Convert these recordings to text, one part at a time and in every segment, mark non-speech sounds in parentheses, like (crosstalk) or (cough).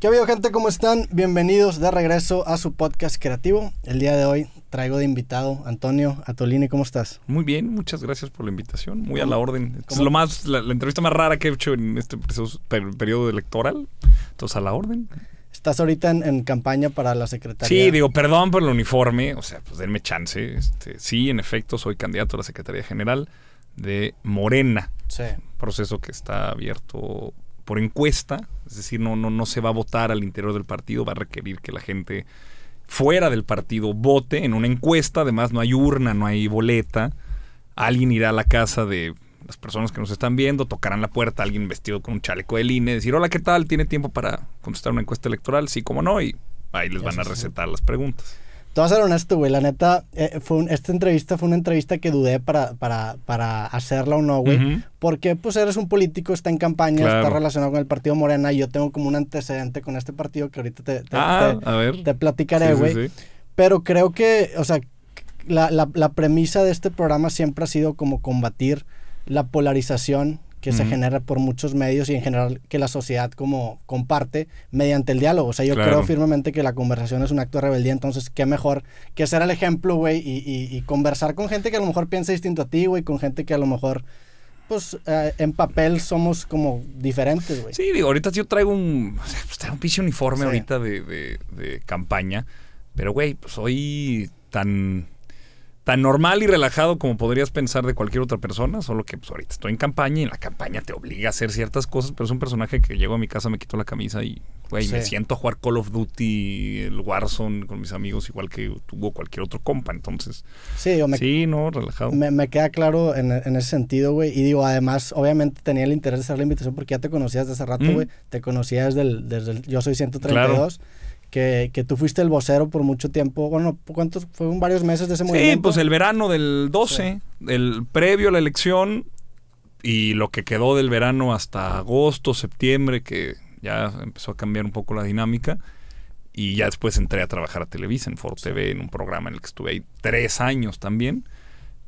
¿Qué ha gente? ¿Cómo están? Bienvenidos de regreso a su podcast creativo. El día de hoy traigo de invitado a Antonio Atolini. ¿Cómo estás? Muy bien, muchas gracias por la invitación. Muy a la orden. es lo más, la, entrevista más rara que he hecho en este periodo electoral. Entonces, a la orden. Estás ahorita en, campaña para la secretaría. Sí, digo, perdón por el uniforme. O sea, pues denme chance. Este, sí, en efecto, soy candidato a la Secretaría General de Morena. Sí. Proceso que está abierto por encuesta, es decir, no, no, no se va a votar al interior del partido, va a requerir que la gente fuera del partido vote en una encuesta, además no hay urna, no hay boleta, alguien irá a la casa de las personas que nos están viendo, tocarán la puerta, alguien vestido con un chaleco de INE, decir, hola, ¿qué tal? ¿Tiene tiempo para contestar una encuesta electoral? Sí, cómo no, y ahí les van a recetar las preguntas. Te voy a ser honesto, güey. La neta, eh, fue esta entrevista fue una entrevista que dudé para, para, para hacerla o no, güey. Porque, pues, eres un político, está en campaña, está relacionado con el partido Morena. Y yo tengo como un antecedente con este partido que ahorita te, te, ah, platicaré, güey. Pero creo que, o sea, la, la, la premisa de este programa siempre ha sido como combatir la polarización que se genera por muchos medios y en general que la sociedad como comparte mediante el diálogo. O sea, yo creo firmemente que la conversación es un acto de rebeldía, entonces qué mejor que ser el ejemplo, güey, y, conversar con gente que a lo mejor piensa distinto a ti, güey, con gente que a lo mejor... Pues eh, en papel somos como diferentes, güey. Sí, digo, ahorita yo traigo un, pues traigo un pinche uniforme ahorita de, de, campaña, pero güey, pues soy tan tan normal y relajado como podrías pensar de cualquier otra persona, solo que pues, ahorita estoy en campaña y en la campaña te obliga a hacer ciertas cosas, pero es un personaje que llego a mi casa, me quito la camisa y me siento a jugar Call of Duty, el Warzone con mis amigos, igual que tuvo cualquier otro compa, entonces. Sí, yo me, sí no, relajado. Me, queda claro en, ese sentido, güey, y digo, además, obviamente tenía el interés de hacer la invitación porque ya te conocías desde hace rato, güey, te conocías desde desde el, yo soy 132. Claro que, que, tú fuiste el vocero por mucho tiempo. Bueno, ¿cuántos? Fueron varios meses de ese movimiento. Sí, pues el verano del 12, el previo a la elección y lo que quedó del verano hasta agosto, septiembre, que ya empezó a cambiar un poco la dinámica. Y ya después entré a trabajar a Televisa, en for TV, en un programa en el que estuve ahí tres años también.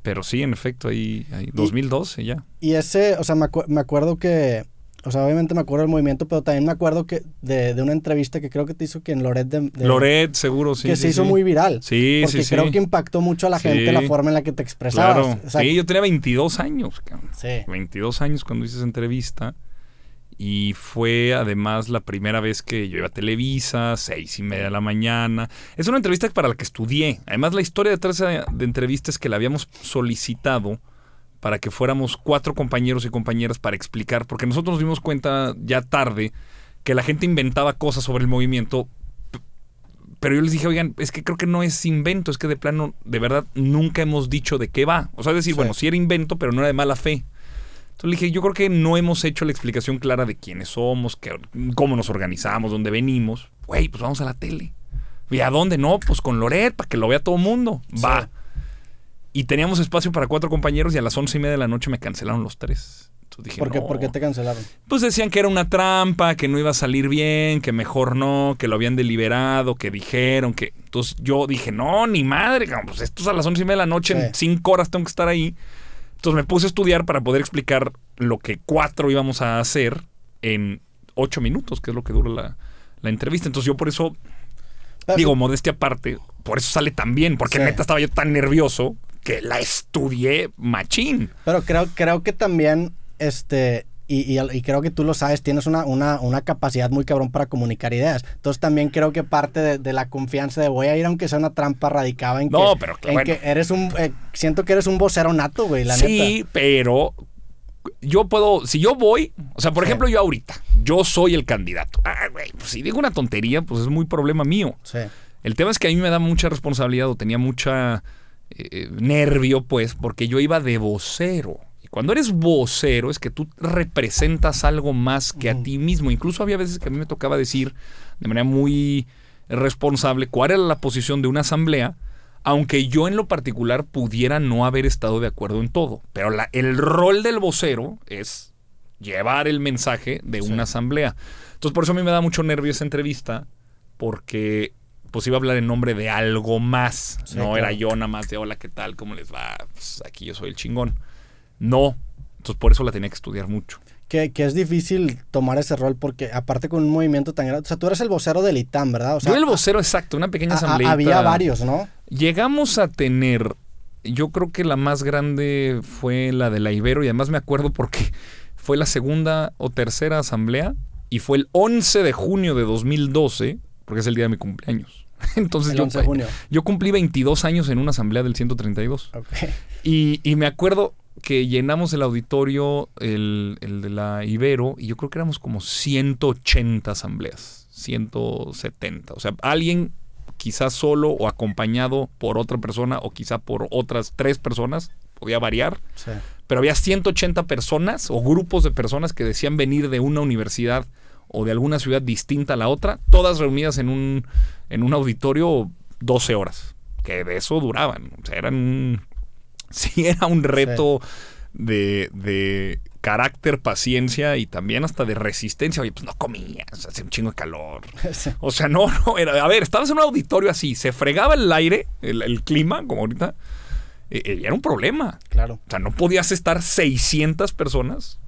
Pero sí, en efecto, ahí, 2012 ya. Y ese, o sea, me acuerdo que o sea, obviamente me acuerdo del movimiento, pero también me acuerdo que de, una entrevista que creo que te hizo que Loret de, de Loret, seguro, sí. Que se hizo muy viral. Sí, porque sí. Porque creo que impactó mucho a la gente la forma en la que te expresabas. sí, yo tenía 22 años, cabrón. Sí. 22 años cuando hice esa entrevista. Y fue además la primera vez que yo iba a Televisa, seis y media de la mañana. Es una entrevista para la que estudié. Además, la historia detrás de, de entrevista que la habíamos solicitado para que fuéramos cuatro compañeros y compañeras para explicar, porque nosotros nos dimos cuenta ya tarde que la gente inventaba cosas sobre el movimiento, pero yo les dije, oigan, es que creo que no es invento, es que de plano, de verdad, nunca hemos dicho de qué va. O sea, es decir, bueno, sí era invento, pero no era de mala fe. Entonces le dije, yo creo que no hemos hecho la explicación clara de quiénes somos, cómo nos organizamos, dónde venimos. Güey, pues vamos a la tele. ¿Y a dónde? No, pues con Loret, para que lo vea todo el mundo. Va. Y teníamos espacio para cuatro compañeros y a las once y media de la noche me cancelaron los tres. Entonces dije, ¿Por qué, te cancelaron? Pues decían que era una trampa, que no iba a salir bien, que mejor no, que lo habían deliberado, que dijeron, que... Entonces yo dije, no, ni madre, pues esto es a las once y media de la noche, en cinco horas tengo que estar ahí. Entonces me puse a estudiar para poder explicar lo que cuatro íbamos a hacer en ocho minutos, que es lo que dura la, entrevista. Entonces yo por eso, digo, modestia aparte, por eso sale tan bien, porque neta estaba yo tan nervioso que la estudié machín. Pero creo, creo que también, este, y, creo que tú lo sabes, tienes una, una, capacidad muy cabrón para comunicar ideas. Entonces también creo que parte de, la confianza de voy a ir aunque sea una trampa radicaba en, que, eres un, eh, siento que eres un vocero nato, güey, sí, pero yo puedo, si yo voy, o sea, por ejemplo, yo ahorita, yo soy el candidato. Ah, pues, si digo una tontería, pues es muy problema mío. Sí. El tema es que a mí me da mucha responsabilidad o tenía mucha eh, eh, nervio, pues, porque yo iba de vocero. Y cuando eres vocero es que tú representas algo más que a ti mismo. Incluso había veces que a mí me tocaba decir de manera muy responsable cuál era la posición de una asamblea, aunque yo en lo particular pudiera no haber estado de acuerdo en todo. Pero el rol del vocero es llevar el mensaje de una asamblea. Entonces por eso a mí me da mucho nervio esa entrevista, porque pues iba a hablar en nombre de algo más. no era yo nada más de hola, ¿qué tal? ¿Cómo les va? Pues, aquí yo soy el chingón. No. Entonces por eso la tenía que estudiar mucho. Que, es difícil tomar ese rol porque aparte con un movimiento tan grande, o sea, tú eres el vocero del ITAM, ¿verdad? O el ah, vocero exacto, una pequeña ah, ah, asamblea. Había varios, ¿no? Llegamos a tener, yo creo que la más grande fue la de la Ibero y además me acuerdo porque fue la segunda o tercera asamblea y fue el 11 de junio de 2012 porque es el día de mi cumpleaños. (laughs) Entonces yo, yo cumplí 22 años en una asamblea del 132. Y, me acuerdo que llenamos el auditorio, el, de la Ibero, y yo creo que éramos como 180 asambleas, 170. O sea, alguien quizás solo o acompañado por otra persona o quizá por otras tres personas, podía variar, pero había 180 personas o grupos de personas que decían venir de una universidad o de alguna ciudad distinta a la otra, todas reunidas en un, en un auditorio 12 horas, que de eso duraban. O sea, eran si (laughs) era un reto de, carácter, paciencia y también hasta de resistencia. Oye, pues no comías, hace un chingo de calor. (laughs) O sea, no, no, era, a ver, estabas en un auditorio así, se fregaba el aire, el, clima, como ahorita, eh, eh, y era un problema. Claro. O sea, no podías estar 600 personas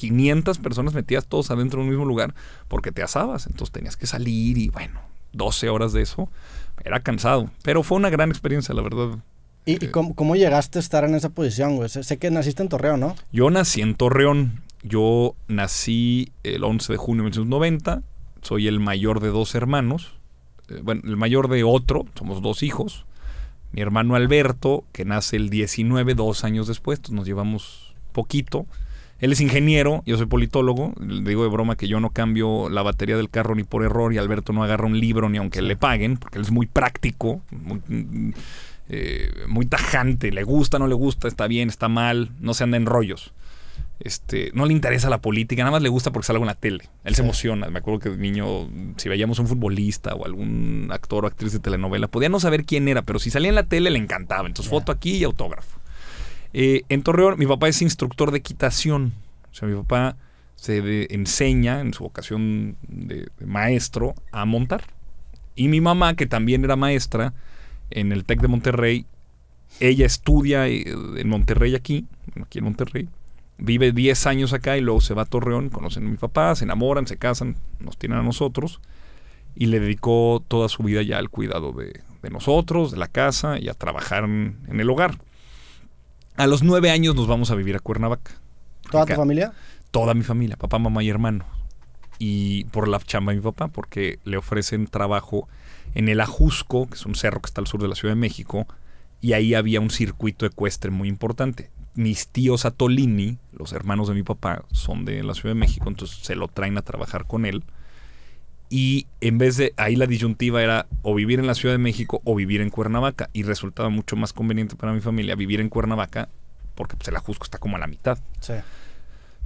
500 personas metidas todos adentro en un mismo lugar porque te asabas. Entonces tenías que salir y bueno, 12 horas de eso. Era cansado, pero fue una gran experiencia, la verdad. ¿Y, eh, ¿cómo, llegaste a estar en esa posición, Sé, que naciste en Torreón, ¿no? Yo nací en Torreón. Yo nací el 11 de junio de 1990. Soy el mayor de dos hermanos. Eh, bueno, el mayor de otro. Somos dos hijos. Mi hermano Alberto, que nace el 19, dos años después. nos llevamos poquito. Él es ingeniero, yo soy politólogo. Le digo de broma que yo no cambio la batería del carro ni por error y Alberto no agarra un libro ni aunque le paguen, porque él es muy práctico, eh, muy, tajante. Le gusta, no le gusta, está bien, está mal, no se anda en rollos. Este, no le interesa la política, nada más le gusta porque sale en la tele. Él se emociona. Me acuerdo que de niño, si veíamos un futbolista o algún actor o actriz de telenovela, podía no saber quién era, pero si salía en la tele le encantaba. Entonces, foto aquí y autógrafo. Eh, en Torreón, mi papá es instructor de equitación. O sea, mi papá se enseña en su vocación de, maestro a montar. Y mi mamá, que también era maestra en el TEC de Monterrey, ella estudia eh, en Monterrey aquí, aquí en Monterrey, vive 10 años acá y luego se va a Torreón, conocen a mi papá, se enamoran, se casan, nos tienen a nosotros y le dedicó toda su vida ya al cuidado de, de nosotros, de la casa y a trabajar en el hogar. A los nueve años nos vamos a vivir a Cuernavaca. ¿Toda tu familia? Toda mi familia, papá, mamá y hermano. Y por la chamba de mi papá, porque le ofrecen trabajo en el Ajusco, que es un cerro que está al sur de la Ciudad de México, y ahí había un circuito ecuestre muy importante. Mis tíos Atolini, los hermanos de mi papá, son de la Ciudad de México, entonces se lo traen a trabajar con él y en vez de ahí la disyuntiva era o vivir en la Ciudad de México o vivir en Cuernavaca y resultaba mucho más conveniente para mi familia vivir en Cuernavaca porque pues, el ajusco está como a la mitad.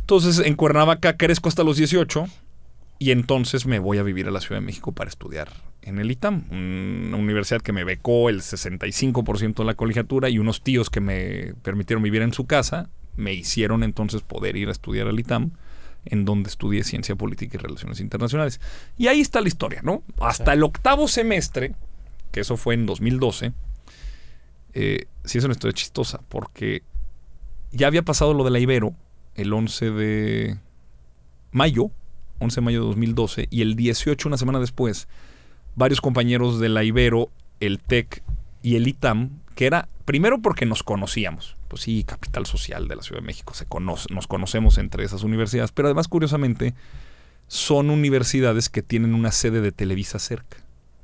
Entonces en Cuernavaca crezco hasta los 18 y entonces me voy a vivir a la Ciudad de México para estudiar en el ITAM, una universidad que me becó el 65% de la colegiatura y unos tíos que me permitieron vivir en su casa me hicieron entonces poder ir a estudiar al ITAM en donde estudié ciencia política y relaciones internacionales. Y ahí está la historia, ¿no? Hasta el octavo semestre, que eso fue en 2012, eh, sí es una historia chistosa, porque ya había pasado lo de la Ibero el 11 de mayo, 11 de mayo de 2012, y el 18, una semana después, varios compañeros de la Ibero, el TEC y el ITAM, que era primero porque nos conocíamos. Pues sí, capital social de la Ciudad de México, se nos conocemos entre esas universidades, pero además curiosamente son universidades que tienen una sede de Televisa cerca.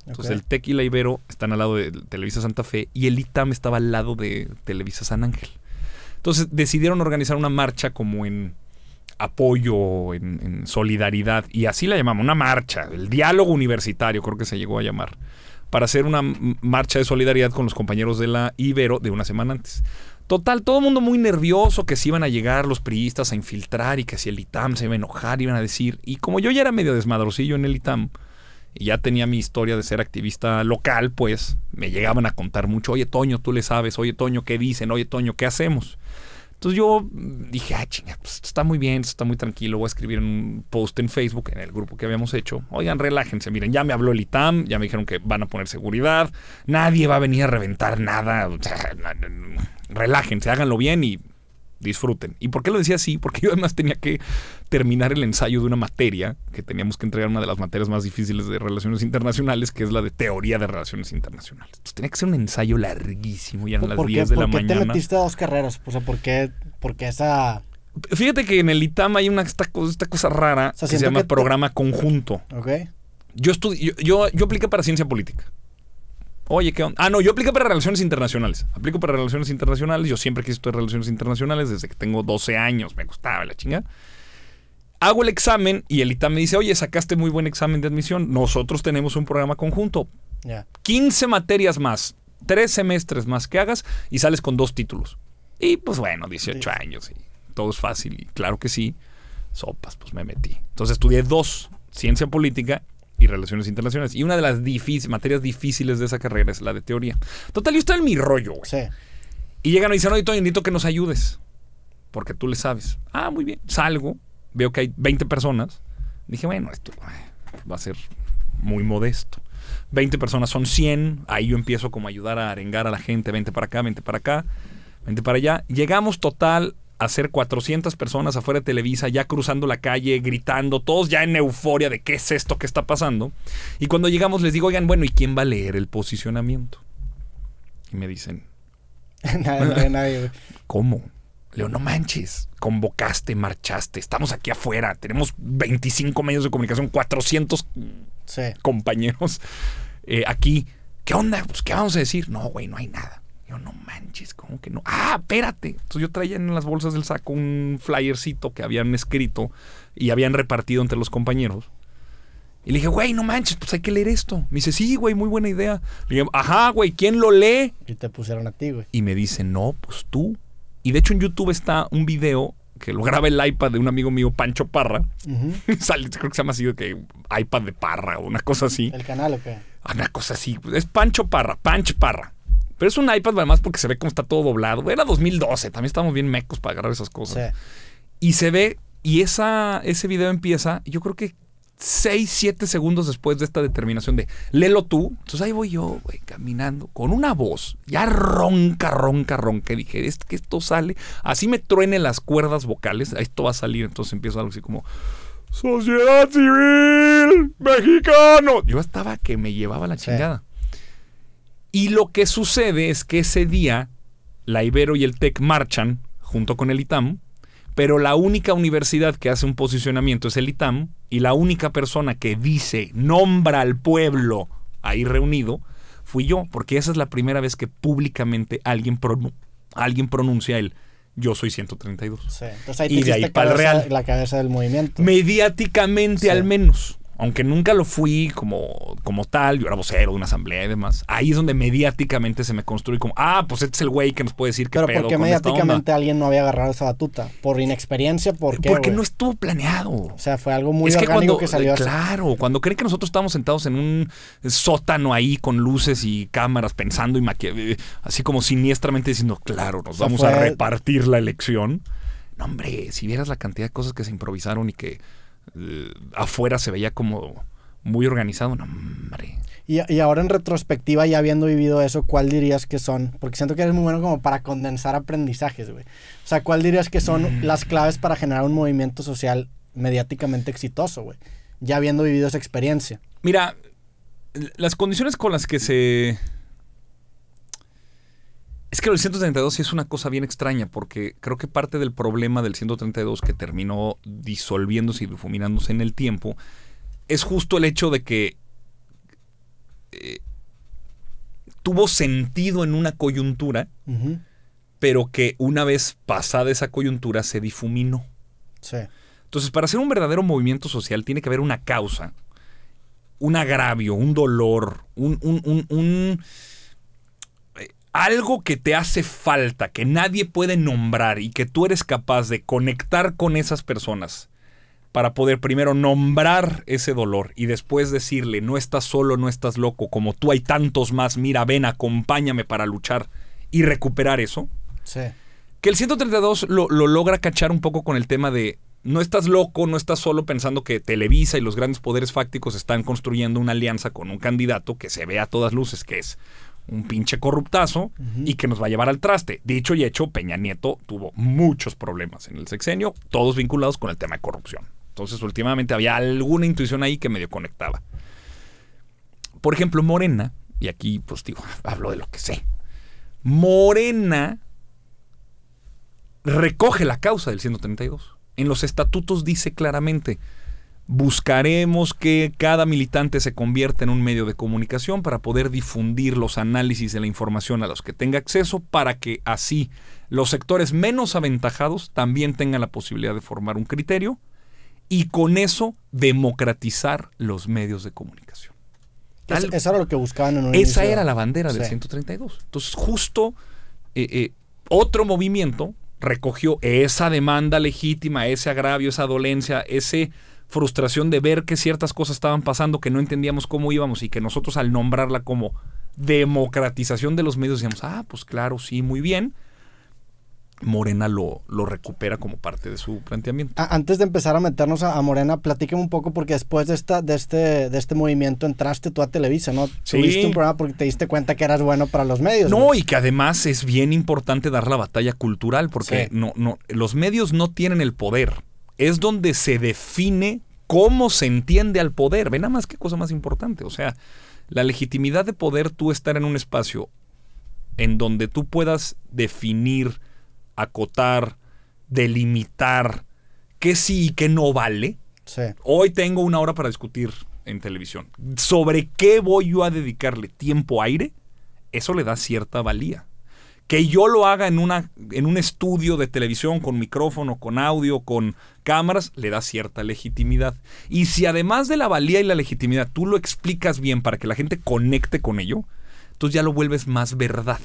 Entonces el TEC y la Ibero están al lado de Televisa Santa Fe y el ITAM estaba al lado de Televisa San Ángel. Entonces decidieron organizar una marcha como en apoyo, en, en, solidaridad, y así la llamamos, una marcha, el diálogo universitario creo que se llegó a llamar, para hacer una marcha de solidaridad con los compañeros de la Ibero de una semana antes. Total, todo el mundo muy nervioso que si iban a llegar los priistas a infiltrar y que si el ITAM se iba a enojar, iban a decir. Y como yo ya era medio desmadrocillo en el ITAM y ya tenía mi historia de ser activista local, pues me llegaban a contar mucho, oye Toño, tú le sabes, oye Toño, ¿qué dicen? Oye Toño, ¿qué hacemos? Entonces yo dije, ah, chinga, pues está muy bien, está muy tranquilo. Voy a escribir un post en Facebook, en el grupo que habíamos hecho. Oigan, relájense, miren, ya me habló el ITAM, ya me dijeron que van a poner seguridad, nadie va a venir a reventar nada. O sea, relájense, háganlo bien y disfruten. ¿Y por qué lo decía así? Porque yo además tenía que terminar el ensayo de una materia, que teníamos que entregar una de las materias más difíciles de relaciones internacionales, que es la de teoría de relaciones internacionales. Entonces tenía que ser un ensayo larguísimo, ya en las 10 de la mañana. ¿Por qué te metiste a dos carreras? O sea, ¿por qué, porque esa...? Fíjate que en el ITAM hay una esta cosa, esta cosa rara que se llama programa conjunto. Ok. Yo, yo, yo, yo apliqué para ciencia política. Oye, ¿qué onda? Ah, no, yo aplico para relaciones internacionales. Aplico para relaciones internacionales. Yo siempre quise estudiar relaciones internacionales desde que tengo 12 años. Me gustaba la chinga. Hago el examen y el ITAM me dice, oye, sacaste muy buen examen de admisión. Nosotros tenemos un programa conjunto. 15 materias más, 3 semestres más que hagas y sales con dos títulos. Y pues bueno, 18 años y todo es fácil. Y claro que sí, sopas, pues me metí. Entonces estudié dos, ciencia política y Relaciones Internacionales. Y una de las materias difíciles de esa carrera es la de teoría. Total, yo estaba en mi rollo, Sí. Y llegan y dicen, oye, Toño, necesito que nos ayudes. Porque tú le sabes. Ah, muy bien. Salgo, veo que hay 20 personas. Dije, bueno, esto eh, va a ser muy modesto. 20 personas son 100. Ahí yo empiezo como a ayudar a arengar a la gente. 20 para acá, 20 para acá, 20 para allá. Llegamos total hacer 400 personas afuera de Televisa, ya cruzando la calle, gritando, todos ya en euforia de qué es esto que está pasando. Y cuando llegamos les digo, oigan, bueno, ¿y quién va a leer el posicionamiento? Y me dicen... (laughs) nadie, nadie. ¿Cómo? Leo, no manches, convocaste, marchaste, estamos aquí afuera, tenemos 25 medios de comunicación, 400 compañeros eh, aquí. ¿Qué onda? Pues, ¿qué vamos a decir? No, güey, no hay nada no manches, ¿cómo que no? Ah, espérate. Entonces yo traía en las bolsas del saco un flyercito que habían escrito y habían repartido entre los compañeros. Y le dije, güey, no manches, pues hay que leer esto. Me dice, sí, güey, muy buena idea. Le dije, ajá, güey, ¿quién lo lee? Y te pusieron a ti, güey. Y me dice, no, pues tú. Y de hecho en YouTube está un video que lo graba el iPad de un amigo mío, Pancho Parra. (laughs) creo que se llama así, que iPad de Parra o una cosa así. ¿El canal o qué? Una cosa así. Es Pancho Parra, Pancho Parra. Pero es un iPad además porque se ve cómo está todo doblado. Era 2012, también estábamos bien mecos para agarrar esas cosas. Y se ve, y esa, ese video empieza, yo creo que 6, 7 segundos después de esta determinación de léelo tú. Entonces ahí voy yo, caminando con una voz ya ronca, ronca, ronca. dije, es que esto sale, así me truene las cuerdas vocales, esto va a salir. Entonces empieza algo así como, Sociedad Civil Mexicano. Yo estaba que me llevaba la chingada. Y lo que sucede es que ese día la Ibero y el TEC marchan junto con el ITAM, pero la única universidad que hace un posicionamiento es el ITAM y la única persona que dice, nombra al pueblo ahí reunido, fui yo, porque esa es la primera vez que públicamente alguien, alguien pronuncia el yo soy 132. y de ahí para real. La cabeza del movimiento. Mediáticamente al menos aunque nunca lo fui como, como tal, yo era vocero de una asamblea y demás, ahí es donde mediáticamente se me construye como, ah, pues este es el güey que nos puede decir que Pero porque mediáticamente alguien no había agarrado esa batuta, por inexperiencia, ¿por Porque no estuvo planeado. O sea, fue algo muy que, salió así. salió Claro, cuando creen que nosotros estábamos sentados en un sótano ahí con luces y cámaras pensando y eh, así como siniestramente diciendo, claro, nos vamos a repartir la elección. No, hombre, si vieras la cantidad de cosas que se improvisaron y que eh, afuera se veía como muy organizado, no, hombre. Y, ahora en retrospectiva, ya habiendo vivido eso, ¿cuál dirías que son? Porque siento que eres muy bueno como para condensar aprendizajes, güey. O sea, ¿cuál dirías que son mm. las claves para generar un movimiento social mediáticamente exitoso, güey? Ya habiendo vivido esa experiencia. Mira, las condiciones con las que se es que el 132 sí es una cosa bien extraña, porque creo que parte del problema del 132 que terminó disolviéndose y difuminándose en el tiempo es justo el hecho de que eh, tuvo sentido en una coyuntura, pero que una vez pasada esa coyuntura se difuminó. Sí. Entonces, para ser un verdadero movimiento social tiene que haber una causa, un agravio, un dolor, un algo que te hace falta, que nadie puede nombrar y que tú eres capaz de conectar con esas personas para poder primero nombrar ese dolor y después decirle, no estás solo, no estás loco, como tú hay tantos más, mira, ven, acompáñame para luchar y recuperar eso. Sí. Que el 132 lo, lo logra cachar un poco con el tema de, no estás loco, no estás solo pensando que Televisa y los grandes poderes fácticos están construyendo una alianza con un candidato que se ve a todas luces que es un pinche corruptazo y que nos va a llevar al traste. Dicho y hecho, Peña Nieto tuvo muchos problemas en el sexenio, todos vinculados con el tema de corrupción. Entonces, últimamente había alguna intuición ahí que medio conectaba. Por ejemplo, Morena, y aquí pues digo, (laughs) hablo de lo que sé. Morena recoge la causa del 132. En los estatutos dice claramente, buscaremos que cada militante se convierta en un medio de comunicación para poder difundir los análisis de la información a los que tenga acceso para que así los sectores menos aventajados también tengan la posibilidad de formar un criterio y con eso democratizar los medios de comunicación. eso era lo que buscaban en un Esa era la bandera del 132. Entonces justo eh, eh, otro movimiento recogió esa demanda legítima, ese agravio, esa dolencia, ese frustración de ver que ciertas cosas estaban pasando que no entendíamos cómo íbamos y que nosotros al nombrarla como democratización de los medios decíamos, ah, pues claro, sí, muy bien. Morena lo, lo recupera como parte de su planteamiento. Antes de empezar a meternos a, Morena, platíqueme un poco, porque después de, esta, de, este, de este movimiento entraste tú a Televisa, ¿no? Sí. Tuviste un programa porque te diste cuenta que eras bueno para los medios. No, y que además es bien importante dar la batalla cultural, porque no, no, los medios no tienen el poder es donde se define cómo se entiende al poder. Ve nada más qué cosa más importante. O sea, la legitimidad de poder tú estar en un espacio en donde tú puedas definir, acotar, delimitar qué sí y qué no vale. Hoy tengo una hora para discutir en televisión. ¿Sobre qué voy yo a dedicarle tiempo aire? Eso le da cierta valía que yo lo haga en, una, en un estudio de televisión con micrófono, con audio, con cámaras, le da cierta legitimidad. Y si además de la valía y la legitimidad tú lo explicas bien para que la gente conecte con ello, entonces ya lo vuelves más verdad.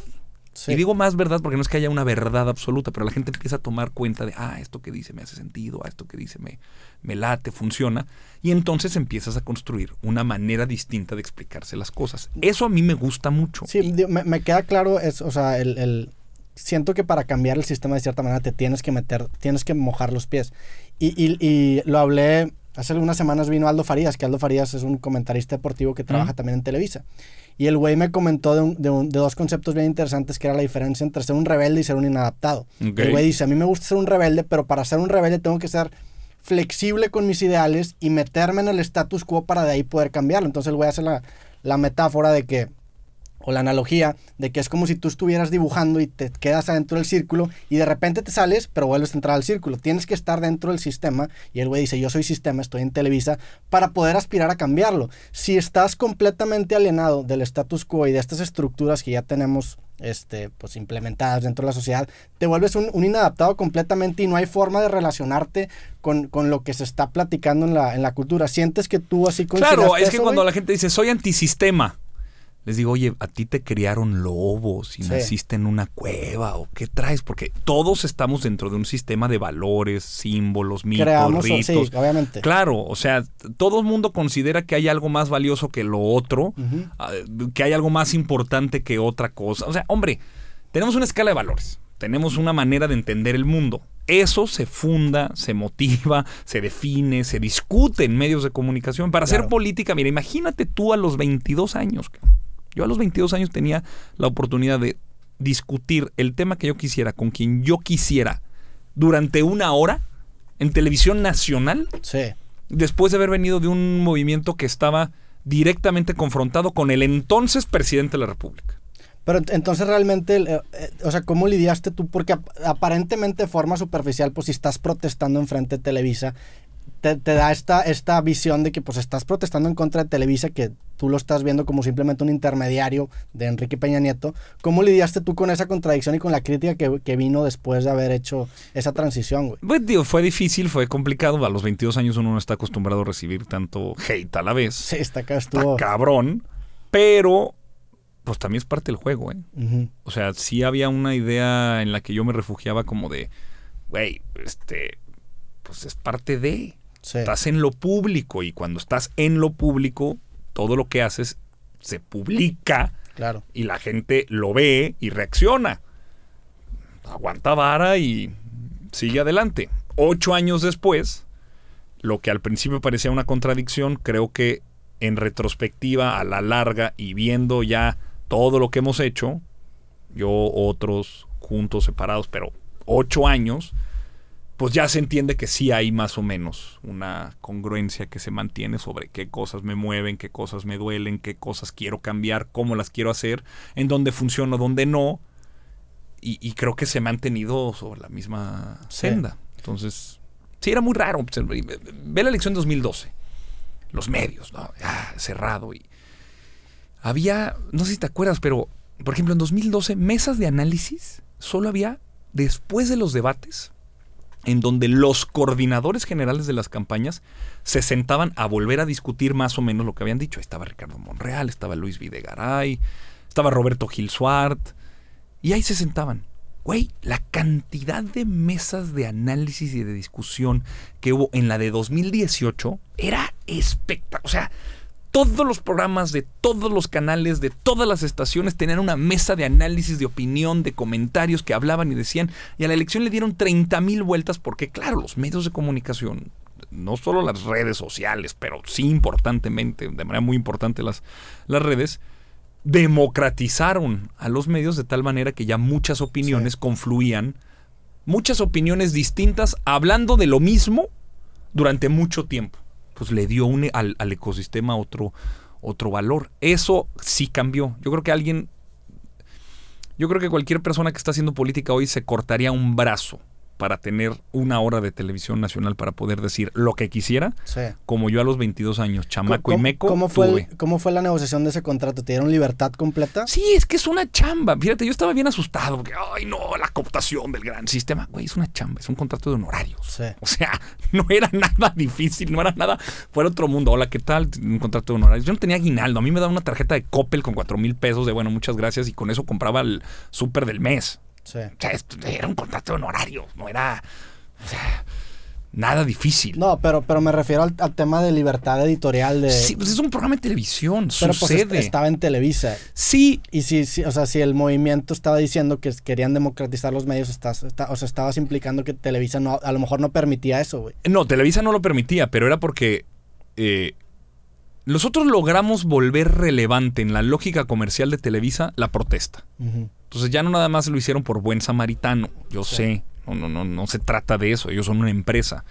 Y digo más verdad porque no es que haya una verdad absoluta, pero la gente empieza a tomar cuenta de, ah, esto que dice me hace sentido, ah, esto que dice me, me late, funciona. Y entonces empiezas a construir una manera distinta de explicarse las cosas. Eso a mí me gusta mucho. Sí, me, me, queda claro, es, o sea, el, el, siento que para cambiar el sistema de cierta manera te tienes que meter, tienes que mojar los pies. Y, y, y lo hablé, hace algunas semanas vino Aldo Farías, que Aldo Farías es un comentarista deportivo que trabaja también en Televisa. Y el güey me comentó de, dos conceptos bien interesantes que era la diferencia entre ser un rebelde y ser un inadaptado. El güey dice, a mí me gusta ser un rebelde, pero para ser un rebelde tengo que ser flexible con mis ideales y meterme en el status quo para de ahí poder cambiarlo. Entonces el güey hace la metáfora de que o la analogía de que es como si tú estuvieras dibujando y te quedas adentro del círculo y de repente te sales, pero vuelves a entrar al círculo. Tienes que estar dentro del sistema y el güey dice, yo soy sistema, estoy en Televisa, para poder aspirar a cambiarlo. Si estás completamente alienado del status quo y de estas estructuras que ya tenemos este, pues implementadas dentro de la sociedad, te vuelves un, inadaptado completamente y no hay forma de relacionarte con, lo que se está platicando en la, cultura. Sientes que tú así Claro, es que cuando la gente dice soy antisistema, les digo, oye, a ti te criaron lobos y naciste en una cueva o qué traes, porque todos estamos dentro de un sistema de valores, símbolos, mitos, Creamos, ritos. obviamente. Claro, o sea, todo el mundo considera que hay algo más valioso que lo otro, ah, que hay algo más importante que otra cosa. O sea, hombre, tenemos una escala de valores, tenemos una manera de entender el mundo. Eso se funda, se motiva, (laughs) se define, se discute en medios de comunicación. Para hacer política, mira, imagínate tú a los 22 años. Yo a los 22 años tenía la oportunidad de discutir el tema que yo quisiera con quien yo quisiera durante una hora en televisión nacional. Sí. Después de haber venido de un movimiento que estaba directamente confrontado con el entonces presidente de la República. Pero entonces realmente, eh, eh, o sea, ¿cómo lidiaste tú? Porque aparentemente de forma superficial, pues si estás protestando enfrente de Televisa, te, da esta, esta visión de que pues estás protestando en contra de Televisa, que tú lo estás viendo como simplemente un intermediario de Enrique Peña Nieto. ¿Cómo lidiaste tú con esa contradicción y con la crítica que, vino después de haber hecho esa transición, güey? Pues, fue difícil, fue complicado. A los 22 años uno no está acostumbrado a recibir tanto hate a la vez. Sí, está, acá cabrón, pero pues también es parte del juego, ¿eh? O sea, sí había una idea en la que yo me refugiaba como de, güey, este, pues es parte de... Estás en lo público y cuando estás en lo público, todo lo que haces se publica y la gente lo ve y reacciona. Aguanta vara y sigue adelante. Ocho años después, lo que al principio parecía una contradicción, creo que en retrospectiva, a la larga y viendo ya todo lo que hemos hecho, yo, otros, juntos, separados, pero ocho años, pues ya se entiende que sí hay más o menos una congruencia que se mantiene sobre qué cosas me mueven, qué cosas me duelen, qué cosas quiero cambiar, cómo las quiero hacer, en dónde funciono, dónde no. Y, creo que se ha mantenido sobre la misma senda. Entonces, sí, era muy raro. Pues, ve la elección 2012. Los medios, ¿no? cerrado. Y había, no sé si te acuerdas, pero, por ejemplo, en 2012, mesas de análisis solo había después de los debates en donde los coordinadores generales de las campañas se sentaban a volver a discutir más o menos lo que habían dicho. Estaba Ricardo Monreal, estaba Luis Videgaray, estaba Roberto Gil Suart, y ahí se sentaban. Güey, la cantidad de mesas de análisis y de discusión que hubo en la de 2018 era espectacular. O sea, todos los programas de todos los canales, de todas las estaciones, tenían una mesa de análisis, de opinión, de comentarios que hablaban y decían, y a la elección le dieron 30 mil vueltas porque, claro, los medios de comunicación, no solo las redes sociales, pero sí importantemente, de manera muy importante las, las redes, democratizaron a los medios de tal manera que ya muchas opiniones confluían, muchas opiniones distintas, hablando de lo mismo durante mucho tiempo pues le dio al, ecosistema otro, otro valor. Eso sí cambió. Yo creo que alguien, yo creo que cualquier persona que está haciendo política hoy se cortaría un brazo para tener una hora de televisión nacional para poder decir lo que quisiera, como yo a los 22 años, chamaco y meco. ¿cómo fue, ¿Cómo fue la negociación de ese contrato? ¿Te dieron libertad completa? Sí, es que es una chamba. Fíjate, yo estaba bien asustado porque, ay, no, la cooptación del gran sistema. Güey, es una chamba, es un contrato de honorarios. O sea, (laughs) no era nada difícil, no era nada fuera otro mundo. Hola, ¿qué tal? Un contrato de honorarios. Yo no tenía aguinaldo. A mí me daba una tarjeta de Coppel con 4 mil pesos de, bueno, muchas gracias y con eso compraba el súper del mes era un contrato honorario, no era. nada difícil. No, pero, pero me refiero al, tema de libertad editorial. De... Sí, pues es un programa de televisión, pero pues, estaba en Televisa. Sí. Y si, o sea, si el movimiento estaba diciendo que querían democratizar los medios, estás, o sea, estabas implicando que Televisa no, a lo mejor no permitía eso, güey. No, Televisa no lo permitía, pero era porque... Eh, nosotros logramos volver relevante en la lógica comercial de Televisa la protesta. Entonces ya no nada más lo hicieron por buen samaritano, yo sé, no, no, no, no se trata de eso, ellos son una empresa.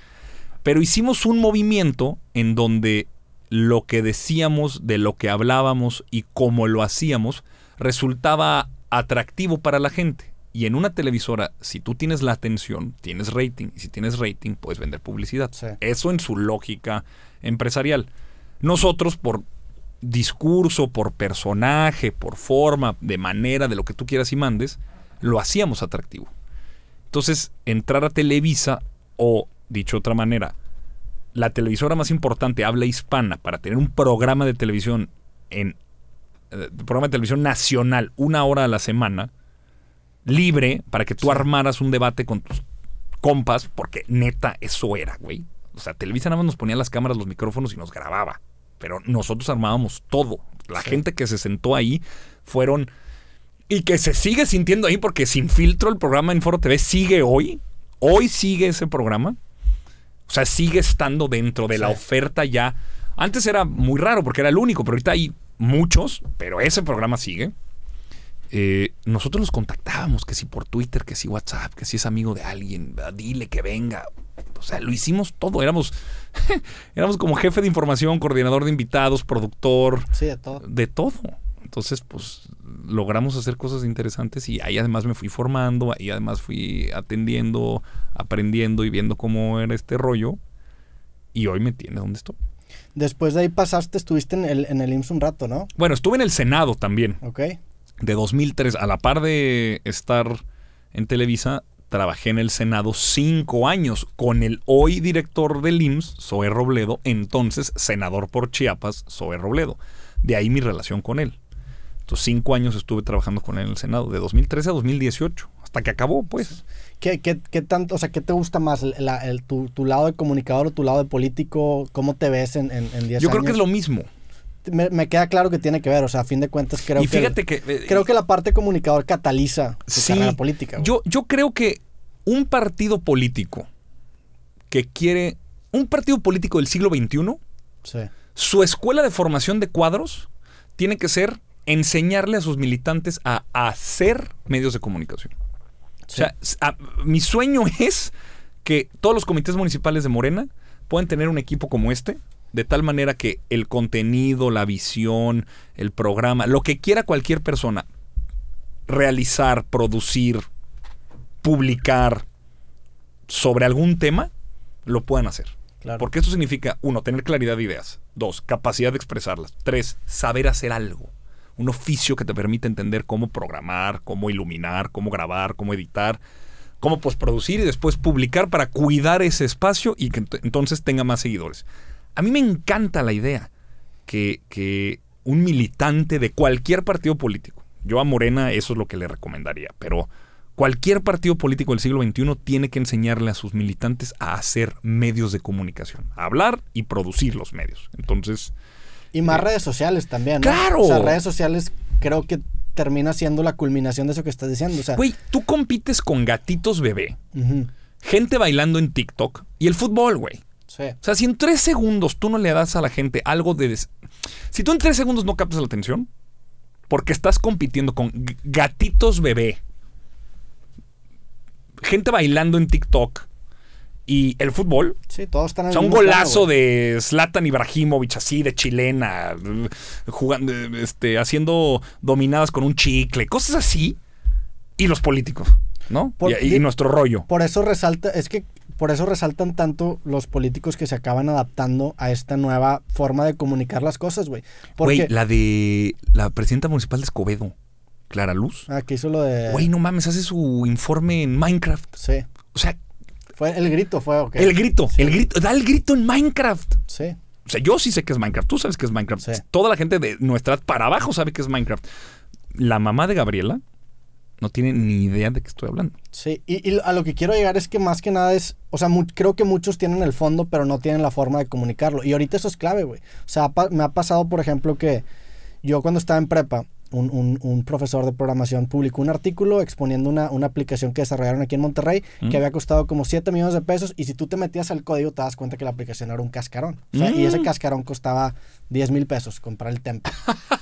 Pero hicimos un movimiento en donde lo que decíamos, de lo que hablábamos y cómo lo hacíamos, resultaba atractivo para la gente. Y en una televisora, si tú tienes la atención, tienes rating. Y si tienes rating, puedes vender publicidad. Eso en su lógica empresarial. Nosotros, por discurso, por personaje, por forma, de manera, de lo que tú quieras y mandes, lo hacíamos atractivo. Entonces, entrar a Televisa o, dicho de otra manera, la televisora más importante habla hispana para tener un programa de televisión en eh, programa de televisión nacional una hora a la semana libre para que tú armaras un debate con tus compas porque neta eso era, güey. O sea, Televisa nada más nos ponía las cámaras, los micrófonos y nos grababa pero nosotros armábamos todo. La gente que se sentó ahí fueron... Y que se sigue sintiendo ahí porque sin filtro el programa en Foro TV sigue hoy. Hoy sigue ese programa. O sea, sigue estando dentro de la oferta ya. Antes era muy raro porque era el único, pero ahorita hay muchos, pero ese programa sigue. Eh, nosotros los contactábamos, que si por Twitter, que si WhatsApp, que si es amigo de alguien, ah, dile que venga o sea, lo hicimos todo. Éramos, (laughs) éramos como jefe de información, coordinador de invitados, productor. Sí, de todo. De todo. Entonces, pues logramos hacer cosas interesantes y ahí además me fui formando, ahí además fui atendiendo, aprendiendo y viendo cómo era este rollo. Y hoy me tiene donde estoy. Después de ahí pasaste, estuviste en el, en el IMSS un rato, ¿no? Bueno, estuve en el Senado también. Ok. De 2003, a la par de estar en Televisa, trabajé en el Senado cinco años con el hoy director del IMSS, Zoé Robledo, entonces senador por Chiapas, Zoé Robledo. De ahí mi relación con él. Entonces, cinco años estuve trabajando con él en el Senado, de 2013 a 2018, hasta que acabó, pues. ¿Qué, tanto, o sea, qué te gusta más, tu, lado de comunicador o tu lado de político? ¿Cómo te ves en 10 Yo creo que es lo mismo me, queda claro que tiene que ver. O sea, a fin de cuentas creo que, eh, creo que la parte comunicador cataliza la política. Yo, yo creo que un partido político que quiere... Un partido político del siglo XXI, su escuela de formación de cuadros tiene que ser enseñarle a sus militantes a hacer medios de comunicación. O sea, mi sueño (laughs) es que todos los comités municipales de Morena puedan tener un equipo como este, de tal manera que el contenido, la visión, el programa, lo que quiera cualquier persona realizar, producir, publicar sobre algún tema, lo puedan hacer. Porque esto significa, uno, tener claridad de ideas. Dos, capacidad de expresarlas. Tres, saber hacer algo. Un oficio que te permite entender cómo programar, cómo iluminar, cómo grabar, cómo editar, cómo producir y después publicar para cuidar ese espacio y que entonces tenga más seguidores. A mí me encanta la idea que, un militante de cualquier partido político, yo a Morena eso es lo que le recomendaría, pero cualquier partido político del siglo XXI tiene que enseñarle a sus militantes a hacer medios de comunicación, a hablar y producir los medios. Entonces... Y más eh, redes sociales también. Claro. O sea, redes sociales creo que termina siendo la culminación de eso que estás diciendo. O sea, güey, tú compites con gatitos bebé, gente bailando en TikTok y el fútbol, güey. O sea, si en tres segundos tú no le das a la gente algo de... Si tú en tres segundos no captas la atención, porque estás compitiendo con gatitos bebé, gente bailando en TikTok y el fútbol. Sí, todos están o sea, un golazo de Zlatan Ibrahimovic así de chilena, jugando, este, haciendo dominadas con un chicle, cosas así. Y los políticos, ¿no? y nuestro rollo. Por eso resalta, es que por eso resaltan tanto los políticos que se acaban adaptando a esta nueva forma de comunicar las cosas, güey. Güey, la de la presidenta municipal de Escobedo, Clara Luz. Ah, que hizo lo de... Güey, no mames, hace su informe en Minecraft. Sí. O sea... Fue el grito, fue... ok. El grito, el grito, da el grito en Minecraft. Sí. O sea, yo sí sé que es Minecraft, tú sabes que es Minecraft. Sí. Toda la gente de nuestra para abajo sabe que es Minecraft. La mamá de Gabriela no tiene ni idea de qué estoy hablando. Sí, y, a lo que quiero llegar es que más que nada es, o sea, creo que muchos tienen el fondo, pero no tienen la forma de comunicarlo. Y ahorita eso es clave, güey. O sea, me ha pasado, por ejemplo, que yo cuando estaba en prepa, un, un, un, profesor de programación publicó un artículo exponiendo una, una aplicación que desarrollaron aquí en Monterrey mm. que había costado como 7 millones de pesos y si tú te metías al código te das cuenta que la aplicación era un cascarón. Y ese mm. cascarón costaba 10 mil pesos comprar el tempo.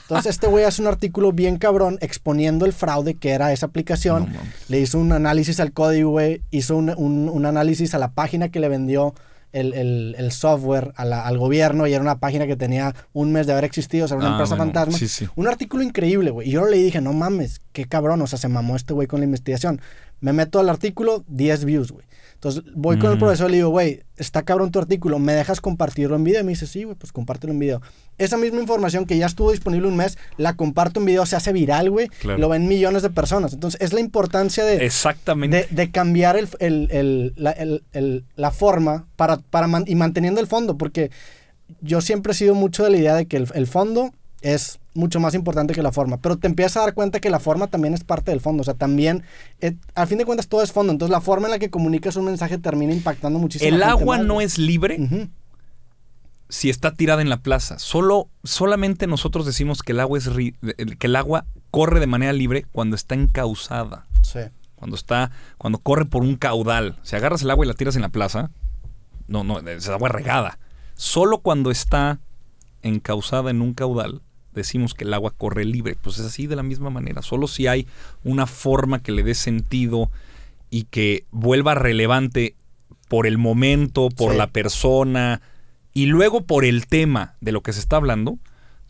Entonces este güey hace un artículo bien cabrón exponiendo el fraude que era esa aplicación. le hizo un análisis al código, hizo un, un análisis a la página que le vendió el, software al gobierno y era una página que tenía un mes de haber existido, o sea, una ah, empresa fantasma. Un artículo increíble, güey. Y yo le dije, no mames, qué cabrón, o sea, se mamó este güey con la investigación. Me meto al artículo, 10 views, güey. Entonces voy con el profesor y le digo, güey, está cabrón tu artículo, ¿me dejas compartirlo en video? Y me dice, sí, güey, pues compártelo en video. Esa misma información que ya estuvo disponible un mes, la comparto en video, se hace viral, güey, lo ven millones de personas. Entonces es la importancia de... Exactamente. De, cambiar el, el, el, la, la, forma para, para y manteniendo el fondo, porque yo siempre he sido mucho de la idea de que el fondo es mucho más importante que la forma. Pero te empiezas a dar cuenta que la forma también es parte del fondo. O sea, también, eh, al fin de cuentas, todo es fondo. Entonces, la forma en la que comunicas un mensaje termina impactando muchísimo. El agua no es libre si está tirada en la plaza. Solo, solamente nosotros decimos que el, agua es que el agua corre de manera libre cuando está encausada, Sí. Cuando está, cuando corre por un caudal. Si agarras el agua y la tiras en la plaza, no, no, es agua regada. Solo cuando está encausada en un caudal decimos que el agua corre libre. Pues es así de la misma manera. Solo si hay una forma que le dé sentido y que vuelva relevante por el momento, por la persona y luego por el tema de lo que se está hablando,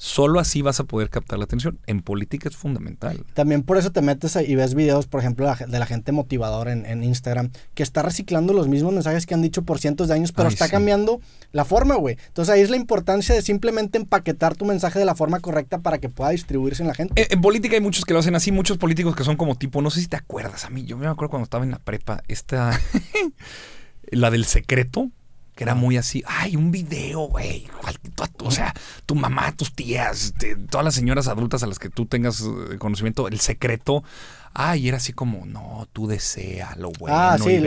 Solo así vas a poder captar la atención. En política es fundamental. También por eso te metes y ves videos, por ejemplo, de la gente motivadora en, Instagram, que está reciclando los mismos mensajes que han dicho por cientos de años, pero está cambiando la forma, güey. Entonces ahí es la importancia de simplemente empaquetar tu mensaje de la forma correcta para que pueda distribuirse en la gente. En, en, política hay muchos que lo hacen así, muchos políticos que son como tipo, no sé si te acuerdas a mí, yo me acuerdo cuando estaba en la prepa, esta, (laughs) la del secreto que era muy así, ay, un video, güey, o sea, tu mamá, tus tías, todas las señoras adultas a las que tú tengas eh, conocimiento, el secreto, ay, era así como, no, tú desea lo bueno. Ah, sí,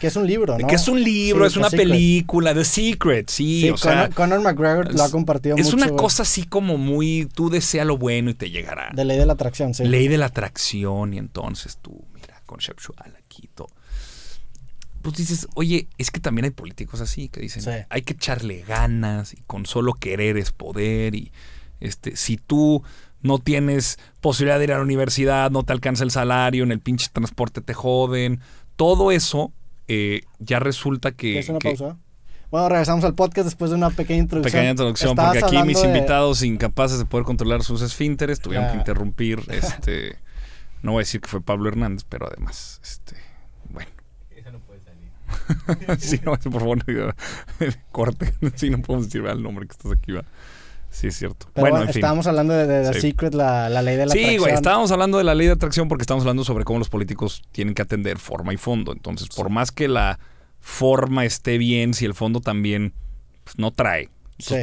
que es un libro, ¿no? Que es un libro, es una película, The Secret, sí, Conor, McGregor lo ha compartido es mucho. Es una cosa así como muy, tú desea lo bueno y te llegará. De ley de la atracción, sí. Ley de la atracción y entonces tú, mira, conceptual aquí todo pues, dices, oye, es que también hay políticos así que dicen, hay que echarle ganas y con solo querer es poder y este, si tú no tienes posibilidad de ir a la universidad, no te alcanza el salario, en el pinche transporte te joden, todo eso eh, ya resulta que... ¿Es una pausa? Bueno, regresamos al podcast después de una pequeña introducción. Pequeña introducción, porque aquí mis invitados incapaces de poder controlar sus esfínteres tuvieron que interrumpir. (laughs) Este, no voy a decir que fue Pablo Hernández, pero además, este, (laughs) sí, no, por favor, (laughs) corte. sí, no podemos decir ah, el nombre que estás aquí, va. Sí, es cierto. bueno, en estábamos hablando de, The Secret, la, ley de la atracción. Sí, güey, estábamos hablando de la ley de atracción porque estamos hablando sobre cómo los políticos tienen que atender forma y fondo. Entonces, por más que la forma esté bien, si el fondo también pues, no trae.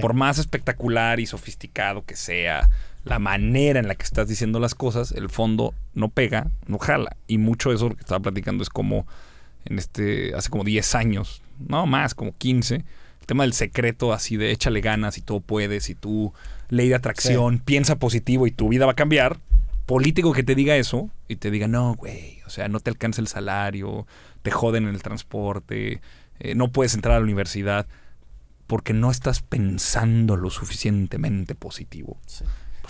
por más espectacular y sofisticado que sea la manera en la que estás diciendo las cosas, el fondo no pega, no jala. Y mucho de eso que estaba platicando es como en este, hace como 10 años, no más, como 15. El tema del secreto, así de échale ganas y todo puedes y tú, ley de atracción, piensa positivo y tu vida va a cambiar. Político que te diga eso y te diga, no, güey, o sea, no te alcanza el salario, te joden en el transporte, eh, no puedes entrar a la universidad porque no estás pensando lo suficientemente positivo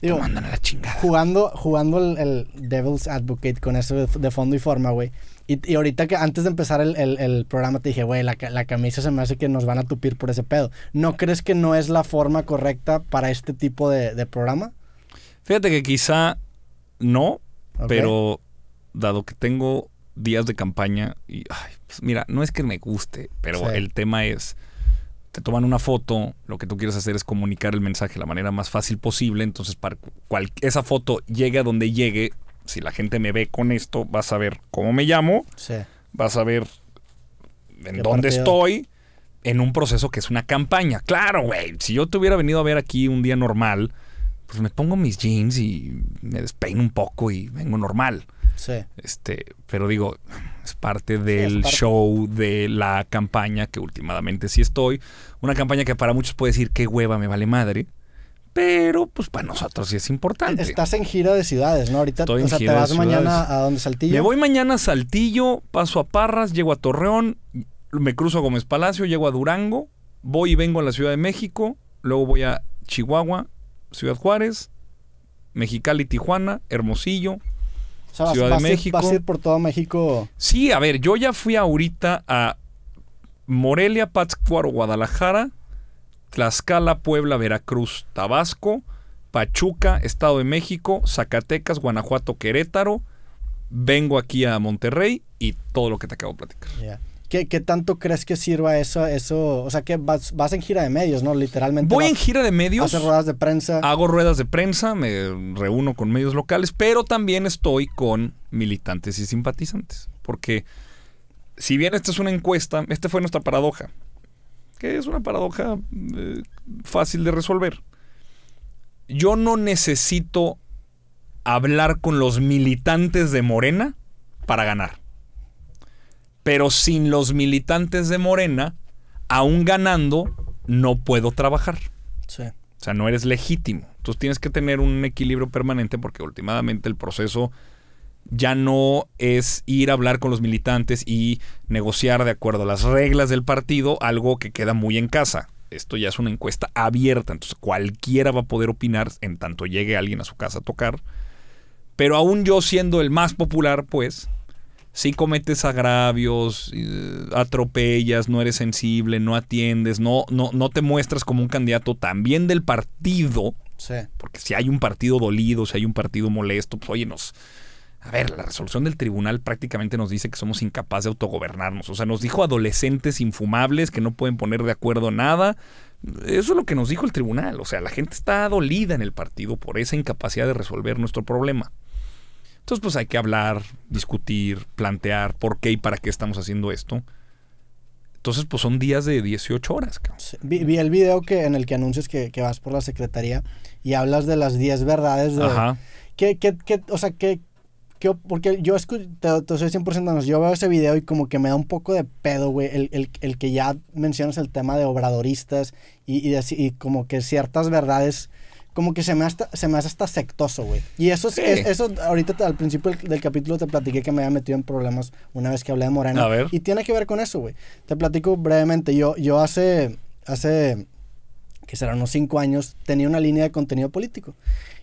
la chingada. Jugando, jugando el, Devil's Advocate con eso de, fondo y forma, güey. Y, ahorita que antes de empezar el, programa te dije, güey, la, camisa se me hace que nos van a tupir por ese pedo. ¿No crees que no es la forma correcta para este tipo de, programa? Fíjate que quizá no, pero dado que tengo días de campaña y, ay, pues mira, no es que me guste, pero el tema es te toman una foto, lo que tú quieres hacer es comunicar el mensaje de la manera más fácil posible. Entonces, para esa foto llegue a donde llegue, si la gente me ve con esto, vas a ver cómo me llamo, sí. vas a ver en dónde estoy, en un proceso que es una campaña. Claro, güey, si yo te hubiera venido a ver aquí un día normal, pues me pongo mis jeans y me despeino un poco y vengo normal. Sí. Este, pero digo, es parte del show, de la campaña, que últimamente sí estoy. Una campaña que para muchos puede decir, qué hueva, me vale madre. Pero, pues, para nosotros sí es importante. Estás en giro de ciudades, ¿no? Ahorita estoy te vas mañana a donde Saltillo. Me voy mañana a Saltillo, paso a Parras, llego a Torreón, me cruzo a Gómez Palacio, llego a Durango, voy y vengo a la Ciudad de México, luego voy a Chihuahua, Ciudad Juárez, Mexicali, Tijuana, Hermosillo, Ciudad de México. a por todo México? Sí, a ver, yo ya fui ahorita a Morelia, Pátzcuaro, Guadalajara, Tlaxcala, Puebla, Veracruz, Tabasco, Pachuca, Estado de México, Zacatecas, Guanajuato, Querétaro. Vengo aquí a Monterrey y todo lo que te acabo de platicar. ¿Qué, tanto crees que sirva eso? eso o sea, que vas, en gira de medios, ¿no? Literalmente. Voy en gira de medios. hago ruedas de prensa. Hago ruedas de prensa, me reúno con medios locales, pero también estoy con militantes y simpatizantes. Porque si bien esta es una encuesta, esta fue nuestra paradoja. Que es una paradoja eh, fácil de resolver. Yo no necesito hablar con los militantes de Morena para ganar pero sin los militantes de Morena, aún ganando, no puedo trabajar. Sí. O sea, no eres legítimo. Entonces tienes que tener un equilibrio permanente porque últimamente el proceso ya no es ir a hablar con los militantes y negociar de acuerdo a las reglas del partido, algo que queda muy en casa. Esto ya es una encuesta abierta, entonces cualquiera va a poder opinar en tanto llegue alguien a su casa a tocar. Pero aún yo siendo el más popular, pues, si cometes agravios, eh, atropellas, no eres sensible, no atiendes, no, no, no te muestras como un candidato también del partido, sí. porque si hay un partido dolido, si hay un partido molesto, pues oye, A ver, la resolución del tribunal prácticamente nos dice que somos incapaces de autogobernarnos. O sea, nos dijo adolescentes infumables que no pueden poner de acuerdo nada. Eso es lo que nos dijo el tribunal. O sea, la gente está dolida en el partido por esa incapacidad de resolver nuestro problema. Entonces, pues hay que hablar, discutir, plantear por qué y para qué estamos haciendo esto. Entonces, pues son días de 18 horas. cabrón. vi, el video que, en el que anuncias que, vas por la secretaría y hablas de las 10 verdades. De, Ajá. ¿qué, qué, qué, o sea, qué, porque yo escucho, te, soy 100% yo veo ese video y como que me da un poco de pedo, güey, el, que ya mencionas el tema de obradoristas y, y, y como que ciertas verdades como que se me, se me hace hasta sectoso, güey. Y eso eso ahorita al principio del, capítulo te platiqué que me había metido en problemas una vez que hablé de Morena. A ver. Y tiene que ver con eso, güey. Te platico brevemente. Yo, yo hace, hace, que serán unos cinco años, tenía una línea de contenido político.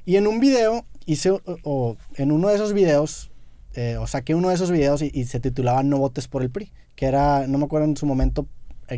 Y en un video, hice, o, en uno de esos videos, eh, o saqué uno de esos videos y, se titulaba No votes por el PRI, que era, no me acuerdo en su momento,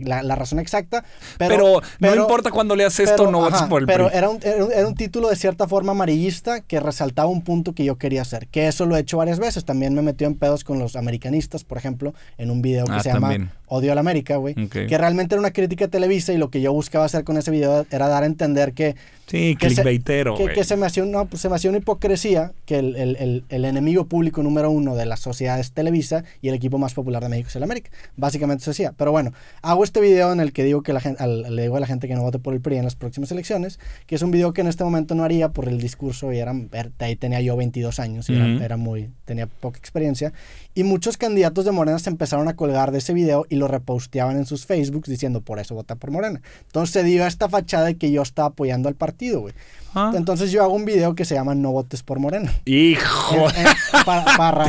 la, razón exacta. Pero, no importa cuando leas esto, no vas por el Pero Era, un, era, un, título de cierta forma amarillista que resaltaba un punto que yo quería hacer, que eso lo he hecho varias veces. También me metió en pedos con los americanistas, por ejemplo, en un video que ah, se llama odio a la América, güey. Que realmente era una crítica a Televisa y lo que yo buscaba hacer con ese video era dar a entender que... Sí, que clickbaitero, se, que, se me hacía, pues se me hacía una hipocresía que el, el, el, enemigo público número uno de la sociedad es Televisa y el equipo más popular de México es el América. Básicamente eso decía. Pero bueno, hago este video en el que digo que la le digo a la gente que no vote por el PRI en las próximas elecciones, que es un video que en este momento no haría por el discurso y era, ahí tenía yo 22 años y era muy... tenía poca experiencia y muchos candidatos de Morena se empezaron a colgar de ese video y lo reposteaban en sus Facebooks diciendo, por eso vota por Morena. Entonces se dio esta fachada de que yo estaba apoyando al partido, güey. Ah. Entonces yo hago un video que se llama No votes por Morena. Hijo. (laughs) para,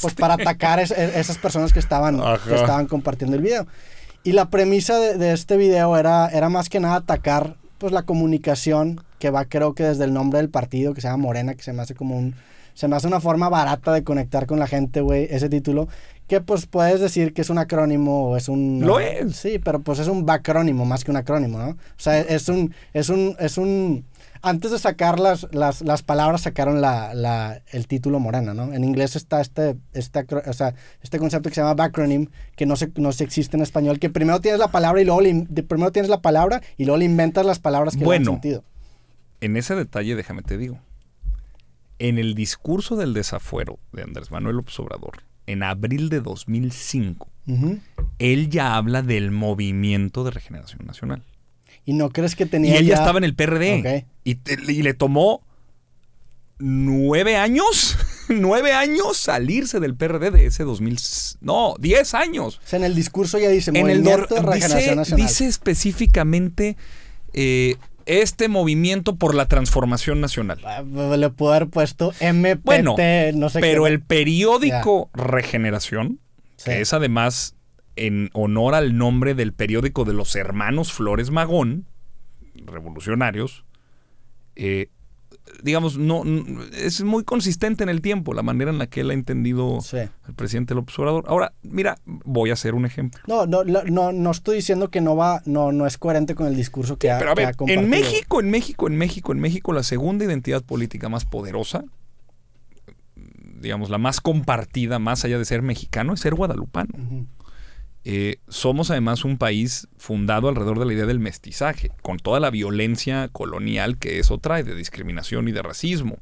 pues, para atacar esas personas que estaban, estaban compartiendo el video. Y la premisa de, este video era, era más que nada atacar pues la comunicación que va creo que desde el nombre del partido que se llama Morena, que se me hace como un se me hace una forma barata de conectar con la gente, güey, ese título. Que pues puedes decir que es un acrónimo o es un. Lo es. Sí, pero pues es un bacrónimo más que un acrónimo, ¿no? O sea, es un. Es un. Es un antes de sacar las, las, palabras, sacaron la, el título Morena, ¿no? En inglés está este, este, este concepto que se llama backronym, que no se, existe en español, que primero tienes la palabra y luego le, primero tienes la palabra y luego inventas las palabras que dan sentido. En ese detalle, déjame te digo. En el discurso del desafuero de Andrés Manuel López Obrador, en abril de 2005, él ya habla del movimiento de regeneración nacional. ¿Y no crees que tenía.? Y él ya, estaba en el PRD. Y, le tomó nueve años, (laughs) nueve años salirse del PRD de ese 2000. No, diez años. O sea, en el discurso ya dice en movimiento el, de regeneración nacional. Dice específicamente. Eh, este movimiento por la transformación nacional. Ah, le puedo haber puesto MPT, bueno, no sé Pero el periódico Regeneración, que es además en honor al nombre del periódico de los hermanos Flores Magón, revolucionarios, eh, digamos, no, es muy consistente en el tiempo la manera en la que él ha entendido al el presidente López Obrador. Ahora, mira, voy a hacer un ejemplo. No, no, no, estoy diciendo que no va, no, no es coherente con el discurso que, ha ha, pero a ver, En México, en México, en México, en México, la segunda identidad política más poderosa, digamos, la más compartida, más allá de ser mexicano, es ser guadalupano. Eh, somos además un país fundado alrededor de la idea del mestizaje, con toda la violencia colonial que eso trae, de discriminación y de racismo.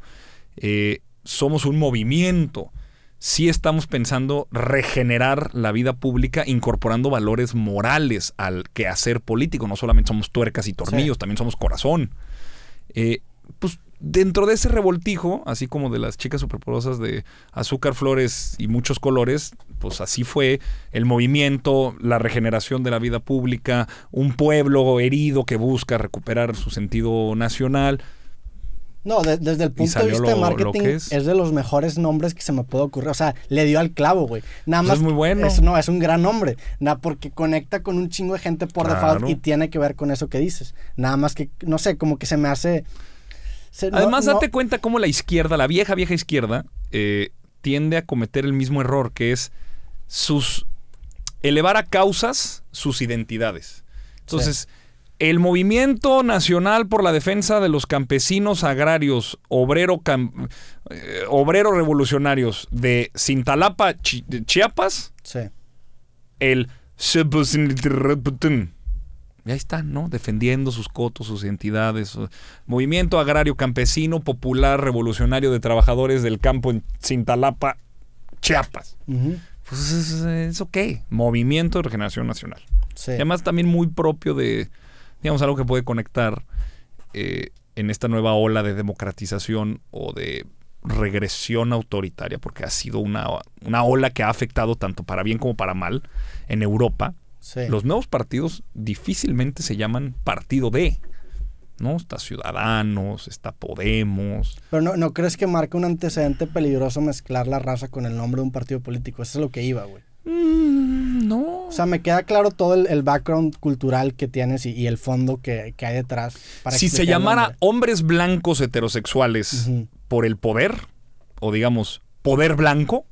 Eh, somos un movimiento. Sí estamos pensando regenerar la vida pública incorporando valores morales al quehacer político. No solamente somos tuercas y tornillos, también somos corazón. Eh, pues dentro de ese revoltijo, así como de las chicas superpoderosas de azúcar, flores y muchos colores, pues así fue el movimiento, la regeneración de la vida pública, un pueblo herido que busca recuperar su sentido nacional. No, desde el punto de vista de marketing es. de los mejores nombres que se me puede ocurrir. O sea, le dio al clavo, güey. Nada pues más. es muy bueno. no, es un gran nombre. Nada, porque conecta con un chingo de gente por default y tiene que ver con eso que dices. Nada más que, no sé, como que se me hace Además, date cuenta cómo la izquierda, la vieja, vieja izquierda, eh, tiende a cometer el mismo error, que es sus elevar a causas sus identidades. Entonces, el movimiento nacional por la defensa de los campesinos agrarios, obrero, eh, revolucionarios de Cintalapa, Chiapas, sí. el pues, y ahí están, ¿no? Defendiendo sus cotos, sus entidades. Movimiento Agrario Campesino Popular Revolucionario de Trabajadores del Campo en Cintalapa, Chiapas. Pues es ok. Movimiento de Regeneración Nacional. Y además también muy propio de, digamos, algo que puede conectar eh, en esta nueva ola de democratización o de regresión autoritaria, porque ha sido una, una ola que ha afectado tanto para bien como para mal en Europa los nuevos partidos difícilmente se llaman partido de. ¿no? Está Ciudadanos, está Podemos. Pero no, crees que marca un antecedente peligroso mezclar la raza con el nombre de un partido político. Eso es lo que iba, güey. Mm, no. O sea, me queda claro todo el, background cultural que tienes y, el fondo que, hay detrás. si se llamara hombres blancos heterosexuales por el poder, o digamos, poder blanco,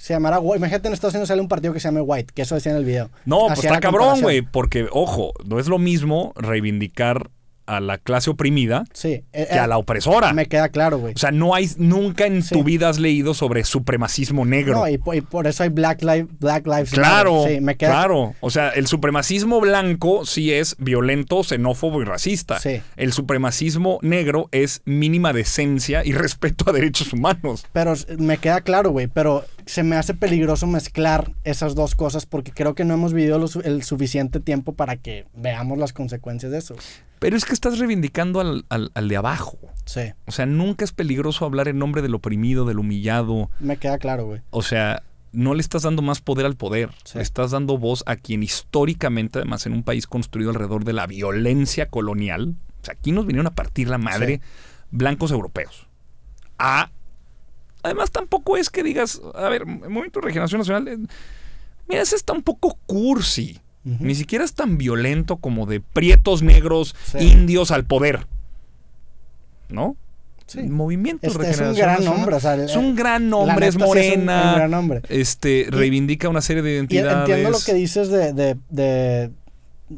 se llamará White. Imagínate en Estados Unidos sale un partido que se llame White, que eso decía en el video. No, pues está cabrón, güey, porque, ojo, no es lo mismo reivindicar a la clase oprimida eh, que a la eh, opresora. Me queda claro, güey. O sea, no hay, nunca en tu vida has leído sobre supremacismo negro. No, y, por, eso hay Black, Lives Black Claro, sí, me queda... claro. O sea, el supremacismo blanco sí es violento, xenófobo y racista. Sí. El supremacismo negro es mínima decencia y (laughs) respeto a derechos humanos. Pero me queda claro, güey, pero se me hace peligroso mezclar esas dos cosas porque creo que no hemos vivido el suficiente tiempo para que veamos las consecuencias de eso. Pero es que estás reivindicando al, al, de abajo. Sí. O sea, nunca es peligroso hablar en nombre del oprimido, del humillado. Me queda claro, güey. O sea, no le estás dando más poder al poder. estás dando voz a quien históricamente, además, en un país construido alrededor de la violencia colonial. O sea, aquí nos vinieron a partir la madre blancos europeos. A además tampoco es que digas, a ver, Movimiento Regeneración Nacional, eh, mira, ese está un poco cursi. Ni siquiera es tan violento como de prietos negros, indios al poder. ¿No? Sí. movimiento de este regeneración. Eh, es un gran nombre. es un gran hombre, es morena. es un, gran Este, reivindica una serie de identidades. entiendo lo que dices de, de, de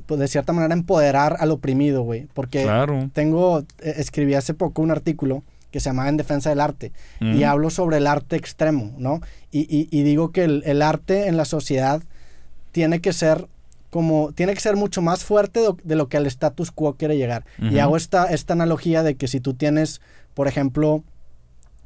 pues, de cierta manera empoderar al oprimido, güey. Porque tengo, eh, escribí hace poco un artículo que se llamaba En Defensa del Arte, y hablo sobre el arte extremo, ¿no? Y, digo que el, arte en la sociedad tiene que ser como, tiene que ser mucho más fuerte de, lo que el status quo quiere llegar. Y hago esta, esta analogía de que si tú tienes, por ejemplo,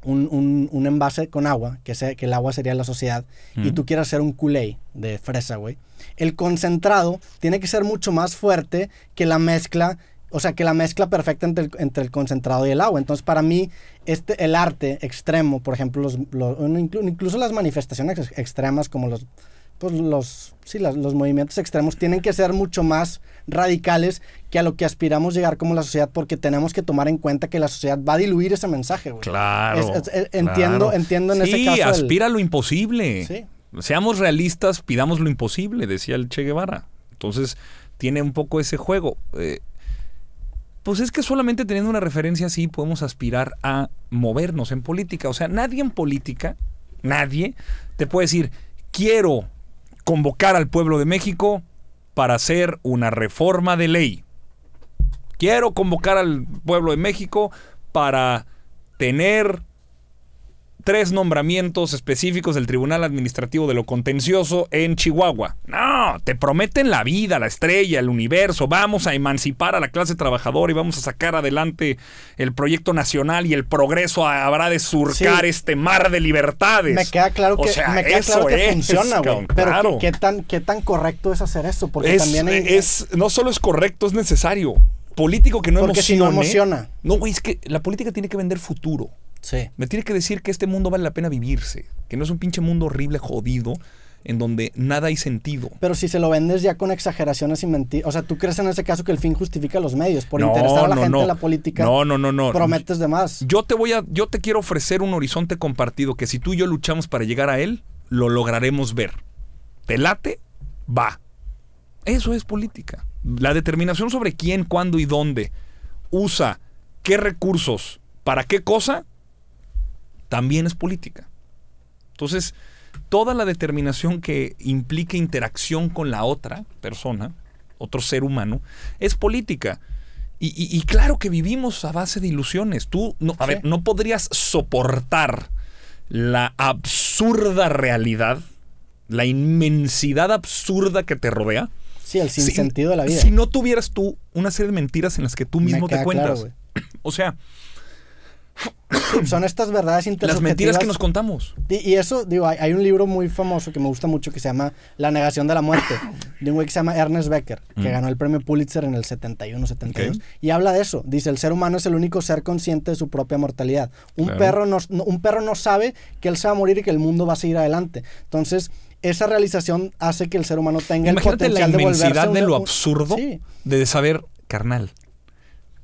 un, envase con agua, que, sea que el agua sería la sociedad, y tú quieras hacer un culé de fresa, güey, el concentrado tiene que ser mucho más fuerte que la mezcla o sea, que la mezcla perfecta entre el, concentrado y el agua. Entonces, para mí, este, el arte extremo, por ejemplo, los, incluso las manifestaciones extremas como los, pues, los, sí, los movimientos extremos tienen que ser mucho más radicales que a lo que aspiramos llegar como la sociedad, porque tenemos que tomar en cuenta que la sociedad va a diluir ese mensaje. Claro, entiendo, entiendo en sí, ese caso. aspira a lo imposible. Seamos realistas, pidamos lo imposible, decía el Che Guevara. Entonces, tiene un poco ese juego. Eh, pues es que solamente teniendo una referencia así podemos aspirar a movernos en política. O sea, nadie en política, nadie, te puede decir, quiero convocar al pueblo de México para hacer una reforma de ley. Quiero convocar al pueblo de México para tener tres nombramientos específicos del Tribunal Administrativo de lo Contencioso en Chihuahua. No, te prometen la vida, la estrella, el universo, vamos a emancipar a la clase trabajadora y vamos a sacar adelante el proyecto nacional y el progreso habrá de surcar este mar de libertades. Me queda claro que, que funciona, güey. Pero ¿qué, tan, ¿qué, tan, correcto es hacer eso? Porque también no solo es correcto, es necesario político que no no emociona. No, güey, es que la política tiene que vender futuro. Me tiene que decir que este mundo vale la pena vivirse, que no es un pinche mundo horrible, jodido, en donde nada hay sentido. Pero si se lo vendes ya con exageraciones y mentiras, o sea, tú crees en ese caso que el fin justifica los medios por interesar a la gente la política. No, no, no, no. Prometes de más. Yo te voy a yo te quiero ofrecer un horizonte compartido que si tú y yo luchamos para llegar a él, lo lograremos ver. Pelate, Va. Eso es política. La determinación sobre quién, cuándo y dónde usa qué recursos para qué cosa también es política. Entonces, toda la determinación que implique interacción con la otra persona, otro ser humano, es política. Y, claro que vivimos a base de ilusiones. Tú, no, a ver, no podrías soportar la absurda realidad, la inmensidad absurda que te rodea. Sí, el sinsentido si, de la vida. Si no tuvieras tú una serie de mentiras en las que tú mismo te cuentas. o sea, (coughs) son estas verdades intersubjetivas. Las mentiras que nos contamos. Y, eso, digo, hay, un libro muy famoso que me gusta mucho que se llama La negación de la muerte, (coughs) de un güey que se llama Ernest Becker, que mm. ganó el premio Pulitzer en el 71, 72, y habla de eso. Dice, el ser humano es el único ser consciente de su propia mortalidad. Un, perro no, un perro no sabe que él se va a morir y que el mundo va a seguir adelante. Entonces, esa realización hace que el ser humano tenga el potencial la inmensidad de volverse... de lo absurdo de saber, carnal,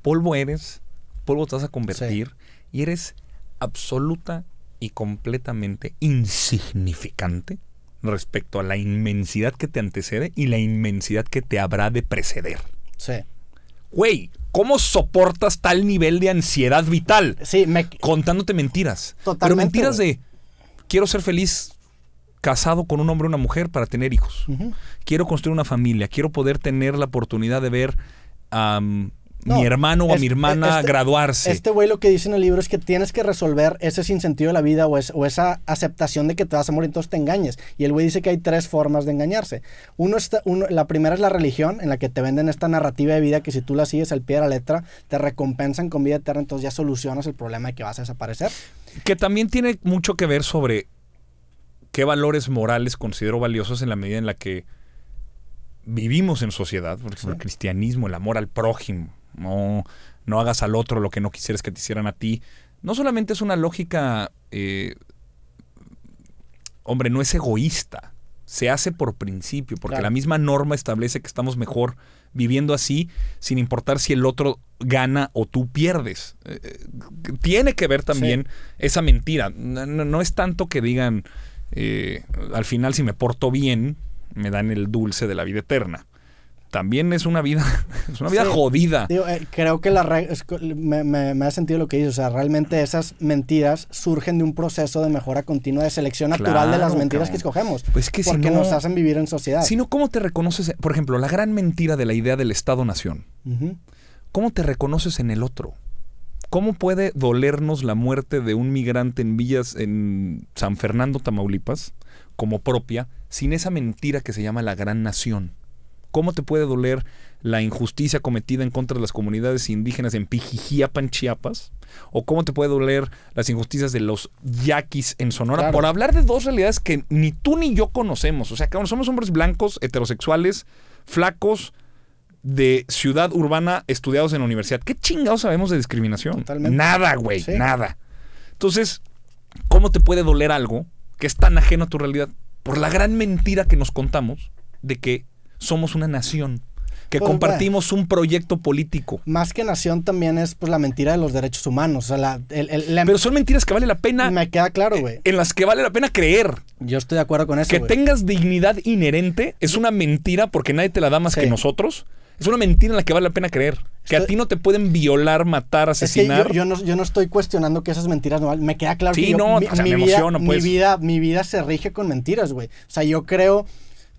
polvo eres, polvo te vas a convertir y eres absoluta y completamente insignificante respecto a la inmensidad que te antecede y la inmensidad que te habrá de preceder. Sí. Güey, ¿cómo soportas tal nivel de ansiedad vital? Sí, me... Contándote mentiras. Totalmente. Pero mentiras de, quiero ser feliz casado con un hombre o una mujer para tener hijos. Quiero construir una familia, quiero poder tener la oportunidad de ver mi hermano o mi hermana este, graduarse. Este güey lo que dice en el libro es que tienes que resolver ese sinsentido de la vida o, esa aceptación de que te vas a morir, entonces te engañes. Y el güey dice que hay tres formas de engañarse. Uno está, la primera es la religión, en la que te venden esta narrativa de vida que si tú la sigues al pie de la letra, te recompensan con vida eterna, entonces ya solucionas el problema de que vas a desaparecer. Que también tiene mucho que ver sobre qué valores morales considero valiosos en la medida en la que vivimos en sociedad, por ejemplo, el cristianismo, el amor al prójimo, no, hagas al otro lo que no quisieras que te hicieran a ti, no solamente es una lógica, eh, hombre, no es egoísta, se hace por principio, porque la misma norma establece que estamos mejor viviendo así, sin importar si el otro gana o tú pierdes. Eh, eh, tiene que ver también esa mentira. No, es tanto que digan, al final si me porto bien, me dan el dulce de la vida eterna también es una vida, (laughs) es una vida jodida. Eh, creo que me, ha sentido lo que dices, o sea, realmente esas mentiras surgen de un proceso de mejora continua, de selección natural de las mentiras que escogemos. Pues porque nos hacen vivir en sociedad. Sino ¿cómo te reconoces? Por ejemplo, la gran mentira de la idea del Estado-Nación. ¿Cómo te reconoces en el otro? ¿Cómo puede dolernos la muerte de un migrante en villas en San Fernando, Tamaulipas, como propia, sin esa mentira que se llama la gran nación? ¿Cómo te puede doler la injusticia cometida en contra de las comunidades indígenas en Pijijiapan, Chiapas? ¿O cómo te puede doler las injusticias de los yaquis en Sonora? Por hablar de dos realidades que ni tú ni yo conocemos. O sea, que somos hombres blancos, heterosexuales, flacos, de ciudad urbana, estudiados en la universidad. ¿Qué chingados sabemos de discriminación? Totalmente. Nada, güey, nada. Entonces, ¿cómo te puede doler algo que es tan ajeno a tu realidad? Por la gran mentira que nos contamos de que somos una nación que pues, compartimos un proyecto político. Más que nación también es pues la mentira de los derechos humanos. O la, Pero son mentiras que vale la pena. Me queda claro, eh, güey. En las que vale la pena creer. Yo estoy de acuerdo con eso. Que tengas dignidad inherente es una mentira porque nadie te la da más que nosotros. Es una mentira en la que vale la pena creer. Que a ti no te pueden violar, matar, asesinar. Es yo, no, estoy cuestionando que esas mentiras no Me queda claro sí, que no, o sea, me emociono, pues. mi, vida, mi vida se rige con mentiras, güey. O sea, yo creo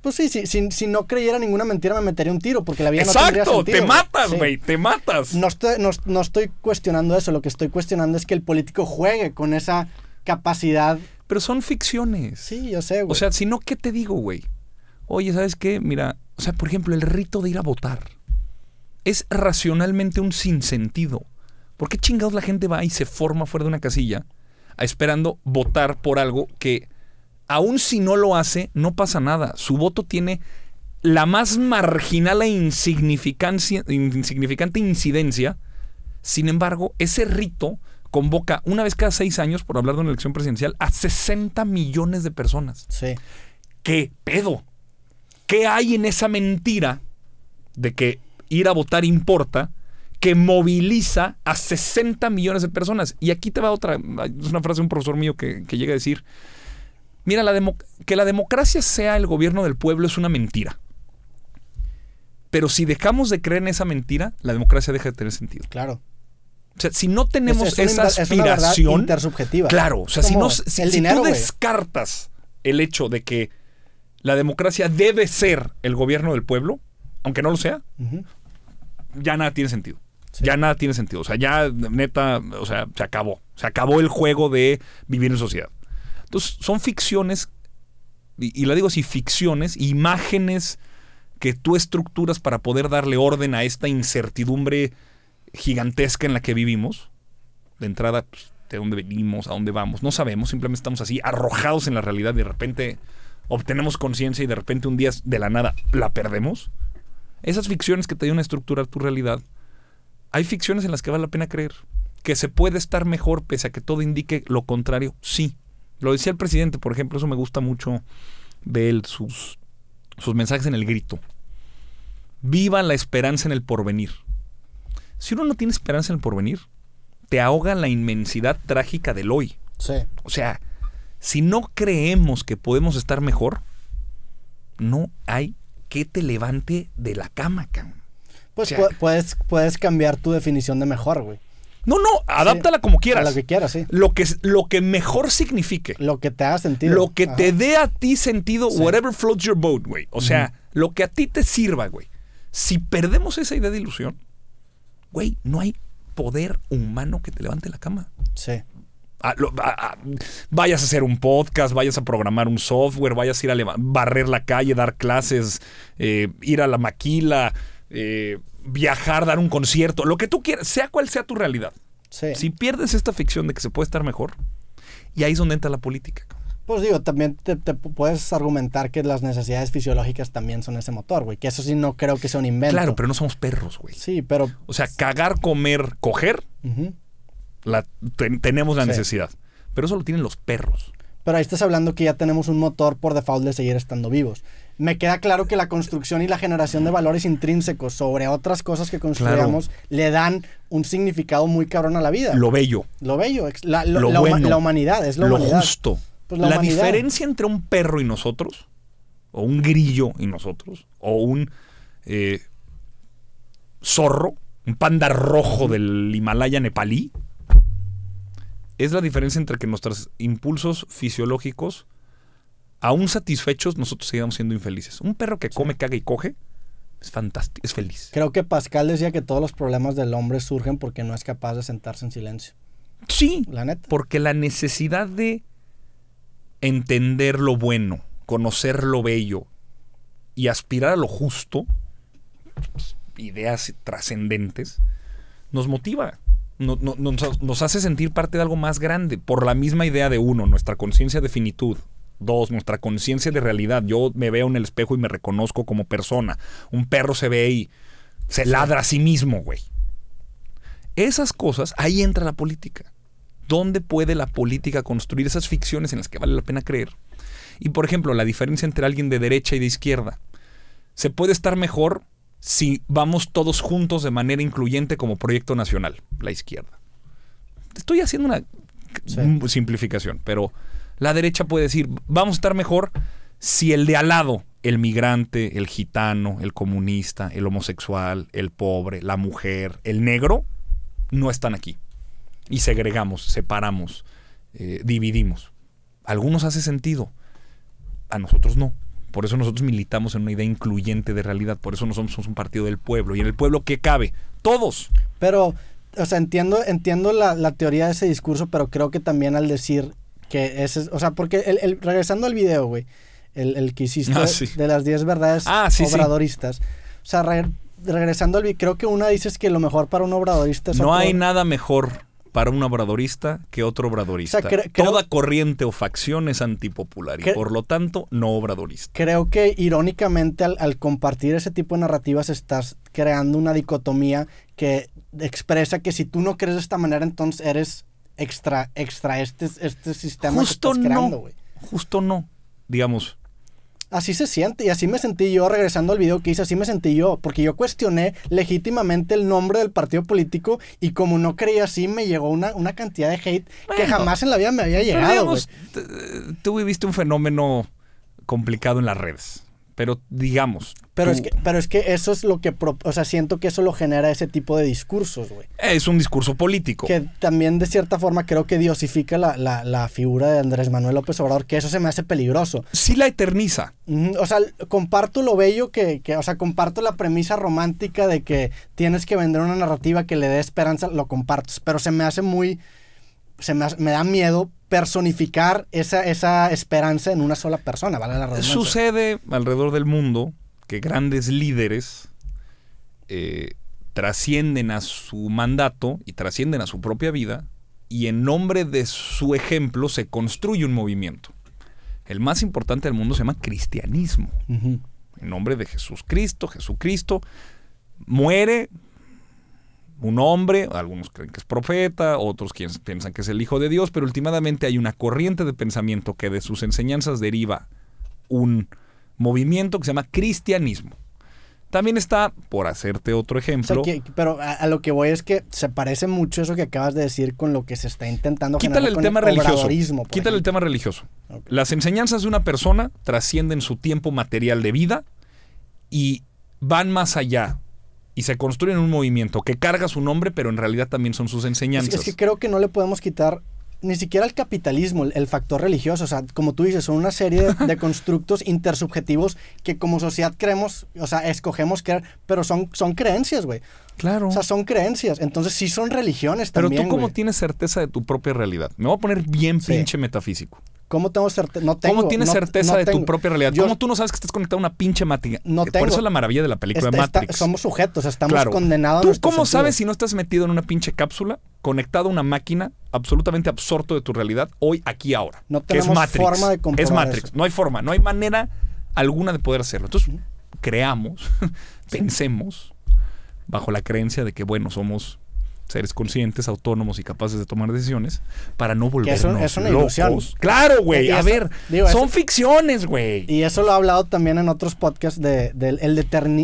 pues sí, si, no creyera ninguna mentira me metería un tiro porque la vida Exacto, no tendría sentido. te matas, güey, te matas. No estoy, cuestionando eso, lo que estoy cuestionando es que el político juegue con esa capacidad. Pero son ficciones. Sí, yo sé, güey. O sea, si no, ¿qué te digo, güey? Oye, ¿sabes qué? Mira, o sea, por ejemplo, el rito de ir a votar es racionalmente un sinsentido. ¿Por qué chingados la gente va y se forma fuera de una casilla esperando votar por algo que aún si no lo hace, no pasa nada. Su voto tiene la más marginal e insignificante incidencia. Sin embargo, ese rito convoca una vez cada seis años, por hablar de una elección presidencial, a 60 millones de personas. Sí. ¿Qué pedo? ¿Qué hay en esa mentira de que ir a votar importa? que moviliza a 60 millones de personas. Y aquí te va otra, es una frase de un profesor mío que llega a decir, Mira, la que la democracia sea el gobierno del pueblo es una mentira. Pero si dejamos de creer en esa mentira, la democracia deja de tener sentido. Claro. O sea, si no tenemos es esa aspiración. intersubjetiva. Claro. O sea, si, no, tú descartas el hecho de que la democracia debe ser el gobierno del pueblo, aunque no lo sea, ya nada tiene sentido. Ya nada tiene sentido. O sea, ya neta, o sea, se acabó. Se acabó el juego de vivir en sociedad. Entonces, son ficciones, y, la digo así, ficciones, imágenes que tú estructuras para poder darle orden a esta incertidumbre gigantesca en la que vivimos. De entrada, pues, de dónde venimos, a dónde vamos, no sabemos, simplemente estamos así arrojados en la realidad y de repente obtenemos conciencia y de repente un día de la nada la perdemos. Esas ficciones que te ayudan a estructurar tu realidad, hay ficciones en las que vale la pena creer. Que se puede estar mejor pese a que todo indique lo contrario, sí. Lo decía el presidente, por ejemplo, eso me gusta mucho de él, sus, sus mensajes en el grito. Viva la esperanza en el porvenir. Si uno no tiene esperanza en el porvenir, te ahoga la inmensidad trágica del hoy. Sí. O sea, si no creemos que podemos estar mejor, no hay que te levante de la cama, cabrón. Pues puedes, puedes cambiar tu definición de mejor, güey. No, no, adáptala como quieras. A la que quieras, sí. Lo que, lo que mejor signifique. Lo que te haga sentido. Lo que te dé a ti sentido, whatever floats your boat, güey. O sea, lo que a ti te sirva, güey. Si perdemos esa idea de ilusión, güey, no hay poder humano que te levante la cama. Sí. Ah, ah, ah, vayas a hacer un podcast, vayas a programar un software, vayas a ir a barrer la calle, dar clases, eh, ir a la maquila, eh, viajar, dar un concierto, lo que tú quieras, sea cual sea tu realidad. Si pierdes esta ficción de que se puede estar mejor, y ahí es donde entra la política. Pues digo, también te, puedes argumentar que las necesidades fisiológicas también son ese motor, güey. Que eso sí no creo que sea un invento. Claro, pero no somos perros, güey. Sí, pero... O sea, cagar, comer, coger, la, tenemos la necesidad. Pero eso lo tienen los perros. Pero ahí estás hablando que ya tenemos un motor por default de seguir estando vivos me queda claro que la construcción y la generación de valores intrínsecos sobre otras cosas que construyamos le dan un significado muy cabrón a la vida. Lo bello. Lo bello, la, la humanidad, es lo justo. la, diferencia entre un perro y nosotros, o un grillo y nosotros, o un eh, zorro, un panda rojo del Himalaya nepalí, es la diferencia entre que nuestros impulsos fisiológicos aún satisfechos, nosotros seguimos siendo infelices. Un perro que come, caga y coge es fantástico, es feliz. Creo que Pascal decía que todos los problemas del hombre surgen porque no es capaz de sentarse en silencio. Sí, la neta. Porque la necesidad de entender lo bueno, conocer lo bello y aspirar a lo justo, ideas trascendentes, nos motiva. nos, nos hace sentir parte de algo más grande, por la misma idea de uno, nuestra conciencia de finitud, Dos, nuestra conciencia de realidad. Yo me veo en el espejo y me reconozco como persona. Un perro se ve y se ladra a sí mismo, güey. Esas cosas, ahí entra la política. ¿Dónde puede la política construir esas ficciones en las que vale la pena creer? Y por ejemplo, la diferencia entre alguien de derecha y de izquierda. Se puede estar mejor si vamos todos juntos de manera incluyente como proyecto nacional, la izquierda. Estoy haciendo una simplificación, pero la derecha puede decir, vamos a estar mejor si el de al lado, el migrante, el gitano, el comunista, el homosexual, el pobre, la mujer, el negro, no están aquí. Y segregamos, separamos, eh, dividimos. algunos hace sentido, a nosotros no. Por eso nosotros militamos en una idea incluyente de realidad. Por eso nosotros somos un partido del pueblo. ¿Y en el pueblo qué cabe? Todos. Pero, o sea, entiendo, entiendo la, la teoría de ese discurso, pero creo que también al decir que ese, o sea, porque el, regresando al video, güey, el, que hiciste ah, de las 10 verdades ah, obradoristas. O sea, regresando al video, creo que una dices que lo mejor para un obradorista es... No hay nada mejor para un obradorista que otro obradorista. Toda corriente o facción es antipopular y por lo tanto no obradorista. Creo que irónicamente al compartir ese tipo de narrativas estás creando una dicotomía que expresa que si tú no crees de esta manera entonces eres extra, extra este, este sistema Justo no. Justo no, digamos. Así se siente y así me sentí yo regresando al video que hice, así me sentí yo, porque yo cuestioné legítimamente el nombre del partido político y como no creía así me llegó una, una cantidad de hate que jamás en la vida me había llegado. Eh, tú viviste un fenómeno complicado en las redes pero digamos. Pero, es que, pero es que eso es lo que, o sea, siento que eso lo genera ese tipo de discursos, güey. Es un discurso político. Que también de cierta forma creo que diosifica la, figura de Andrés Manuel López Obrador, que eso se me hace peligroso. Sí la eterniza. O sea, comparto lo bello que, o sea, comparto la premisa romántica de que tienes que vender una narrativa que le dé esperanza, lo compartes, pero se me hace muy... Se me, me da miedo personificar esa, esperanza en una sola persona, Sucede alrededor del mundo que grandes líderes eh, trascienden a su mandato y trascienden a su propia vida y en nombre de su ejemplo se construye un movimiento. El más importante del mundo se llama cristianismo. En nombre de Jesús Cristo, Jesucristo muere, un hombre, algunos creen que es profeta, otros piensan que es el Hijo de Dios, pero últimamente hay una corriente de pensamiento que de sus enseñanzas deriva un movimiento que se llama cristianismo. También está, por hacerte otro ejemplo. pero a, lo que voy es que se parece mucho eso que acabas de decir con lo que se está intentando Quítale el, tema, religioso. Quítale el tema religioso. Las enseñanzas de una persona trascienden su tiempo material de vida y van más allá y se construyen un movimiento que carga su nombre, pero en realidad también son sus enseñanzas. Es, es que creo que no le podemos quitar ni siquiera el capitalismo, el, factor religioso. O sea, como tú dices, son una serie de, (laughs) constructos intersubjetivos que como sociedad creemos, o sea, escogemos creer, pero son, son creencias, güey. Claro. O sea, son creencias. Entonces sí son religiones también. Pero tú, ¿cómo tienes certeza de tu propia realidad? Me voy a poner bien pinche metafísico. ¿Cómo tengo certeza? ¿Cómo tienes certeza de tu propia realidad? ¿Cómo tú no sabes que estás conectado a una pinche Matrix? Por eso es la maravilla de la película Matrix. somos sujetos, estamos condenados. ¿Tú cómo sabes si no estás metido en una pinche cápsula, conectado a una máquina, absolutamente absorto de tu realidad, hoy, aquí, ahora? No tenemos es Matrix. forma de comprobar Es Matrix. No hay forma, no hay manera alguna de poder hacerlo. Entonces, creamos, (laughs) pensemos, bajo la creencia de que, bueno, somos seres conscientes, autónomos y capaces de tomar decisiones para no volvernos es una locos. Claro, güey. A ver, son ficciones, güey. Y eso lo ha hablado también en otros podcasts del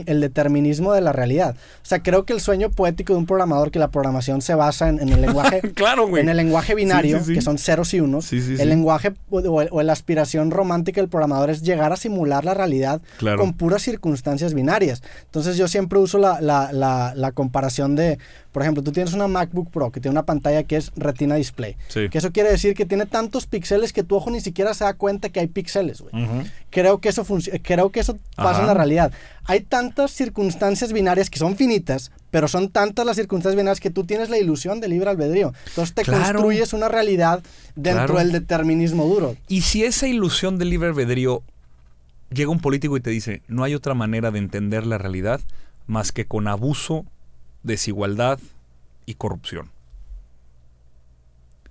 determinismo de la realidad. O sea, creo que el sueño poético de un programador, que la programación se basa en, el lenguaje, claro, en el lenguaje (laughs) binario, que son ceros y unos. el lenguaje o, la aspiración romántica del programador es llegar a simular la realidad con puras circunstancias binarias. Entonces yo siempre uso la comparación de por ejemplo, tú tienes una MacBook Pro que tiene una pantalla que es Retina Display. Que eso quiere decir que tiene tantos píxeles que tu ojo ni siquiera se da cuenta que hay píxeles, güey. Creo que eso, creo que eso pasa en la realidad. Hay tantas circunstancias binarias que son finitas, pero son tantas las circunstancias binarias que tú tienes la ilusión de libre albedrío. Entonces te construyes una realidad dentro del determinismo duro. Y si esa ilusión de libre albedrío llega un político y te dice, no hay otra manera de entender la realidad más que con abuso desigualdad y corrupción.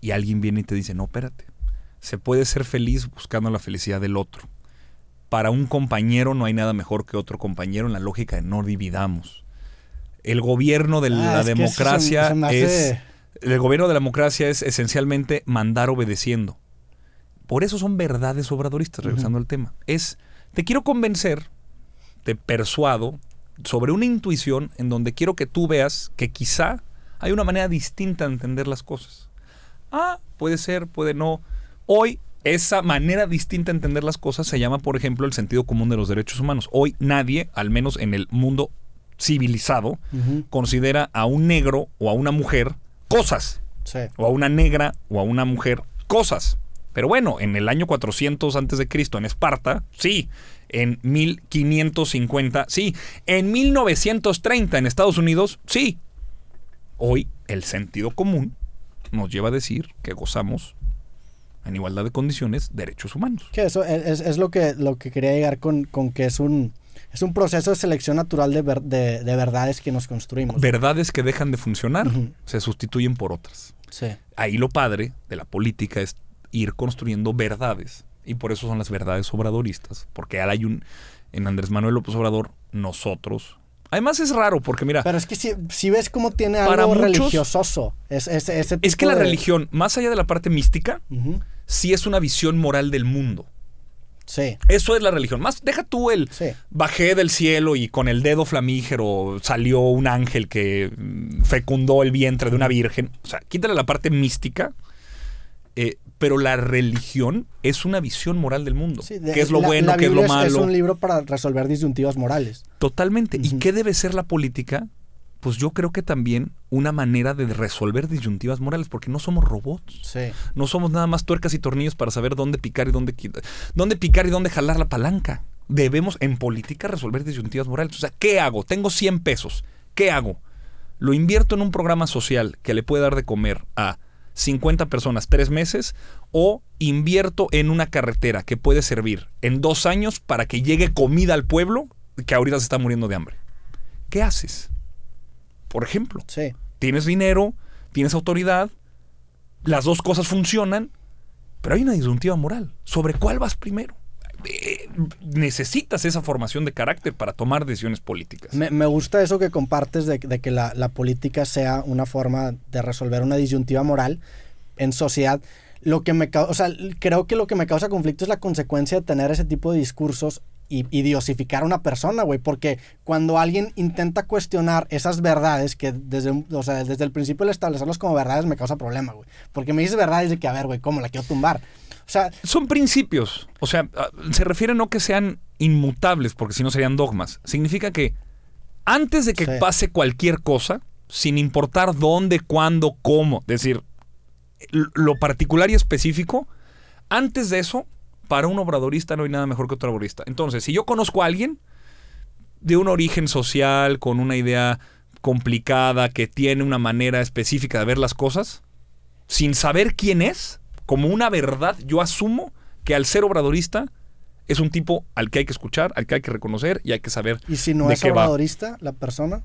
Y alguien viene y te dice, no, espérate, se puede ser feliz buscando la felicidad del otro. Para un compañero no hay nada mejor que otro compañero en la lógica de no dividamos. El gobierno de ah, la democracia es... El gobierno de la democracia es esencialmente mandar obedeciendo. Por eso son verdades obradoristas, regresando el al tema. Es, te quiero convencer, te persuado, sobre una intuición en donde quiero que tú veas que quizá hay una manera distinta de entender las cosas. Ah, puede ser, puede no. Hoy esa manera distinta de entender las cosas se llama, por ejemplo, el sentido común de los derechos humanos. Hoy nadie, al menos en el mundo civilizado, considera a un negro o a una mujer cosas. O a una negra o a una mujer cosas. Pero bueno, en el año 400 a.C. en Esparta, sí. En 1550, sí. En 1930 en Estados Unidos, sí. Hoy el sentido común nos lleva a decir que gozamos en igualdad de condiciones derechos humanos. Que eso es, lo, que, lo que quería llegar con, con que es un, es un proceso de selección natural de, de, verdades que nos construimos. Verdades que dejan de funcionar, se sustituyen por otras. Sí. Ahí lo padre de la política es ir construyendo verdades. Y por eso son las verdades obradoristas. Porque hay un, en Andrés Manuel López Obrador, nosotros. Además es raro porque mira... Pero es que si, si ves cómo tiene algo religiososo Es, es, ese es que la religión, más allá de la parte mística, sí es una visión moral del mundo. Sí. Eso es la religión. Más, deja tú el bajé del cielo y con el dedo flamígero salió un ángel que mm, fecundó el vientre de una virgen. O sea, quítale la parte mística. Eh, pero la religión es una visión moral del mundo. que ¿Qué es lo bueno, qué es lo malo? Es un libro para resolver disyuntivas morales. Totalmente. ¿Y qué debe ser la política? Pues yo creo que también una manera de resolver disyuntivas morales, porque no somos robots. Sí. No somos nada más tuercas y tornillos para saber dónde picar y dónde, dónde picar y dónde jalar la palanca. Debemos en política resolver disyuntivas morales. O sea, ¿qué hago? Tengo 100 pesos. ¿Qué hago? Lo invierto en un programa social que le puede dar de comer a 50 personas, 3 meses, o invierto en una carretera que puede servir en dos años para que llegue comida al pueblo que ahorita se está muriendo de hambre. ¿Qué haces? Por ejemplo, tienes dinero, tienes autoridad, las dos cosas funcionan, pero hay una disyuntiva moral. ¿Sobre cuál vas primero? Eh, necesitas esa formación de carácter para tomar decisiones políticas. Me, gusta eso que compartes de, que la, política sea una forma de resolver una disyuntiva moral en sociedad. Lo que me, creo que lo que me causa conflicto es la consecuencia de tener ese tipo de discursos y, diosificar a una persona, güey, porque cuando alguien intenta cuestionar esas verdades que desde, desde el principio el establecerlas como verdades me causa problema, güey, porque me dices verdades de que, a ver, güey, ¿cómo la quiero tumbar? son principios. O sea, ah, se refiere no que sean inmutables, porque si no serían dogmas. Significa que antes de que pase cualquier cosa, sin importar dónde, cuándo, cómo, decir, lo particular y específico, antes de eso, para un obradorista no hay nada mejor que otro obradorista. Entonces, si yo conozco a alguien de un origen social, con una idea complicada, que tiene una manera específica de ver las cosas, sin saber quién es, como una verdad, yo asumo que al ser obradorista es un tipo al que hay que escuchar, al que hay que reconocer y hay que saber. Y si no es obradorista la persona,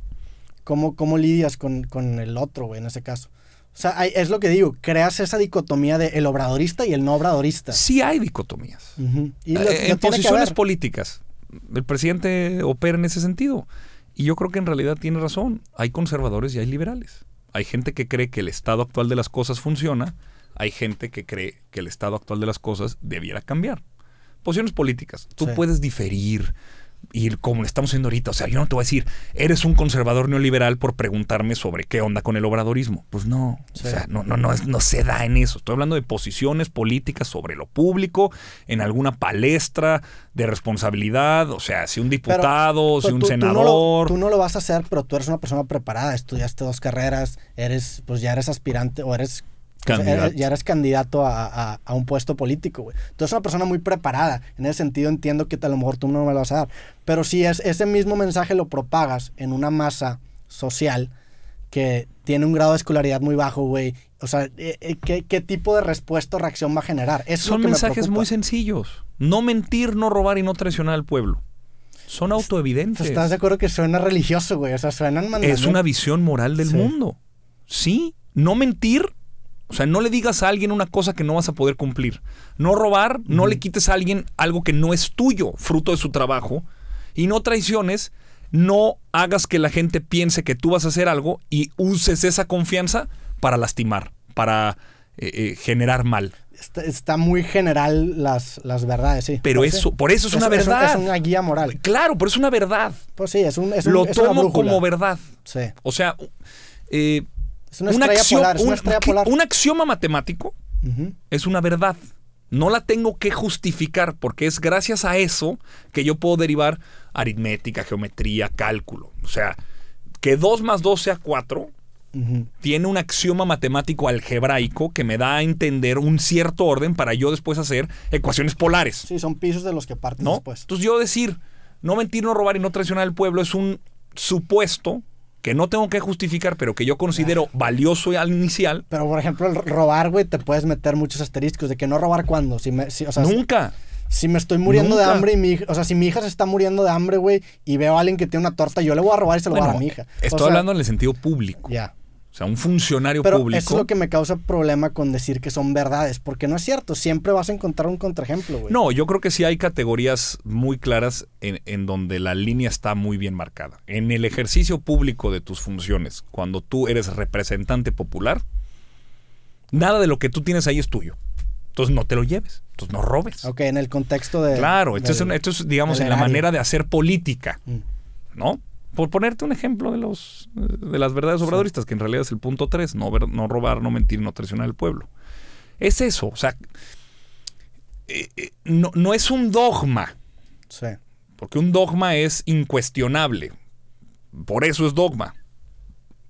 ¿cómo, cómo lidias con, el otro, en ese caso? O sea, es lo que digo, creas esa dicotomía de el obradorista y el no obradorista. Sí hay dicotomías. y eh, en posiciones políticas. El presidente opera en ese sentido. Y yo creo que en realidad tiene razón. Hay conservadores y hay liberales. Hay gente que cree que el estado actual de las cosas funciona hay gente que cree que el estado actual de las cosas debiera cambiar. Posiciones políticas. Tú puedes diferir y como lo estamos haciendo ahorita, o sea, yo no te voy a decir, eres un conservador neoliberal por preguntarme sobre qué onda con el obradorismo. Pues no, o sea, no, no, no, es, no se da en eso. Estoy hablando de posiciones políticas sobre lo público, en alguna palestra de responsabilidad, o sea, si un diputado, si un senador. no, lo, tú no, lo, vas a hacer, pero tú eres una persona preparada, estudiaste dos carreras, eres, pues ya eres aspirante o eres ya eres candidato a, un puesto político, güey. eres una persona muy preparada. En ese sentido, entiendo que a lo mejor tú no me lo vas a dar. Pero si es, ese mismo mensaje lo propagas en una masa social que tiene un grado de escolaridad muy bajo, güey. O sea, eh, eh, ¿qué, tipo de respuesta o reacción va a generar? Son mensajes muy sencillos. No mentir, no robar y no traicionar al pueblo. Son pues, autoevidentes. Pues, ¿Estás de acuerdo que suena religioso, güey? O sea, suenan mandamientos. Es una visión moral del mundo. Sí, no mentir o sea, no le digas a alguien una cosa que no vas a poder cumplir. No robar, no le quites a alguien algo que no es tuyo, fruto de su trabajo. Y no traiciones, no hagas que la gente piense que tú vas a hacer algo y uses esa confianza para lastimar, para eh, eh, generar mal. Está, muy general las, las verdades, sí. Pero pues eso, por eso es, una verdad. Es, una guía moral. Claro, pero es una verdad. Pues sí, es un. Es Lo tomo como verdad. Sí. O sea, eh, una, un, axioma matemático es una verdad. No la tengo que justificar porque es gracias a eso que yo puedo derivar aritmética, geometría, cálculo. O sea, que 2 más 2 sea 4 tiene un axioma matemático algebraico que me da a entender un cierto orden para yo después hacer ecuaciones polares. Sí, son pisos de los que partes después. Entonces yo decir, no mentir, no robar y no traicionar al pueblo es un supuesto que no tengo que justificar, pero que yo considero valioso al inicial. Pero, por ejemplo, el robar, güey, te puedes meter muchos asteriscos de que no robar cuando Si me, Nunca. Si, me estoy muriendo de hambre y mi o sea, si mi hija se está muriendo de hambre, güey, y veo a alguien que tiene una torta, yo le voy a robar y se lo a a mi hija. Estoy hablando en el sentido público. Ya. O sea, un funcionario público. Eso es lo que me causa problema con decir que son verdades, porque no es cierto. Siempre vas a encontrar un contraejemplo, güey. No, yo creo que sí hay categorías muy claras en, donde la línea está muy bien marcada. En el ejercicio público de tus funciones, cuando tú eres representante popular, nada de lo que tú tienes ahí es tuyo. Entonces no te lo lleves, entonces no robes. Ok, en el contexto de. Claro, esto, es, digamos, en la manera de hacer política, mm. ¿no? por ponerte un ejemplo de, los, de las verdades obradoristas, que en realidad es el punto 3, no, no robar, no mentir, no traicionar al pueblo. Es eso, o sea, eh, eh, no, es un dogma. Porque un dogma es incuestionable. Por eso es dogma.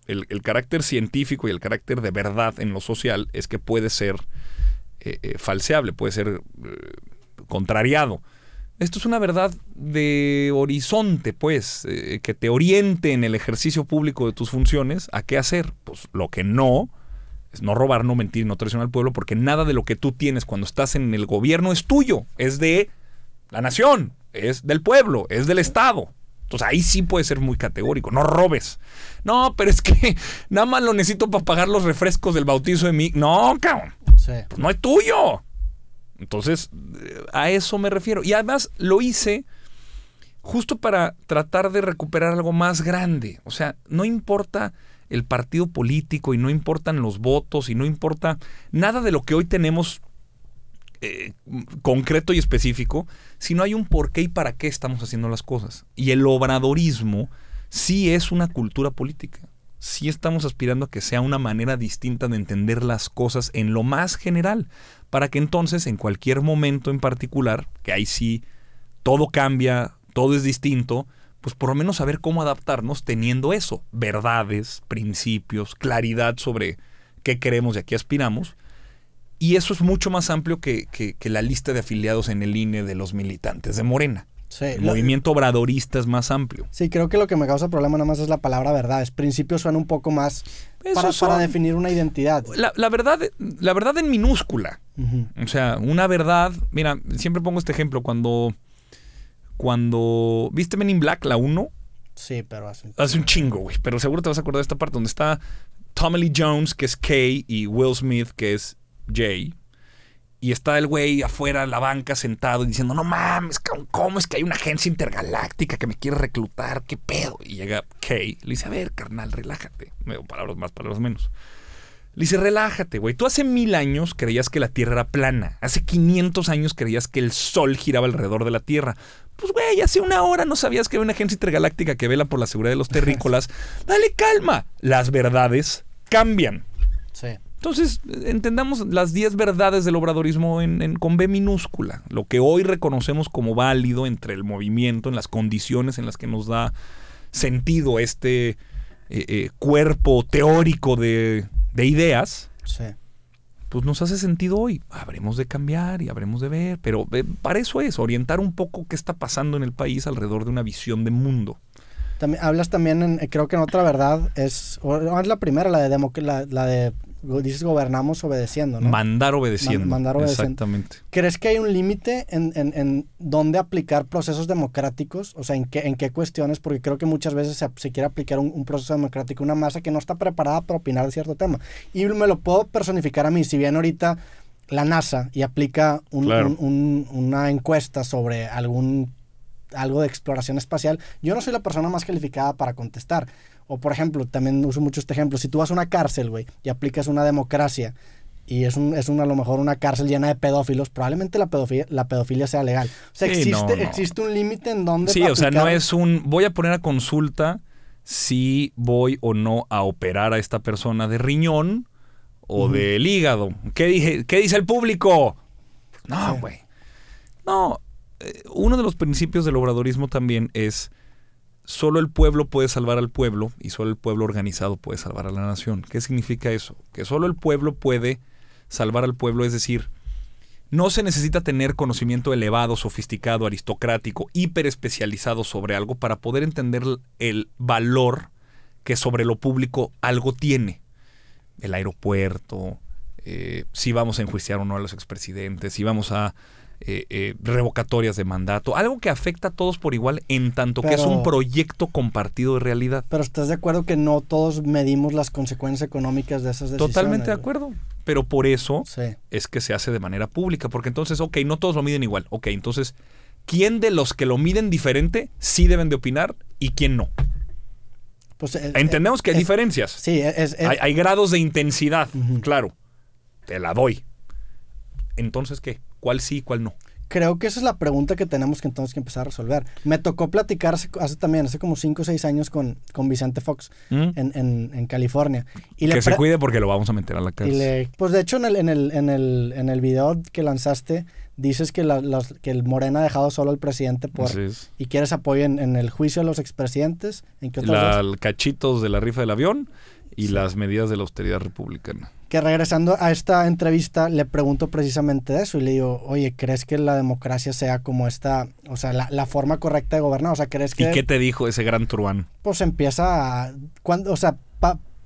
El, carácter científico y el carácter de verdad en lo social es que puede ser eh, falseable, puede ser contrariado. Esto es una verdad de horizonte, pues, eh, que te oriente en el ejercicio público de tus funciones a qué hacer. Pues lo que no es no robar, no mentir, no traicionar al pueblo, porque nada de lo que tú tienes cuando estás en el gobierno es tuyo, es de la nación, es del pueblo, es del Estado. Entonces ahí sí puede ser muy categórico, no robes. No, pero es que nada más lo necesito para pagar los refrescos del bautizo de mi... No, cabrón. Pues no es tuyo. Entonces, a eso me refiero. Y además lo hice justo para tratar de recuperar algo más grande. O sea, no importa el partido político y no importan los votos y no importa nada de lo que hoy tenemos eh, concreto y específico, sino hay un por qué y para qué estamos haciendo las cosas. Y el obradorismo sí es una cultura política sí estamos aspirando a que sea una manera distinta de entender las cosas en lo más general, para que entonces en cualquier momento en particular, que ahí sí todo cambia, todo es distinto, pues por lo menos saber cómo adaptarnos teniendo eso, verdades, principios, claridad sobre qué queremos y a qué aspiramos. Y eso es mucho más amplio que, que la lista de afiliados en el INE de los militantes de Morena el movimiento obradorista es más amplio. Sí, creo que lo que me causa problema nada más es la palabra verdad. Es principio suena un poco más para, definir una identidad. La, verdad, la verdad en minúscula. O sea, una verdad. Mira, siempre pongo este ejemplo. Cuando. Cuando. ¿Viste Men in Black, la 1? Sí, pero hace un chingo. Hace un chingo, güey. Pero seguro te vas a acordar de esta parte donde está Tommy Lee Jones, que es Kay, y Will Smith, que es Jay. Y está el güey afuera en la banca sentado diciendo, no mames, ¿cómo es que hay una agencia intergaláctica que me quiere reclutar? ¿Qué pedo? Y llega Kay, le dice, a ver, carnal, relájate. Palabras más, palabras menos. Le dice, relájate, güey. Tú hace mil años creías que la Tierra era plana. Hace 500 años creías que el Sol giraba alrededor de la Tierra. Pues, güey, hace una hora no sabías que había una agencia intergaláctica que vela por la seguridad de los (laughs) terrícolas. Dale calma. Las verdades cambian. Sí. Entonces, entendamos las 10 verdades del obradorismo en, con B minúscula, lo que hoy reconocemos como válido entre el movimiento, en las condiciones en las que nos da sentido este eh, eh, cuerpo teórico de, ideas. pues nos hace sentido hoy. Habremos de cambiar y habremos de ver, pero eh, para eso es, orientar un poco qué está pasando en el país alrededor de una visión de mundo. También, hablas también, creo que en otra verdad, es, la primera, la de, la, la de dices gobernamos obedeciendo, ¿no? Mandar obedeciendo. mandar obedeciendo. Exactamente. ¿Crees que hay un límite en, en, dónde aplicar procesos democráticos? O sea, ¿en qué, en qué cuestiones? Porque creo que muchas veces se, quiere aplicar un, proceso democrático, una masa que no está preparada para opinar de cierto tema. Y me lo puedo personificar a mí. Si bien ahorita la NASA y aplica una encuesta sobre algún algo de exploración espacial, yo no soy la persona más calificada para contestar o por ejemplo, también uso mucho este ejemplo, si tú vas a una cárcel, güey, y aplicas una democracia, y es, un, es a lo mejor una cárcel llena de pedófilos, probablemente la pedofilia, la pedofilia sea legal. O sea, existe, existe un límite en donde... Sí, o sea, no es un... Voy a poner a consulta si voy o no a operar a esta persona de riñón o de hígado. ¿Qué, dije, dice el público? Pues no, güey. No, eh, uno de los principios del obradorismo también es solo el pueblo puede salvar al pueblo y solo el pueblo organizado puede salvar a la nación. ¿Qué significa eso? Que solo el pueblo puede salvar al pueblo, es decir, no se necesita tener conocimiento elevado, sofisticado, aristocrático, hiperespecializado sobre algo para poder entender el valor que sobre lo público algo tiene. El aeropuerto, eh, si vamos a enjuiciar o no a los expresidentes, si vamos a eh, eh, revocatorias de mandato, algo que afecta a todos por igual en tanto que es un proyecto compartido de realidad. Pero estás de acuerdo que no todos medimos las consecuencias económicas de esas decisiones. Totalmente de acuerdo, pero por eso es que se hace de manera pública, porque entonces, ok, no todos lo miden igual, ok, entonces, ¿quién de los que lo miden diferente sí deben de opinar y quién no? Pues, eh, Entendemos que hay diferencias. Sí, hay, grados de intensidad, claro. Te la doy. Entonces, ¿qué? ¿Cuál sí y cuál no? Creo que esa es la pregunta que tenemos que entonces empezar a resolver. Me tocó platicar hace, también, hace como 5 o 6 años con, con Vicente Fox mm. en, California. que se cuide porque lo vamos a meter a la cárcel. pues de hecho en el, en el, en, el, en, el, video que lanzaste dices que, la, que el Morena ha dejado solo al presidente por... Y quieres apoyo en, el juicio de los expresidentes. ¿En qué Cachitos de la rifa del avión y las medidas de la austeridad republicana que regresando a esta entrevista le pregunto precisamente eso y le digo, oye, ¿crees que la democracia sea como esta, o sea, la, forma correcta de gobernar? O sea, ¿crees que... ¿Y qué te dijo ese gran turbán? Pues empieza a... Cuando, o sea,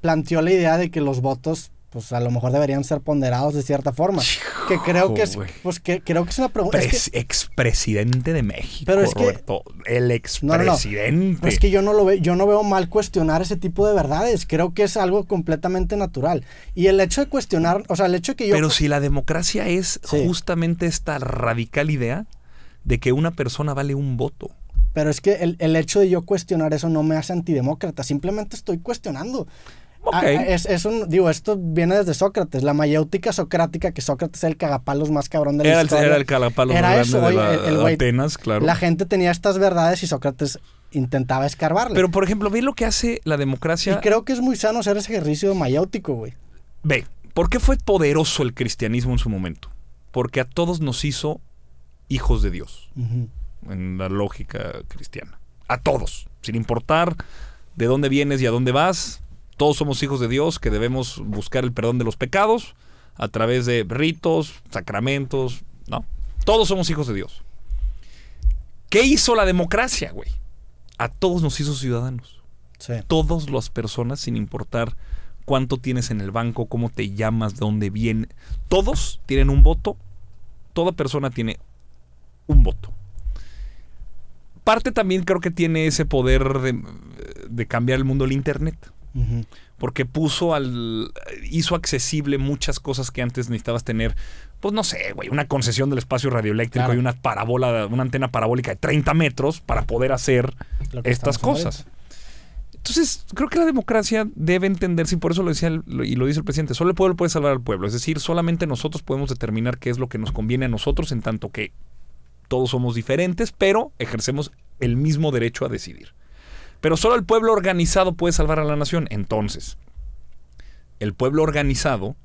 planteó la idea de que los votos pues a lo mejor deberían ser ponderados de cierta forma. que creo que es, pues que creo que es una pregunta. Es expresidente de México, pero es que, el expresidente. No, es que yo no lo veo, yo no veo mal cuestionar ese tipo de verdades. Creo que es algo completamente natural. Y el hecho de cuestionar, o sea, el hecho que yo. Pero si la democracia es justamente esta radical idea de que una persona vale un voto. Pero es que el, el, hecho de yo cuestionar eso no me hace antidemócrata, simplemente estoy cuestionando. Ah, es, un, digo, esto viene desde Sócrates, la mayéutica socrática, que Sócrates era el cagapalos más cabrón de la era, Era el cagapalos la, Atenas, claro. La gente tenía estas verdades y Sócrates intentaba escarbarlas. Pero, por ejemplo, ve lo que hace la democracia. Y creo que es muy sano hacer ese ejercicio mayéutico, güey. Ve, ¿por qué fue poderoso el cristianismo en su momento? Porque a todos nos hizo hijos de Dios, en la lógica cristiana. A todos, sin importar de dónde vienes y a dónde vas, todos somos hijos de Dios, que debemos buscar el perdón de los pecados a través de ritos, sacramentos, ¿no? Todos somos hijos de Dios. ¿Qué hizo la democracia, güey? A todos nos hizo ciudadanos. Todas las personas, sin importar cuánto tienes en el banco, cómo te llamas, de dónde vienes. Todos tienen un voto. Toda persona tiene un voto. Parte también creo que tiene ese poder de, de cambiar el mundo el Internet. Porque puso al. hizo accesible muchas cosas que antes necesitabas tener. Pues no sé, güey, una concesión del espacio radioeléctrico y una parábola, una antena parabólica de 30 metros para poder hacer estas cosas. Entonces, creo que la democracia debe entenderse, y por eso lo decía y lo dice el presidente, solo el pueblo puede salvar al pueblo. Es decir, solamente nosotros podemos determinar qué es lo que nos conviene a nosotros, en tanto que todos somos diferentes, pero ejercemos el mismo derecho a decidir. Pero solo el pueblo organizado puede salvar a la nación. Entonces, el pueblo organizado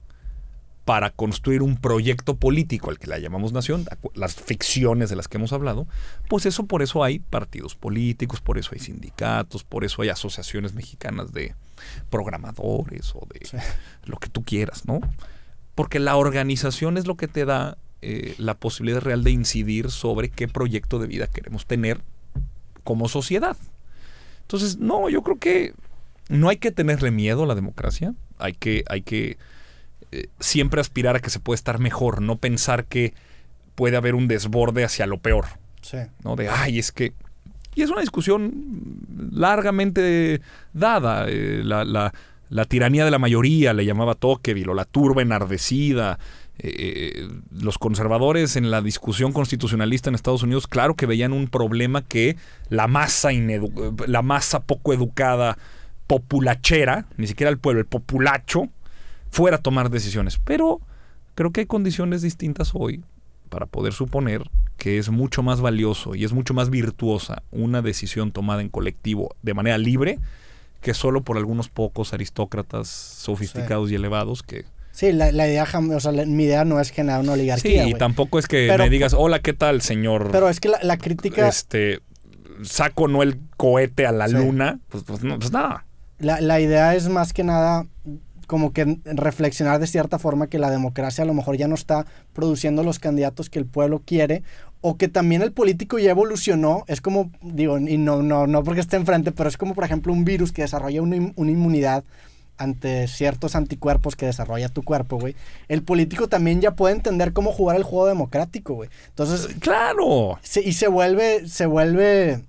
para construir un proyecto político al que la llamamos nación, las ficciones de las que hemos hablado, pues eso por eso hay partidos políticos, por eso hay sindicatos, por eso hay asociaciones mexicanas de programadores o de lo que tú quieras, ¿no? Porque la organización es lo que te da eh, la posibilidad real de incidir sobre qué proyecto de vida queremos tener como sociedad. Entonces, no, yo creo que no hay que tenerle miedo a la democracia. Hay que, hay que eh, siempre aspirar a que se puede estar mejor, no pensar que puede haber un desborde hacia lo peor. Sí. ¿no? De, ay, es que... Y es una discusión largamente dada. Eh, la, la la tiranía de la mayoría le llamaba Tocqueville, o la turba enardecida. Eh, eh, los conservadores en la discusión constitucionalista en Estados Unidos, claro que veían un problema que la masa, la masa poco educada, populachera, ni siquiera el pueblo, el populacho, fuera a tomar decisiones. Pero creo que hay condiciones distintas hoy para poder suponer que es mucho más valioso y es mucho más virtuosa una decisión tomada en colectivo de manera libre que solo por algunos pocos aristócratas sofisticados y elevados que... Sí, la, la idea, o sea, mi idea no es generar una oligarquía. Sí, y tampoco es que me digas, hola, ¿qué tal, señor? Pero es que la, crítica... Este, saco no el cohete a la luna, pues, pues, pues nada. La, la idea es más que nada como que reflexionar de cierta forma que la democracia a lo mejor ya no está produciendo los candidatos que el pueblo quiere o que también el político ya evolucionó, es como, digo, y no, no, no porque esté enfrente, pero es como, por ejemplo, un virus que desarrolla una, inmunidad ante ciertos anticuerpos que desarrolla tu cuerpo, güey. El político también ya puede entender cómo jugar el juego democrático, güey. Entonces. Eh, ¡Claro! y se vuelve, se vuelve.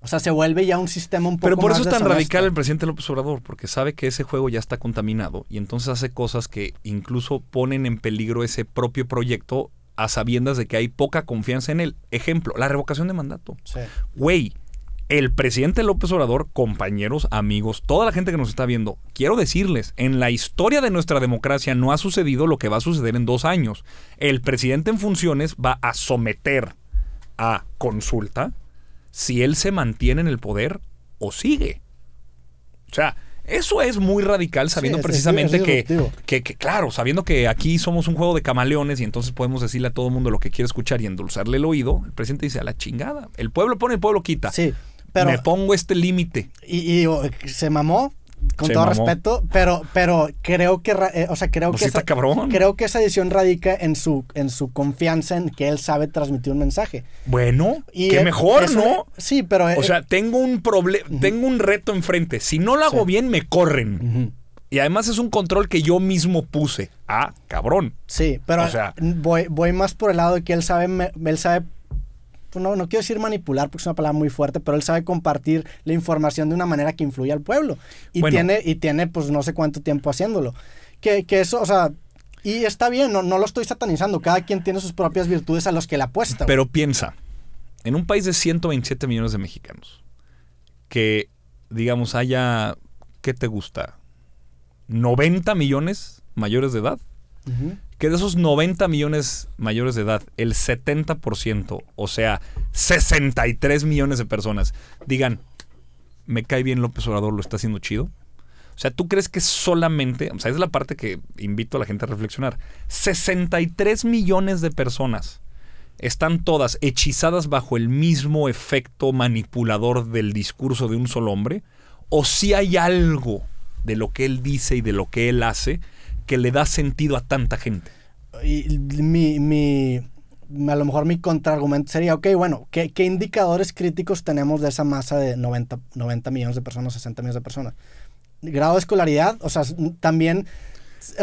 O sea, se vuelve ya un sistema un poco Pero por eso es tan radical el presidente López Obrador, porque sabe que ese juego ya está contaminado y entonces hace cosas que incluso ponen en peligro ese propio proyecto a sabiendas de que hay poca confianza en él. Ejemplo, la revocación de mandato. Sí. Güey, el presidente López Obrador, compañeros, amigos, toda la gente que nos está viendo, quiero decirles, en la historia de nuestra democracia no ha sucedido lo que va a suceder en dos años. El presidente en funciones va a someter a consulta si él se mantiene en el poder o sigue. O sea, eso es muy radical, sabiendo precisamente que, que, claro, sabiendo que aquí somos un juego de camaleones y entonces podemos decirle a todo el mundo lo que quiere escuchar y endulzarle el oído, el presidente dice, a la chingada, el pueblo pone, el pueblo quita. Sí. Pero, me pongo este límite. Y, y, se mamó, con todo respeto, pero, pero creo que, eh, o sea, creo pues que, esa, cabrón. creo que esa edición radica en su, en su confianza en que él sabe transmitir un mensaje. Bueno, y qué eh, mejor, ¿no? Sí, pero o eh, sea, tengo un problema, tengo un reto enfrente. Si no lo hago bien, me corren. Y además es un control que yo mismo puse. Ah, cabrón. Sí, pero voy, voy más por el lado de que él sabe, él sabe pues no, no quiero decir manipular porque es una palabra muy fuerte, pero él sabe compartir la información de una manera que influye al pueblo. Y tiene, y tiene pues no sé cuánto tiempo haciéndolo. Que, eso, o sea, y está bien, no, no lo estoy satanizando, cada quien tiene sus propias virtudes a los que le apuesta. Pero piensa, en un país de 127 millones de mexicanos, que digamos haya, ¿qué te gusta? 90 millones mayores de edad que de esos 90 millones mayores de edad, el 70%, o sea, 63 millones de personas, digan, me cae bien López Obrador, lo está haciendo chido. O sea, ¿tú crees que solamente, o sea, es la parte que invito a la gente a reflexionar, 63 millones de personas están todas hechizadas bajo el mismo efecto manipulador del discurso de un solo hombre? ¿O si hay algo de lo que él dice y de lo que él hace que le da sentido a tanta gente. Y mi, a lo mejor mi contraargumento sería, ok, bueno, ¿qué, indicadores críticos tenemos de esa masa de 90, 90 millones de personas, 60 millones de personas? Grado de escolaridad, o sea, también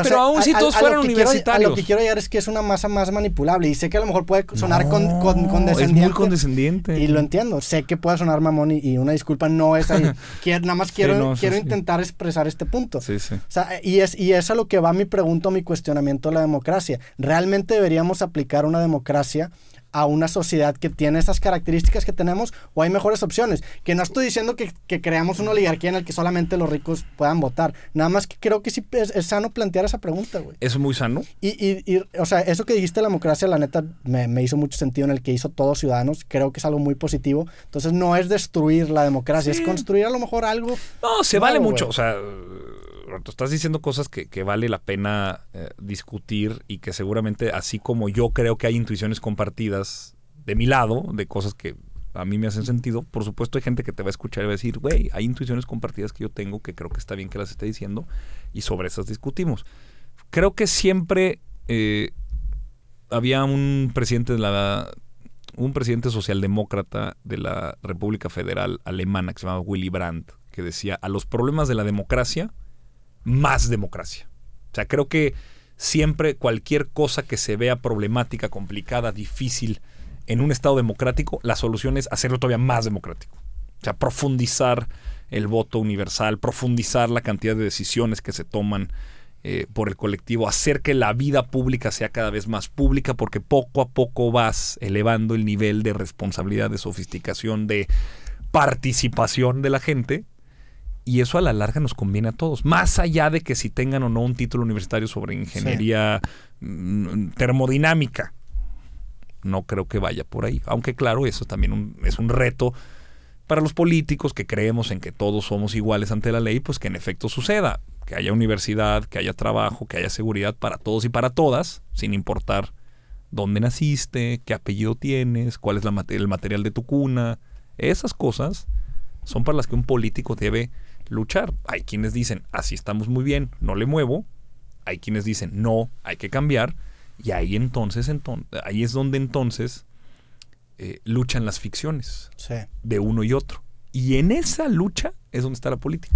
pero aún si todos fueran universitarios. lo que quiero llegar es que es una masa más manipulable. Y sé que a lo mejor puede sonar con, con, condescendiente. muy condescendiente. Y lo entiendo. Sé que puede sonar mamón y, una disculpa no es ahí. (laughs) nada más quiero, quiero intentar expresar este punto. Sí, sí. y, es, y es a lo que va mi pregunta, mi cuestionamiento a la democracia. ¿Realmente deberíamos aplicar una democracia? a una sociedad que tiene esas características que tenemos o hay mejores opciones. Que no estoy diciendo que, creamos una oligarquía en la que solamente los ricos puedan votar. Nada más que creo que sí es, sano plantear esa pregunta, güey. Es muy sano. Y, o sea, eso que dijiste la democracia, la neta, me, hizo mucho sentido en el que hizo todos ciudadanos. Creo que es algo muy positivo. Entonces, no es destruir la democracia, es construir a lo mejor algo. No, se vale mucho. O sea estás diciendo cosas que, vale la pena eh, discutir y que seguramente, así como yo creo que hay intuiciones compartidas de mi lado, de cosas que a mí me hacen sentido, por supuesto hay gente que te va a escuchar y va a decir, güey, hay intuiciones compartidas que yo tengo que creo que está bien que las esté diciendo y sobre esas discutimos. Creo que siempre eh, había un presidente de la un presidente socialdemócrata de la República Federal Alemana que se llamaba Willy Brandt, que decía, a los problemas de la democracia más democracia. O sea, creo que siempre cualquier cosa que se vea problemática, complicada, difícil en un Estado democrático, la solución es hacerlo todavía más democrático. O sea, profundizar el voto universal, profundizar la cantidad de decisiones que se toman eh, por el colectivo, hacer que la vida pública sea cada vez más pública, porque poco a poco vas elevando el nivel de responsabilidad, de sofisticación, de participación de la gente, y eso a la larga nos conviene a todos, más allá de que si tengan o no un título universitario sobre ingeniería mm, termodinámica. No creo que vaya por ahí, aunque claro, eso también es un reto para los políticos que creemos en que todos somos iguales ante la ley, pues que en efecto suceda, que haya universidad, que haya trabajo, que haya seguridad para todos y para todas, sin importar dónde naciste, qué apellido tienes, cuál es la, el material de tu cuna. Esas cosas son para las que un político debe luchar. Hay quienes dicen, así estamos muy bien, no le muevo. Hay quienes dicen, no, hay que cambiar. Y ahí entonces, ahí es donde entonces eh, luchan las ficciones de uno y otro. Y en esa lucha es donde está la política.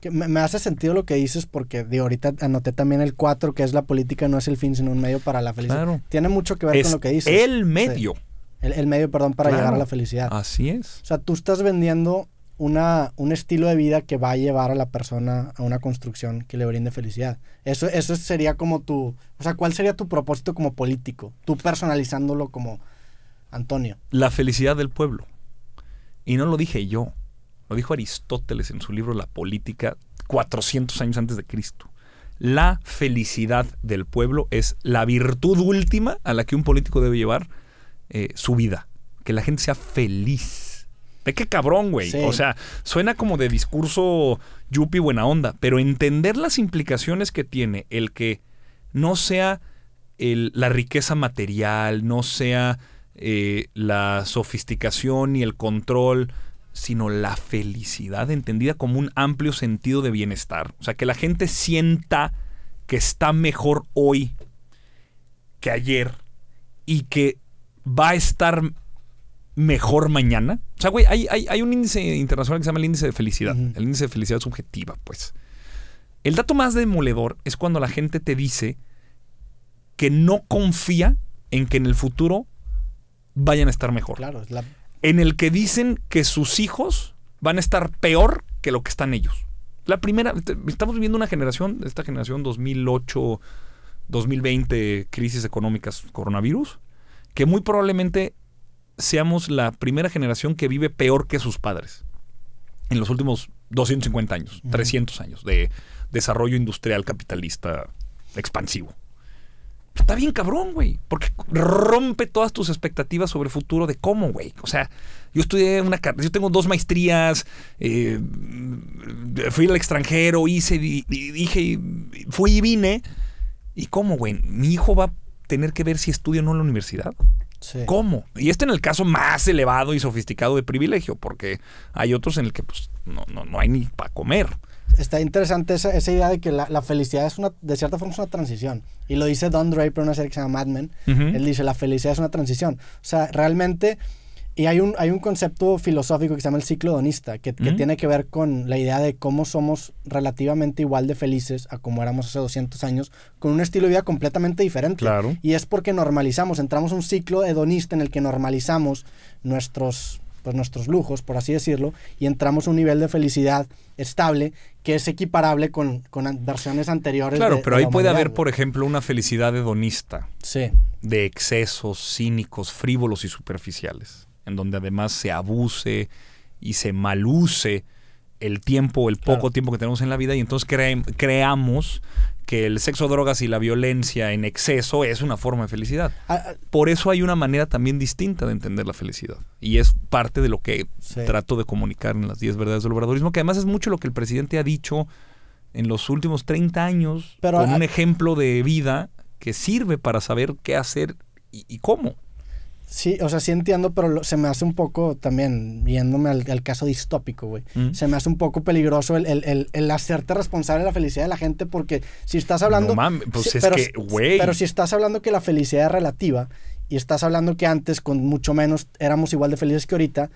Que me, hace sentido lo que dices porque de ahorita anoté también el 4, que es la política no es el fin, sino un medio para la felicidad. Tiene mucho que ver con lo que dices. El medio. El, medio, perdón, para llegar a la felicidad. Así es. O sea, tú estás vendiendo un estilo de vida que va a llevar a la persona a una construcción que le brinde felicidad. Eso, eso sería como tu, o sea, ¿cuál sería tu propósito como político? Tú personalizándolo como Antonio. La felicidad del pueblo. Y no lo dije yo, lo dijo Aristóteles en su libro La Política 400 años antes de Cristo. La felicidad del pueblo es la virtud última a la que un político debe llevar eh, su vida. Que la gente sea feliz qué cabrón, güey. O sea, suena como de discurso yupi buena onda, pero entender las implicaciones que tiene el que no sea la riqueza material, no sea eh, la sofisticación y el control, sino la felicidad entendida como un amplio sentido de bienestar. O sea, que la gente sienta que está mejor hoy que ayer y que va a estar mejor mañana. O sea, güey, hay, un índice internacional que se llama el índice de felicidad, el índice de felicidad subjetiva, pues. El dato más demoledor es cuando la gente te dice que no confía en que en el futuro vayan a estar mejor. Claro, En el que dicen que sus hijos van a estar peor que lo que están ellos. La primera, estamos viviendo una generación, esta generación 2008, 2020, crisis económicas, coronavirus, que muy probablemente seamos la primera generación que vive peor que sus padres en los últimos 250 años, 300 años de desarrollo industrial capitalista expansivo. Está bien cabrón, güey, porque rompe todas tus expectativas sobre el futuro de cómo, güey. O sea, yo estudié una yo tengo dos maestrías, eh, fui al extranjero, hice, y dije, fui y vine. ¿Y cómo, güey? Mi hijo va a tener que ver si estudia o no en la universidad. ¿Cómo? Y este en el caso más elevado y sofisticado de privilegio, porque hay otros en el que pues, no, hay ni para comer. Está interesante esa, idea de que la, felicidad es una, de cierta forma es una transición. Y lo dice Don Draper en una serie que se llama Mad Men. Él dice, la felicidad es una transición. O sea, realmente y hay un, hay un concepto filosófico que se llama el ciclo hedonista, que, tiene que ver con la idea de cómo somos relativamente igual de felices a como éramos hace 200 años, con un estilo de vida completamente diferente. Claro. Y es porque normalizamos, entramos a un ciclo hedonista en el que normalizamos nuestros pues, nuestros lujos, por así decirlo, y entramos a un nivel de felicidad estable que es equiparable con, versiones anteriores. Claro, pero ahí puede haber, por ejemplo, una felicidad hedonista. De excesos cínicos, frívolos y superficiales donde además se abuse y se maluse el tiempo, el poco tiempo que tenemos en la vida y entonces creamos que el sexo, drogas y la violencia en exceso es una forma de felicidad. Ah, ah. Por eso hay una manera también distinta de entender la felicidad y es parte de lo que trato de comunicar en las 10 verdades del obradorismo, que además es mucho lo que el presidente ha dicho en los últimos 30 años con un ejemplo de vida que sirve para saber qué hacer y cómo. Sí, o sea, sí entiendo, pero se me hace un poco también, viéndome al, caso distópico, güey. Se me hace un poco peligroso el, hacerte responsable de la felicidad de la gente, porque si estás hablando. No mames, pues es pero, que, güey. Pero si estás hablando que la felicidad es relativa y estás hablando que antes, con mucho menos, éramos igual de felices que ahorita,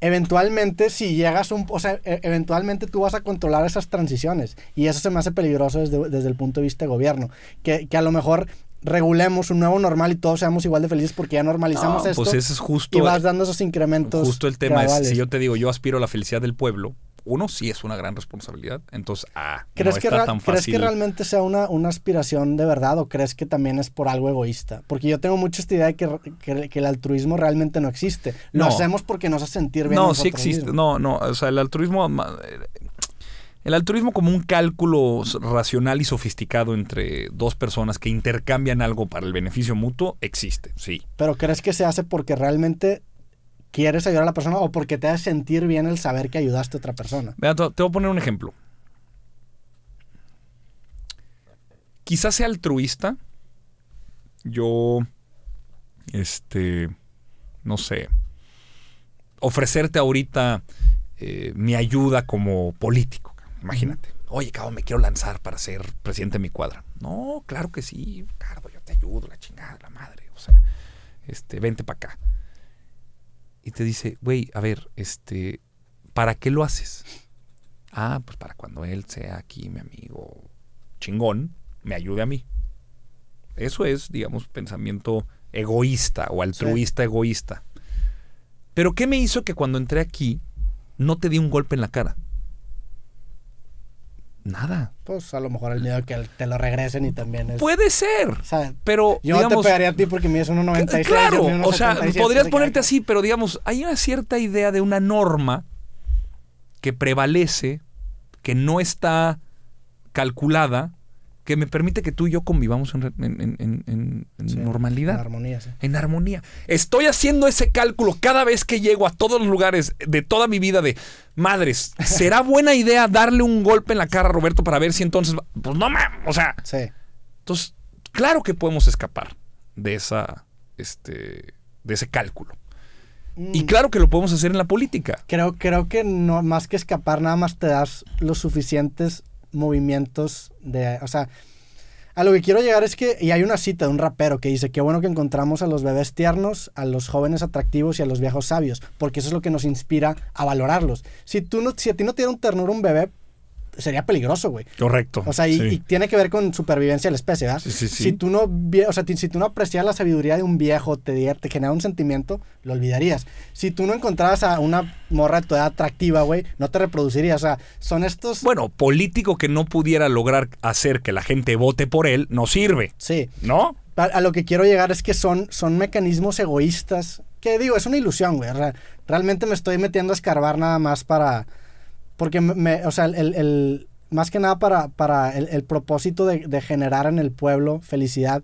eventualmente si llegas un, o sea, e, eventualmente tú vas a controlar esas transiciones y eso se me hace peligroso desde, el punto de vista de gobierno, que, que, a lo mejor regulemos un nuevo normal y todos seamos igual de felices porque ya normalizamos pues esto. Pues eso es justo. Y vas dando esos incrementos. Justo el tema es, si yo te digo, yo aspiro a la felicidad del pueblo, uno sí es una gran responsabilidad. Entonces, ah, ¿crees no que ¿Crees que realmente sea una, una aspiración de verdad o crees que también es por algo egoísta? Porque yo tengo mucho esta idea de que, que, el altruismo realmente no existe. Lo hacemos porque nos hace sentir bien. No, sí existe. No, no. O sea, el altruismo el altruismo como un cálculo racional y sofisticado entre dos personas que intercambian algo para el beneficio mutuo existe, sí. Pero ¿crees que se hace porque realmente quieres ayudar a la persona o porque te hace sentir bien el saber que ayudaste a otra persona? Vean, te, voy a poner un ejemplo. Quizás sea altruista. Yo, este, no sé, ofrecerte ahorita eh, mi ayuda como político Imagínate, oye, cabrón, me quiero lanzar para ser presidente de mi cuadra. No, claro que sí, Ricardo, yo te ayudo, la chingada, la madre. O sea, este, vente para acá. Y te dice, güey, a ver, este, ¿para qué lo haces? Ah, pues para cuando él sea aquí mi amigo chingón, me ayude a mí. Eso es, digamos, pensamiento egoísta o altruista egoísta. Pero ¿qué me hizo que cuando entré aquí no te di un golpe en la cara? Nada. Pues a lo mejor el miedo que te lo regresen y también es. Puede ser. Yo no te pegaría a ti porque mides 1,96. Claro, o sea, podrías ponerte así, pero digamos, hay una cierta idea de una norma que prevalece, que no está calculada que me permite que tú y yo convivamos en, normalidad. En armonía, sí. En armonía. Estoy haciendo ese cálculo cada vez que llego a todos los lugares de toda mi vida de madres, (laughs) ¿será buena idea darle un golpe en la cara a Roberto para ver si entonces. Pues no mames, o sea. Sí. Entonces, claro que podemos escapar de esa. Este. de ese cálculo. Y mm. claro que lo podemos hacer en la política. Creo, creo que no, más que escapar, nada más te das los suficientes movimientos de, o sea, a lo que quiero llegar es que, y hay una cita de un rapero que dice, qué bueno que encontramos a los bebés tiernos, a los jóvenes atractivos y a los viejos sabios, porque eso es lo que nos inspira a valorarlos. Si, tú no, si a ti no te un ternura un bebé, sería peligroso, güey. Correcto. O sea, y, tiene que ver con supervivencia de la especie, ¿verdad? Sí, sí, sí. Si tú no, o si tú no aprecias la sabiduría de un viejo, te, genera un sentimiento, lo olvidarías. Si tú no encontrabas a una morra de tu edad atractiva, güey, no te reproducirías. O sea, son estos... Bueno, político que no pudiera lograr hacer que la gente vote por él, no sirve. Sí. ¿No? A, lo que quiero llegar es que son, son mecanismos egoístas, que digo, es una ilusión, güey. Realmente me estoy metiendo a escarbar nada más para porque, me, o sea, el, más que nada para, para el, propósito de, generar en el pueblo felicidad,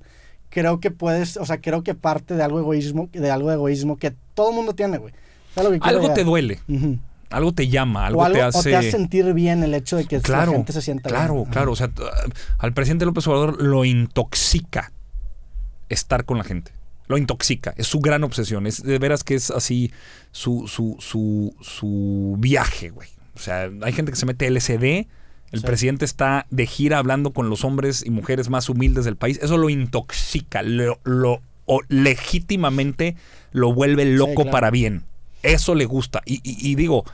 creo que puedes, o sea, creo que parte de algo egoísmo, de algo egoísmo que todo mundo tiene, güey. algo te duele. Algo te llama, algo, te hace. O te hace sentir bien el hecho de que la gente se sienta bien. Claro, claro. O sea, ah, al presidente López Obrador lo intoxica estar con la gente. Lo intoxica. Es su gran obsesión. Es de veras que es así su, su, su, su viaje, güey. O sea, hay gente que se mete LCD, El presidente está de gira hablando con los hombres y mujeres más humildes del país. Eso lo intoxica, lo, legítimamente lo vuelve loco para bien. Eso le gusta. Y, digo,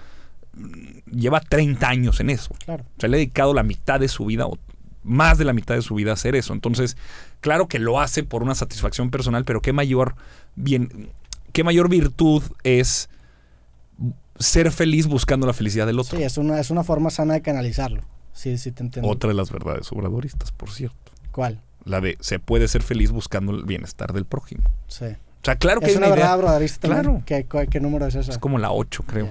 lleva 30 años en eso. Claro. Se le ha dedicado la mitad de su vida o más de la mitad de su vida a hacer eso. Entonces, claro que lo hace por una satisfacción personal, pero qué mayor bien, qué mayor virtud es ser feliz buscando la felicidad del otro. Sí, es una, es una forma sana de canalizarlo. Sí, sí, te entiendo. Otra de las verdades obradoristas, por cierto. ¿Cuál? La de se puede ser feliz buscando el bienestar del prójimo. Sí. O sea, claro que es hay una, verdad obradorista. Claro. ¿Qué, número es esa? Es como la 8, creo.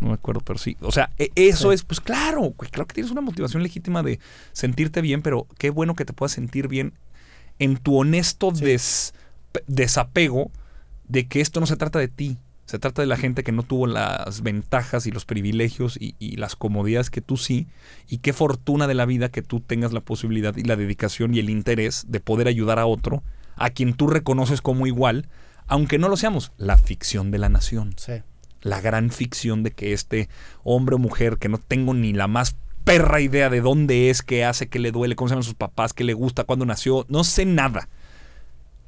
No me acuerdo, pero sí. O sea, e, eso es, pues claro, claro que tienes una motivación legítima de sentirte bien, pero qué bueno que te puedas sentir bien en tu honesto des, desapego de que esto no se trata de ti, se trata de la gente que no tuvo las ventajas y los privilegios y, las comodidades que tú sí, y qué fortuna de la vida que tú tengas la posibilidad y la dedicación y el interés de poder ayudar a otro, a quien tú reconoces como igual, aunque no lo seamos. La ficción de la nación. Sí. La gran ficción de que este hombre o mujer que no tengo ni la más perra idea de dónde es, qué hace, qué le duele, cómo se llaman sus papás, qué le gusta, cuándo nació, no sé nada.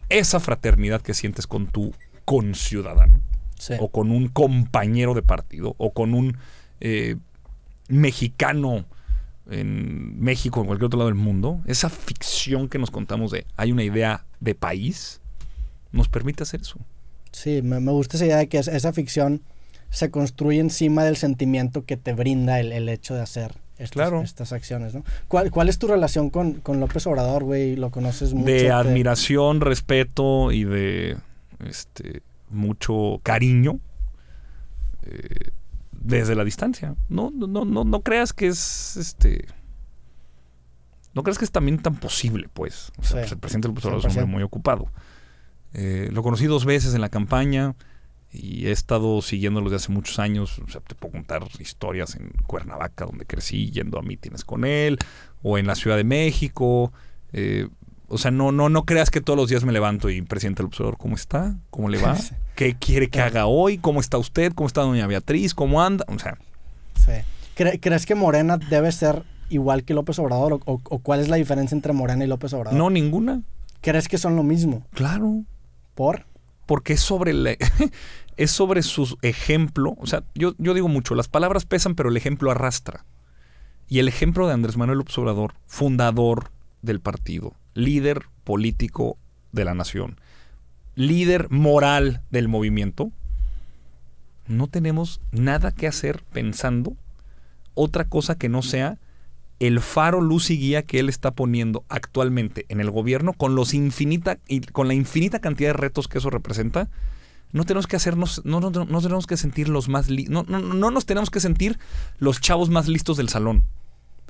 Esa fraternidad que sientes con tu conciudadano o con un compañero de partido o con un eh, mexicano en México, en cualquier otro lado del mundo, esa ficción que nos contamos de hay una idea de país, nos permite hacer eso. Sí, me, gusta esa idea de que esa ficción se construye encima del sentimiento que te brinda el, hecho de hacer estas, estas acciones, ¿no? ¿Cuál, ¿Cuál, es tu relación con, López Obrador, güey? Lo conoces mucho. De admiración, respeto y de este mucho cariño eh, desde la distancia. No, no, no, no creas que es este. No creas que es también tan posible, pues. pues el presidente López Obrador es un hombre muy ocupado. Eh, lo conocí dos veces en la campaña y he estado siguiéndolo desde hace muchos años. te puedo contar historias en Cuernavaca, donde crecí, yendo a mítines con él, o en la Ciudad de México. Eh, o sea, no, no, no creas que todos los días me levanto y presidente El observador, ¿cómo está? ¿Cómo le va? (laughs) ¿Qué quiere que haga hoy? ¿Cómo está usted? ¿Cómo está doña Beatriz? ¿Cómo anda? O sea. Sí. ¿Crees que Morena debe ser igual que López Obrador? O, cuál es la diferencia entre Morena y López Obrador? No, ninguna. ¿Crees que son lo mismo? Claro. ¿Por? Porque es sobre (laughs) es sobre su ejemplo. O sea, yo, yo digo mucho, las palabras pesan, pero el ejemplo arrastra. Y el ejemplo de Andrés Manuel López Obrador, fundador, del partido, líder político de la nación, líder moral del movimiento, no tenemos nada que hacer pensando otra cosa que no sea el faro luz y guía que él está poniendo actualmente en el gobierno con los infinita y con la infinita cantidad de retos que eso representa no tenemos que hacernos no, tenemos que sentir los más no, no nos tenemos que sentir los chavos más listos del salón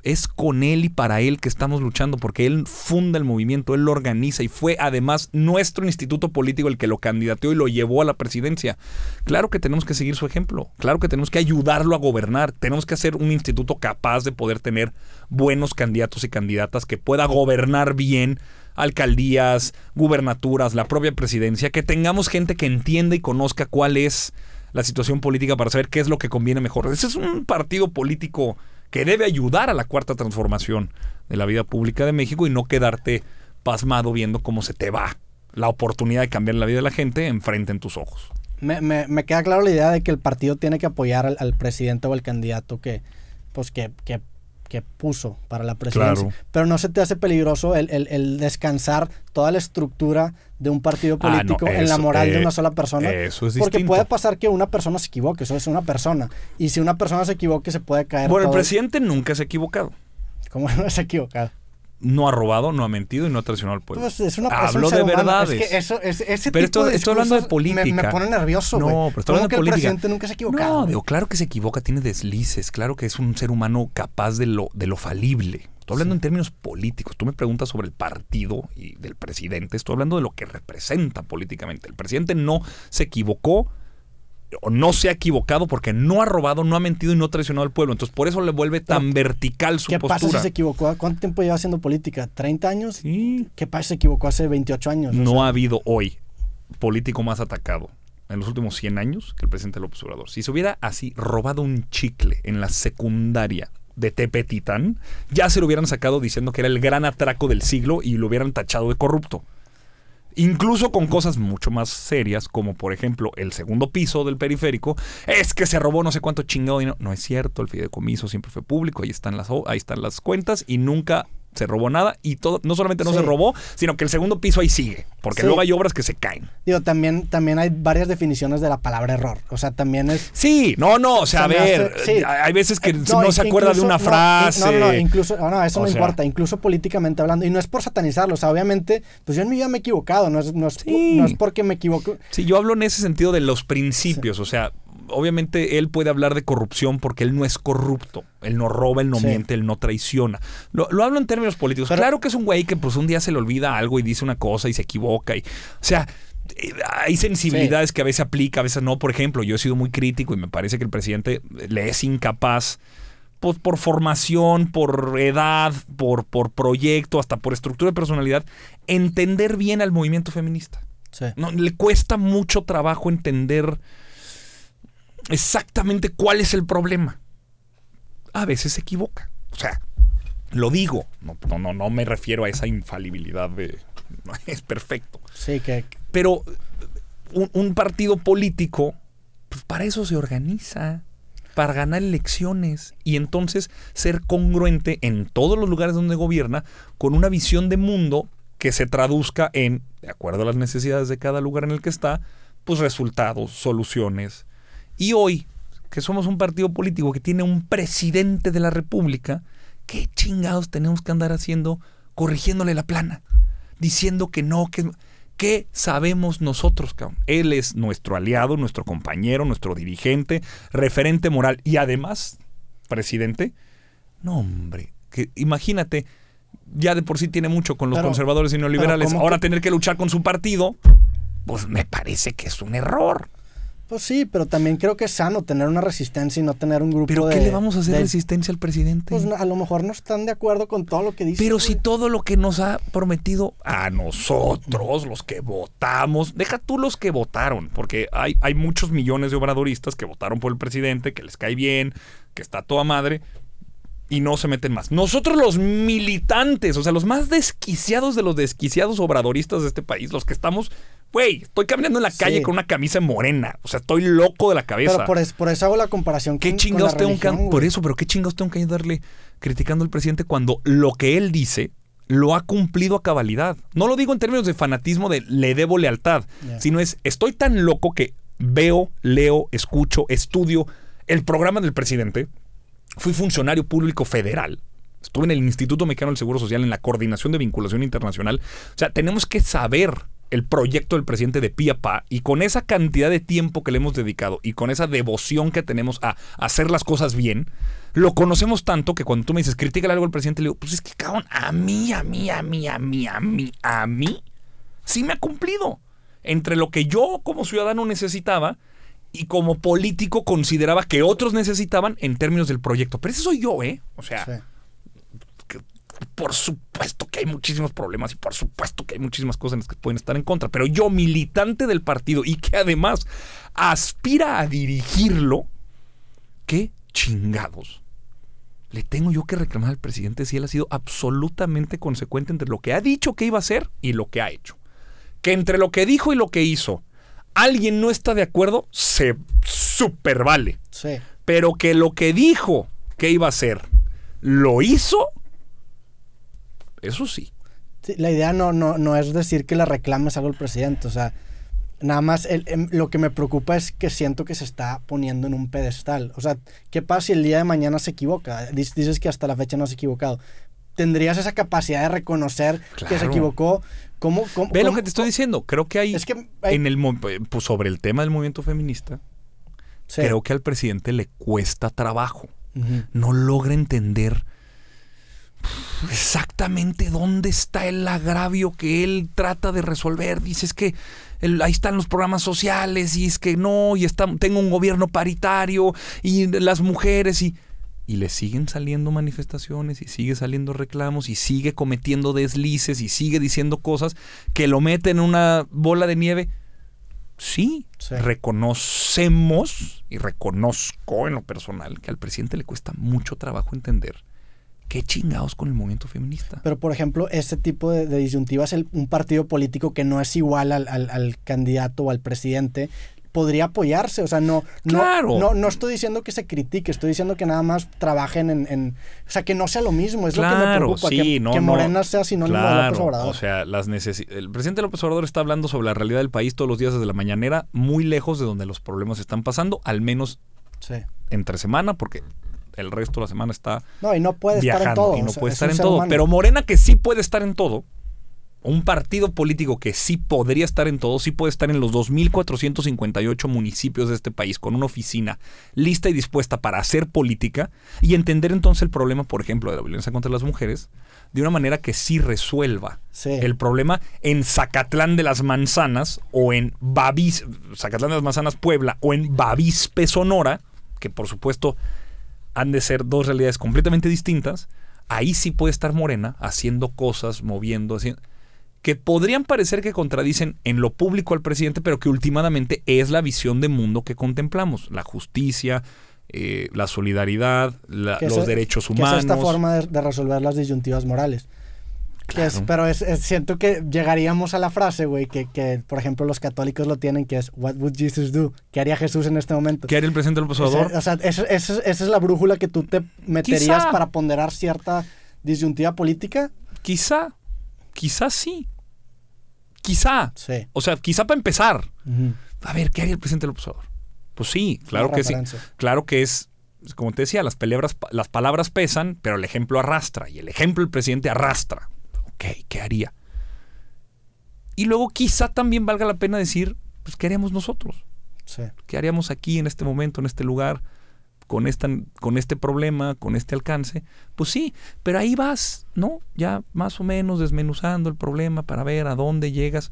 es con él y para él que estamos luchando, porque él funda el movimiento, él lo organiza y fue además nuestro instituto político el que lo candidateó y lo llevó a la presidencia. Claro que tenemos que seguir su ejemplo, claro que tenemos que ayudarlo a gobernar, tenemos que hacer un instituto capaz de poder tener buenos candidatos y candidatas que pueda gobernar bien alcaldías, gubernaturas, la propia presidencia, que tengamos gente que entienda y conozca cuál es la situación política para saber qué es lo que conviene mejor. Ese es un partido político que debe ayudar a la cuarta transformación de la vida pública de México y no quedarte pasmado viendo cómo se te va la oportunidad de cambiar la vida de la gente enfrente en tus ojos. Me, queda claro la idea de que el partido tiene que apoyar al, presidente o al candidato que, pues que, que que puso para la presidencia. Pero no se te hace peligroso el, descansar toda la estructura de un partido ah, político en la moral de una eh, sola persona. Eso es porque puede pasar que una persona se equivoque, eso es una persona. Y si una persona se equivoque, se puede caer. Bueno, el presidente nunca se ha equivocado. ¿Cómo (laughs) no se ha equivocado? no ha robado, no ha mentido y no ha traicionado al pueblo. Pues es una, Hablo de verdades. eso, es, ese pero tipo estoy hablando de política. Me, pone nervioso. No, pero estoy hablando de política. El presidente nunca se ha No, claro que se equivoca, tiene deslices, claro que es un ser humano capaz de lo, de lo falible. Estoy hablando en términos políticos. Tú me preguntas sobre el partido y del presidente. Estoy hablando de lo que representa políticamente. El presidente no se equivocó no se ha equivocado porque no ha robado, no ha mentido y no ha traicionado al pueblo. Entonces, por eso le vuelve tan vertical su postura. ¿Qué pasa si se equivocó? ¿Cuánto tiempo lleva haciendo política? ¿30 años? ¿Qué pasa si se equivocó hace 28 años? No ha habido hoy político más atacado en los últimos 100 años que el presidente López Obrador. Si se hubiera así robado un chicle en la secundaria de Tepetitán, ya se lo hubieran sacado diciendo que era el gran atraco del siglo y lo hubieran tachado de corrupto incluso con cosas mucho más serias, como por ejemplo el segundo piso del periférico, es que se robó no sé cuánto chingado dinero. No es cierto, el fideicomiso siempre fue público, ahí están las, ahí están las cuentas y nunca se robó nada y todo, no solamente no se robó, sino que el segundo piso ahí sigue, porque luego hay obras que se caen. Digo, también, también hay varias definiciones de la palabra error. O sea, también es. Sí, no, no, o sea, a ver, eh, hay veces que eh, no, se acuerda de una frase. No, no, no incluso, no, eso no importa, incluso políticamente hablando. Y no es por satanizarlo, o sea, obviamente, pues yo en mi vida me he equivocado, no es, no es, no es porque me equivoco. Sí, yo hablo en ese sentido de los principios, o sea, obviamente él puede hablar de corrupción porque él no es corrupto. Él no roba, él no miente, él no traiciona. Lo, hablo en términos políticos. claro que es un güey que pues un día se le olvida algo y dice una cosa y se equivoca. Y, o sea, eh, hay sensibilidades que a veces aplica, a veces no. Por ejemplo, yo he sido muy crítico y me parece que el presidente le es incapaz pues, por formación, por edad, por, por proyecto, hasta por estructura de personalidad, entender bien al movimiento feminista. No, le cuesta mucho trabajo entender exactamente cuál es el problema. A veces se equivoca. O sea, lo digo. No, no, no, me refiero a esa infalibilidad de. (laughs) es perfecto. Sí, que. Pero eh, un, un partido político, pues para eso se organiza para ganar elecciones y entonces ser congruente en todos los lugares donde gobierna con una visión de mundo que se traduzca en, de acuerdo a las necesidades de cada lugar en el que está, pues resultados, soluciones, y hoy, que somos un partido político que tiene un presidente de la República, ¿qué chingados tenemos que andar haciendo corrigiéndole la plana? Diciendo que no, que... ¿Qué sabemos nosotros, cabrón? Él es nuestro aliado, nuestro compañero, nuestro dirigente, referente moral y además presidente. No, hombre, que imagínate, ya de por sí tiene mucho con los conservadores y neoliberales, ahora tener que luchar con su partido, pues me parece que es un error. Pues sí, pero también creo que es sano tener una resistencia y no tener un grupo de... ¿Pero qué le vamos a hacer resistencia al presidente? Pues a lo mejor no están de acuerdo con todo lo que dice. Pero si todo lo que nos ha prometido a nosotros, los que votamos, deja tú los que votaron, porque hay, hay muchos millones de obradoristas que votaron por el presidente, que les cae bien, que está toda madre, y no se meten más. Nosotros los militantes, o sea, los más desquiciados de los desquiciados obradoristas de este país, los que estamos güey, estoy caminando en la calle con una camisa morena. O sea, estoy loco de la cabeza. Pero por, eso hago la comparación. ¿Qué con, Por eso, pero qué chingados tengo que darle criticando al presidente cuando lo que él dice lo ha cumplido a cabalidad. No lo digo en términos de fanatismo de le debo lealtad, sino es estoy tan loco que veo, leo, escucho, estudio el programa del presidente. Fui funcionario público federal. Estuve en el Instituto Mexicano del Seguro Social en la coordinación de vinculación internacional. O sea, tenemos que saber el proyecto del presidente de Piapa, Pa y con esa cantidad de tiempo que le hemos dedicado y con esa devoción que tenemos a hacer las cosas bien, lo conocemos tanto que cuando tú me dices crítica algo al presidente, le digo, pues es que cabrón, a mí, a mí, a mí, a mí, a mí, a mí, sí me ha cumplido. Entre lo que yo como ciudadano necesitaba y como político consideraba que otros necesitaban en términos del proyecto. Pero ese soy yo, ¿eh? O sea por supuesto que hay muchísimos problemas y por supuesto que hay muchísimas cosas en las que pueden estar en contra, pero yo, militante del partido y que además aspira a dirigirlo, ¿qué chingados? Le tengo yo que reclamar al presidente si él ha sido absolutamente consecuente entre lo que ha dicho que iba a hacer y lo que ha hecho. Que entre lo que dijo y lo que hizo, alguien no está de acuerdo, se supervale. Sí. Pero que lo que dijo que iba a hacer, lo hizo eso sí. la idea no, no, no es decir que la reclames algo al presidente, o sea, nada más em, lo que me preocupa es que siento que se está poniendo en un pedestal. O sea, ¿qué pasa si el día de mañana se equivoca? Dices que hasta la fecha no has equivocado. Tendrías esa capacidad de reconocer que se equivocó. ¿Cómo, Ve lo que te estoy diciendo. Creo que hay. en el, eh, pues sobre el tema del movimiento feminista, creo que al presidente le cuesta trabajo. No logra entender exactamente dónde está el agravio que él trata de resolver. Dice, que ahí están los programas sociales y es que no, y está, tengo un gobierno paritario y las mujeres y... Y le siguen saliendo manifestaciones y sigue saliendo reclamos y sigue cometiendo deslices y sigue diciendo cosas que lo meten en una bola de nieve. sí, reconocemos y reconozco en lo personal que al presidente le cuesta mucho trabajo entender ¿Qué chingados con el movimiento feminista? Pero, por ejemplo, este tipo de, disyuntivas, un partido político que no es igual al, candidato o al presidente, podría apoyarse. O sea, no, claro. no, estoy diciendo que se critique, estoy diciendo que nada más trabajen en. o sea, que no sea lo mismo. Es lo que me preocupa. que, no, Morena sea sino claro, de López Obrador. O sea, las el presidente López Obrador está hablando sobre la realidad del país todos los días desde la mañanera, muy lejos de donde los problemas están pasando, al menos entre semana, porque el resto de la semana está. No, y no puede viajando, Y no puede estar en todo. Pero Morena, que sí puede estar en todo, un partido político que sí podría estar en todo, sí puede estar en los 2.458 municipios de este país, con una oficina lista y dispuesta para hacer política y entender entonces el problema, por ejemplo, de la violencia contra las mujeres, de una manera que sí resuelva el problema en Zacatlán de las Manzanas o en Bavis, Zacatlán de las Manzanas, Puebla, o en Bavispe, Sonora, que por supuesto han de ser dos realidades completamente distintas. Ahí sí puede estar Morena haciendo cosas, moviendo, que podrían parecer que contradicen en lo público al presidente, pero que últimamente es la visión de mundo que contemplamos. La justicia, eh, la solidaridad, los derechos humanos. es esta forma de resolver las disyuntivas morales pero siento que llegaríamos a la frase, güey, que, por ejemplo los católicos lo tienen, que es What would Jesus do? ¿Qué haría Jesús en este momento? ¿Qué haría el presidente del oposador O sea, esa, es la brújula que tú te meterías para ponderar cierta disyuntiva política. Quizá, quizá sí. Quizá. O sea, quizá para empezar. A ver, ¿qué haría el presidente del oposador Pues sí, claro que sí. Claro que es como te decía, las, pelebras, las palabras pesan, pero el ejemplo arrastra. Y el ejemplo del presidente arrastra ok, ¿qué haría? Y luego quizá también valga la pena decir, pues, ¿qué haríamos nosotros? ¿Qué haríamos aquí, en este momento, en este lugar, con, esta, con este problema, con este alcance? Pues sí, pero ahí vas, ¿no? Ya más o menos desmenuzando el problema para ver a dónde llegas.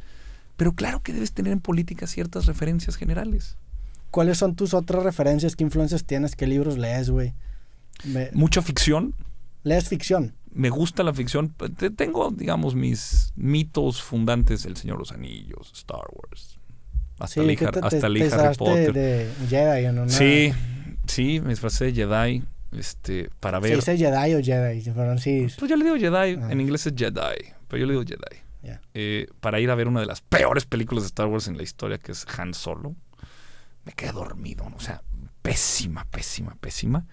Pero claro que debes tener en política ciertas referencias generales. ¿Cuáles son tus otras referencias? ¿Qué influencias tienes? ¿Qué libros lees, güey? Mucha ficción. ¿Lees ficción? me gusta la ficción. Pues, tengo, digamos, mis mitos fundantes, El Señor de los Anillos, Star Wars. Hasta sí, hasta Lee Harry Potter. De Jedi, ¿no? Sí, sí, me disfrazé Jedi. Este, para ver. si es Jedi o Jedi? Pues yo le digo Jedi, ah. en inglés es Jedi, pero yo le digo Jedi. Eh, para ir a ver una de las peores películas de Star Wars en la historia, que es Han Solo. Me quedé dormido, o sea, pésima, pésima, pésima.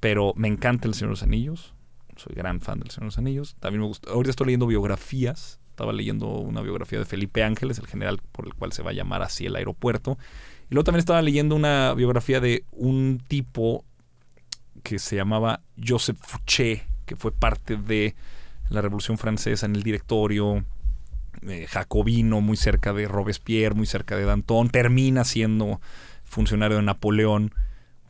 Pero me encanta El Señor de los Anillos soy gran fan del Señor de los Anillos. También me Ahorita estoy leyendo biografías. Estaba leyendo una biografía de Felipe Ángeles, el general por el cual se va a llamar así el aeropuerto. Y luego también estaba leyendo una biografía de un tipo que se llamaba Joseph Fouché, que fue parte de la Revolución Francesa en el directorio. Eh, jacobino, muy cerca de Robespierre, muy cerca de Danton. Termina siendo funcionario de Napoleón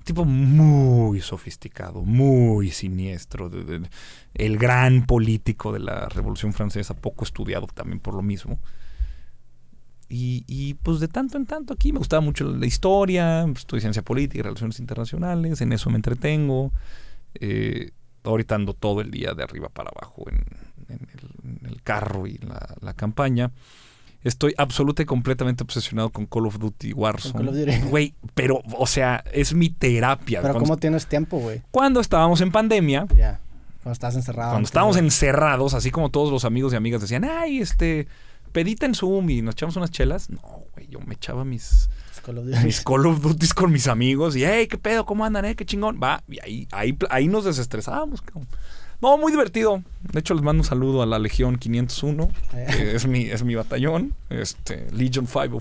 tipo muy sofisticado, muy siniestro, el gran político de la Revolución Francesa, poco estudiado también por lo mismo. Y, pues de tanto en tanto aquí me gustaba mucho la historia, pues, Estoy ciencia política y relaciones internacionales, en eso me entretengo. Eh, ahorita ando todo el día de arriba para abajo en, el, carro y la campaña. Estoy absolutamente y completamente obsesionado con Call of Duty Warzone. Güey, pero, o sea, es mi terapia. Pero ¿cómo tienes tiempo, güey? Cuando estábamos en pandemia. Ya. Cuando estás encerrado. Cuando estábamos encerrados, así como todos los amigos y amigas decían, ay, este, pedita en Zoom y nos echamos unas chelas. No, güey, yo me echaba mis... Pues Call of Duty con mis amigos y, hey, qué pedo, cómo andan, eh, qué chingón. Va, y ahí, ahí, ahí nos desestresábamos, cabrón. No, muy divertido. De hecho, les mando un saludo a la Legión 501, ah, es mi, es mi batallón. Este, Legion 501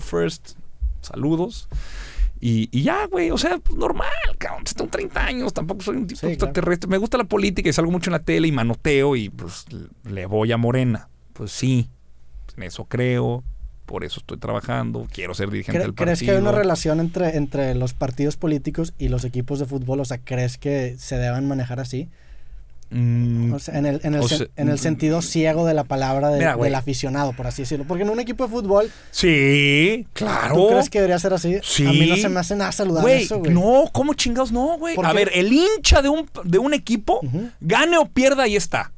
Saludos. Y, ya, güey, o sea, pues, normal, cabrón. Tengo 30 años, tampoco soy un tipo extraterrestre. Me gusta la política y salgo mucho en la tele y manoteo y pues le voy a Morena. Pues sí, en eso creo, por eso estoy trabajando, quiero ser dirigente del partido. ¿Crees que hay una relación entre, entre los partidos políticos y los equipos de fútbol? O sea, ¿crees que se deban manejar así? Mm, en el, mm, sentido ciego de la palabra del aficionado, por así decirlo. Porque en un equipo de fútbol. Sí, claro. ¿Tú crees que debería ser así? A mí no se me hace nada saludar eso, güey. No, ¿cómo chingados no, güey? A ver, el hincha de un, de un equipo, gane o pierda, ahí está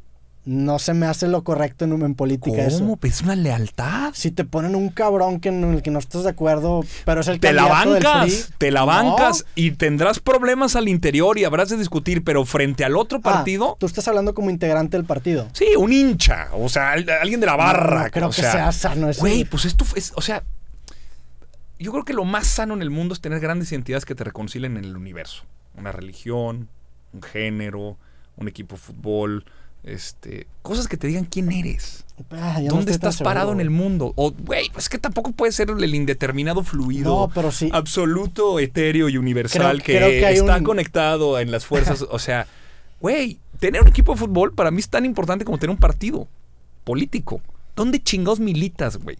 no se me hace lo correcto en, política eso. ¿Cómo? Pues es una lealtad. Si te ponen un cabrón que en el que no estás de acuerdo, pero es el que te la bancas, Te la bancas y tendrás problemas al interior y habrás de discutir, pero frente al otro ah, partido... tú estás hablando como integrante del partido. Sí, un hincha, o sea, alguien de la barra. creo que sea sano eso. Güey, pues esto es, o sea... Yo creo que lo más sano en el mundo es tener grandes entidades que te reconcilien en el universo. Una religión, un género, un equipo de fútbol, este, cosas que te digan quién eres. Ah, ¿Dónde estás parado en el mundo? O, güey, pues es que tampoco puede ser el indeterminado fluido, absoluto, etéreo y universal que, está conectado en las fuerzas. (laughs) o sea, güey, tener un equipo de fútbol para mí es tan importante como tener un partido político. ¿Dónde chingados militas, güey?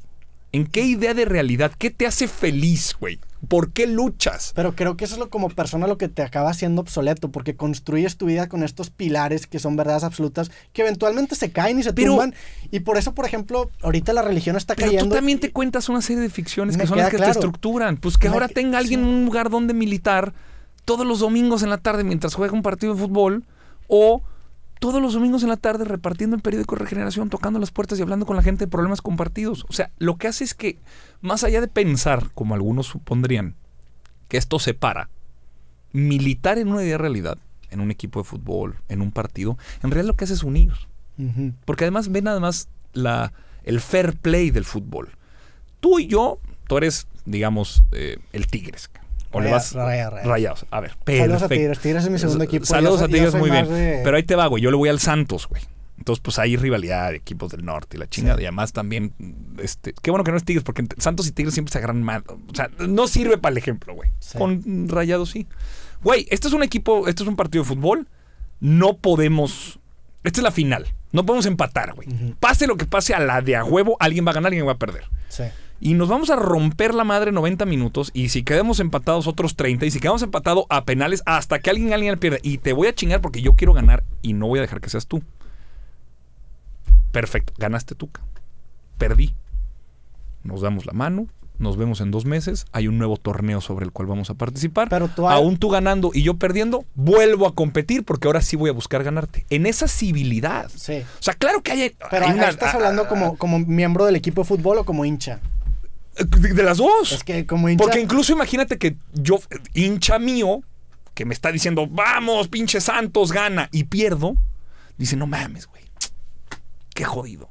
¿En qué idea de realidad? ¿Qué te hace feliz, güey? ¿Por qué luchas? Pero creo que eso es lo como persona lo que te acaba siendo obsoleto, porque construyes tu vida con estos pilares que son verdades absolutas que eventualmente se caen y se tumban. Y por eso, por ejemplo, ahorita la religión está cayendo. tú también te cuentas una serie de ficciones que son las que te estructuran. Pues que ahora tenga alguien en un lugar donde militar todos los domingos en la tarde mientras juega un partido de fútbol o todos los domingos en la tarde repartiendo el periódico Regeneración, tocando las puertas y hablando con la gente de problemas compartidos. O sea, lo que hace es que, más allá de pensar, como algunos supondrían, que esto separa, militar en una idea de realidad, en un equipo de fútbol, en un partido, en realidad lo que hace es unir. Porque además ven además el fair play del fútbol. Tú y yo, tú eres, digamos, eh, el Tigres. O le vas. Rayados. A ver, perfecto. Saludos a Tigres. Tigres es mi segundo equipo. Saludos a Tigres, muy bien. Pero ahí te va, güey. Yo le voy al Santos, güey. Entonces, pues hay rivalidad de equipos del norte y la chingada. Y además también, este, qué bueno que no es Tigres, porque Santos y Tigres siempre se agarran mal. O sea, no sirve para el ejemplo, güey. Con Rayados sí. Güey, este es un equipo, este es un partido de fútbol. No podemos. Esta es la final. No podemos empatar, güey. Pase lo que pase a la de a huevo, alguien va a ganar, alguien va a perder. Sí y nos vamos a romper la madre 90 minutos y si quedamos empatados otros 30 y si quedamos empatados a penales hasta que alguien alguien pierda y te voy a chingar porque yo quiero ganar y no voy a dejar que seas tú. Perfecto, ganaste tú. Perdí. Nos damos la mano, nos vemos en dos meses, hay un nuevo torneo sobre el cual vamos a participar. Pero Aún tú ganando y yo perdiendo, vuelvo a competir porque ahora sí voy a buscar ganarte. En esa civilidad. Sí. O sea, claro que hay... Pero estás hablando como, como miembro del equipo de fútbol o como hincha. De, las dos. que Porque incluso imagínate que yo, hincha mío, que me está diciendo, vamos, pinche Santos, gana, y pierdo, dice, no mames, güey. Qué jodido.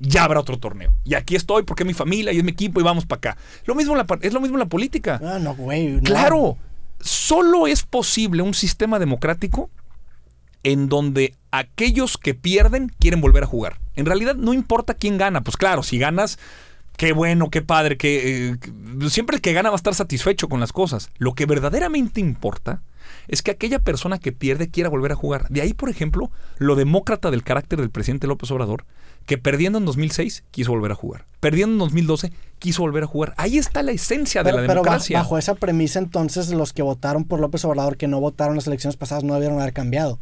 Ya habrá otro torneo. Y aquí estoy porque es mi familia y es mi equipo y vamos para acá. Lo mismo es lo mismo en la política. Ah, no, güey. Claro. Solo es posible un sistema democrático en donde aquellos que pierden quieren volver a jugar. En realidad no importa quién gana, pues claro, si ganas qué bueno, qué padre, que eh, siempre el que gana va a estar satisfecho con las cosas. Lo que verdaderamente importa es que aquella persona que pierde quiera volver a jugar. De ahí, por ejemplo, lo demócrata del carácter del presidente López Obrador, que perdiendo en 2006 quiso volver a jugar, perdiendo en 2012 quiso volver a jugar. Ahí está la esencia de la democracia. Bajo esa premisa, entonces, los que votaron por López Obrador, que no votaron las elecciones pasadas, no debieron haber cambiado.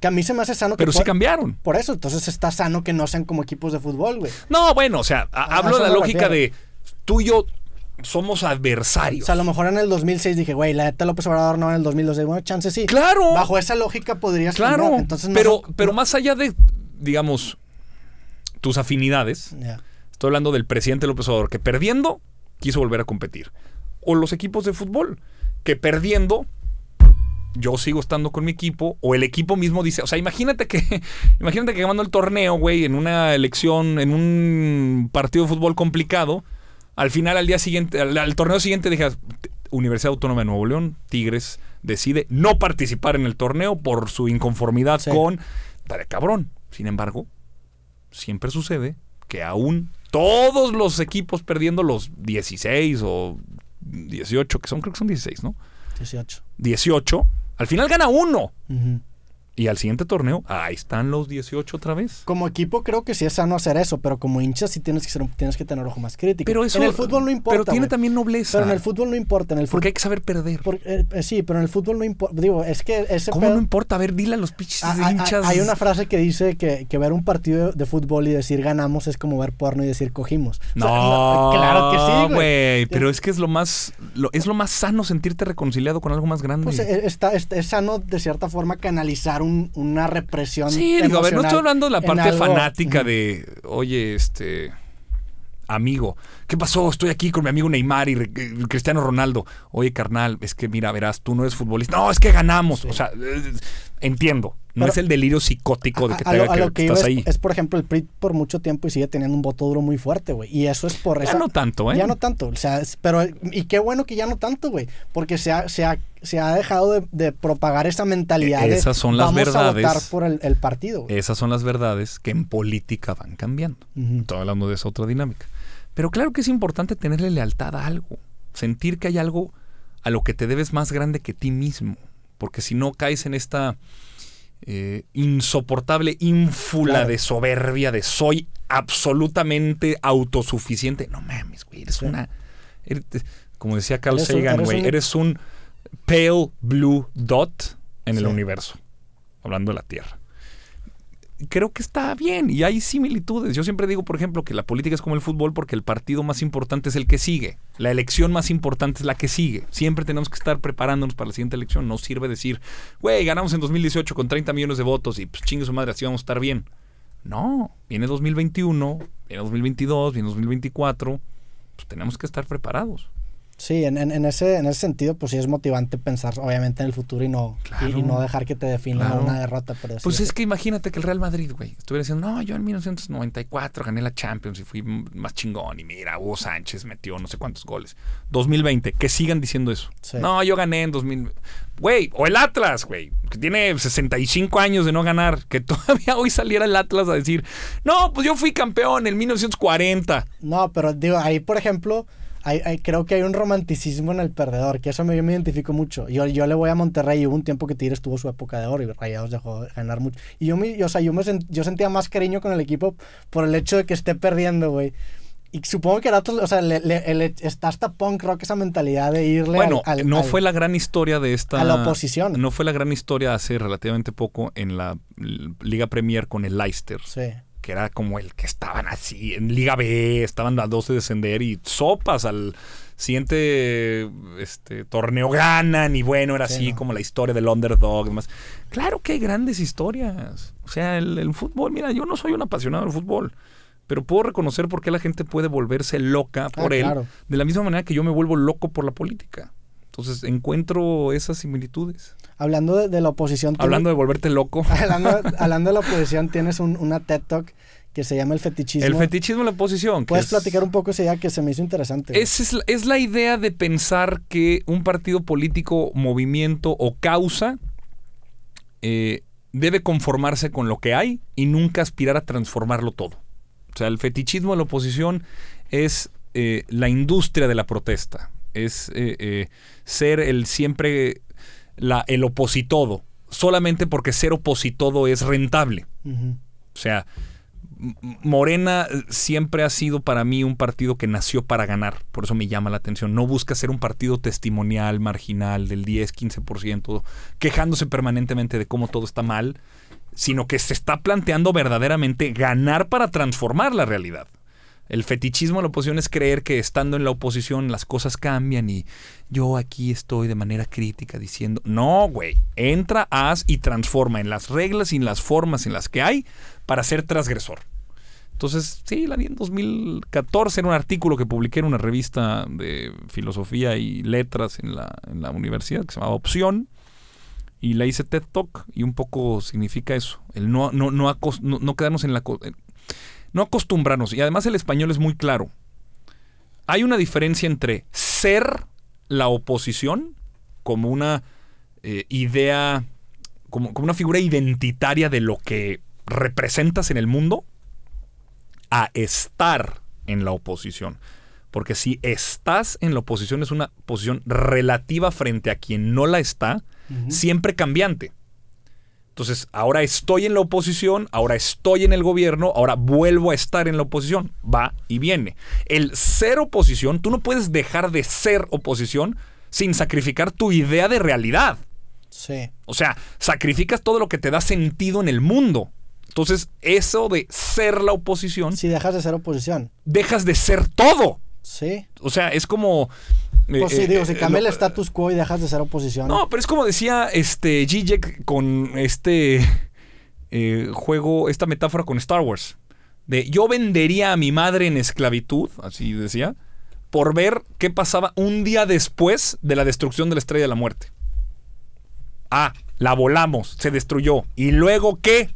Que a mí se me hace sano que. Pero sí cambiaron. Por eso, entonces está sano que no sean como equipos de fútbol, güey. No, bueno, o sea, hablo de la lógica de tú y yo somos adversarios. O sea, a lo mejor en el 2006 dije, güey, la neta López Obrador no en el 2012. Bueno, chance sí. Claro. Bajo esa lógica podrías. Claro. Entonces, no pero, pero más allá de, digamos, tus afinidades, estoy hablando del presidente López Obrador, que perdiendo quiso volver a competir. O los equipos de fútbol, que perdiendo yo sigo estando con mi equipo o el equipo mismo dice, o sea, imagínate que (laughs) imagínate que ganando el torneo, güey, en una elección, en un partido de fútbol complicado, al final al día siguiente, al, torneo siguiente dejas Universidad Autónoma de Nuevo León, Tigres decide no participar en el torneo por su inconformidad con Para cabrón. Sin embargo, siempre sucede que aún todos los equipos perdiendo los 16 o 18, que son creo que son 16, ¿no? 18. 18. Al final gana uno. Uh y al siguiente torneo, ahí están los 18 otra vez. Como equipo creo que sí es sano hacer eso, pero como hincha sí tienes que, tener ojo más crítico. Pero eso, en el fútbol no importa. Pero tiene también nobleza. Pero en el fútbol no importa. En el Porque hay que saber perder. Eh, eh, sí, pero en el fútbol no importa. Digo, es que ese ¿Cómo no importa? A ver, dile a los pinches ah, ah, ah, hinchas. Hay una frase que dice que, ver un partido de fútbol y decir ganamos es como ver porno y decir cogimos. No, claro que sí, güey. Pero eh, es que es lo más, es lo más sano sentirte reconciliado con algo más grande. Pues está, es, es sano de cierta forma canalizar un una represión. Sí, digo, no estoy hablando de la parte fanática de, oye, este amigo. ¿Qué pasó? Estoy aquí con mi amigo Neymar y eh, Cristiano Ronaldo. Oye, carnal, es que mira, verás, tú no eres futbolista. No, es que ganamos. O sea, eh, entiendo. No es el delirio psicótico de que te que, estás es, ahí. Es, por ejemplo, el PRI por mucho tiempo y sigue teniendo un voto duro muy fuerte, güey. Y eso es por eso. Ya no tanto, ¿eh? Ya no tanto. O sea, pero... Y qué bueno que ya no tanto, güey. Porque se ha, se ha, dejado de, propagar esa mentalidad Esas son las vamos verdades. A votar por el, partido. Esas son las verdades que en política van cambiando. Estoy hablando de esa otra dinámica. Pero claro que es importante tenerle lealtad a algo. Sentir que hay algo a lo que te debes más grande que ti mismo. Porque si no caes en esta eh, insoportable, ínfula de soberbia, de soy absolutamente autosuficiente. No mames, güey, eres una. como decía Carl Sagan, eres eres un pale blue dot en el universo, hablando de la Tierra creo que está bien y hay similitudes. Yo siempre digo, por ejemplo, que la política es como el fútbol porque el partido más importante es el que sigue. La elección más importante es la que sigue. Siempre tenemos que estar preparándonos para la siguiente elección. No sirve decir, güey, ganamos en 2018 con 30 millones de votos y pues chingue su madre, así vamos a estar bien. No, viene 2021, viene 2022, viene 2024. Pues, tenemos que estar preparados. Sí, en, ese, en ese sentido, pues sí es motivante pensar, obviamente, en el futuro y no, no dejar que te defina una derrota. pues es, que imagínate que el Real Madrid, güey, estuviera diciendo, no, yo en 1994 gané la Champions y fui más chingón. Y mira, Hugo Sánchez metió no sé cuántos goles. 2020, que sigan diciendo eso. No, yo gané en 2000. Güey, o el Atlas, güey, que tiene 65 años de no ganar, que (laughs) todavía hoy saliera el Atlas a decir, no, pues yo fui campeón en 1940. No, pero digo, ahí, por ejemplo creo que hay un romanticismo en el perdedor, que eso me, yo me identifico mucho. Yo, yo le voy a Monterrey y hubo un tiempo que Tigres tuvo su época de oro y Rayados dejó de ganar mucho. Y yo, me, yo, sentía más cariño con el equipo por el hecho de que esté perdiendo, güey. Y supongo que ratos o sea, le, está hasta punk rock esa mentalidad de irle bueno, no fue la gran historia de esta... A la oposición. No fue la gran historia hace relativamente poco en la Liga Premier con el Leicester. Sí que era como el que estaban así en Liga B, estaban a 12 de descender y sopas al siguiente este, torneo ganan y bueno, era así como la historia del underdog y demás. Claro que hay grandes historias. O sea, el, fútbol, mira, yo no soy un apasionado del fútbol, pero puedo reconocer por qué la gente puede volverse loca ah, por él, de la misma manera que yo me vuelvo loco por la política. Entonces encuentro esas similitudes. Hablando de, la oposición. Hablando de volverte loco. (laughs) (laughs) Hablando, de la oposición, tienes una TED Talk que se llama el fetichismo. El fetichismo de la oposición. ¿Puedes platicar un poco esa idea que se me hizo interesante? Es, la idea de pensar que un partido político, movimiento o causa eh, debe conformarse con lo que hay y nunca aspirar a transformarlo todo. O sea, el fetichismo de la oposición es eh, la industria de la protesta es eh, eh, ser el siempre la, el opositodo, solamente porque ser opositodo es rentable. O sea, Morena siempre ha sido para mí un partido que nació para ganar, por eso me llama la atención. No busca ser un partido testimonial, marginal, del 10, 15%, quejándose permanentemente de cómo todo está mal, sino que se está planteando verdaderamente ganar para transformar la realidad. El fetichismo a la oposición es creer que estando en la oposición las cosas cambian y yo aquí estoy de manera crítica diciendo, no, güey, entra, haz y transforma en las reglas y en las formas en las que hay para ser transgresor. Entonces, sí, la vi en 2014 en un artículo que publiqué en una revista de filosofía y letras en la, universidad que se llamaba Opción y la hice TED Talk y un poco significa eso, el no, no, no, quedarnos en la no acostumbrarnos. Y además el español es muy claro. Hay una diferencia entre ser la oposición como una eh, idea, como, una figura identitaria de lo que representas en el mundo, a estar en la oposición. Porque si estás en la oposición es una posición relativa frente a quien no la está, siempre cambiante. Entonces, ahora estoy en la oposición, ahora estoy en el gobierno, ahora vuelvo a estar en la oposición. Va y viene. El ser oposición, tú no puedes dejar de ser oposición sin sacrificar tu idea de realidad. Sí. O sea, sacrificas todo lo que te da sentido en el mundo. Entonces, eso de ser la oposición. Si dejas de ser oposición. Dejas de ser todo. Sí. O sea, es como pues sí, eh, digo, si eh, cambia el status quo y dejas de ser oposición. No, pero es como decía este g con este eh, juego, esta metáfora con Star Wars. De yo vendería a mi madre en esclavitud, así decía, por ver qué pasaba un día después de la destrucción de la estrella de la muerte. Ah, la volamos, se destruyó. ¿Y luego qué?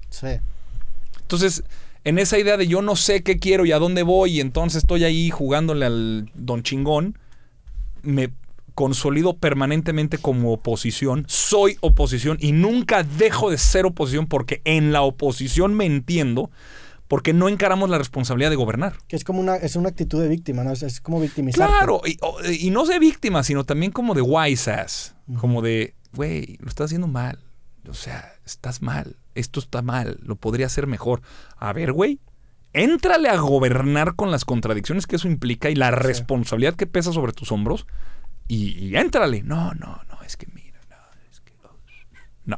Entonces, en esa idea de yo no sé qué quiero y a dónde voy, y entonces estoy ahí jugándole al don chingón, me consolido permanentemente como oposición, soy oposición y nunca dejo de ser oposición porque en la oposición me entiendo porque no encaramos la responsabilidad de gobernar. Que es como una, es una actitud de víctima, ¿no? Es, como victimizar. Claro, y, y, no de víctima, sino también como de wise ass, como de, güey, lo estás haciendo mal, o sea, estás mal, esto está mal, lo podría hacer mejor. A ver, güey, Éntrale a gobernar con las contradicciones que eso implica y la responsabilidad que pesa sobre tus hombros y, y, éntrale. No, no, no, es que mira, no, es que... No.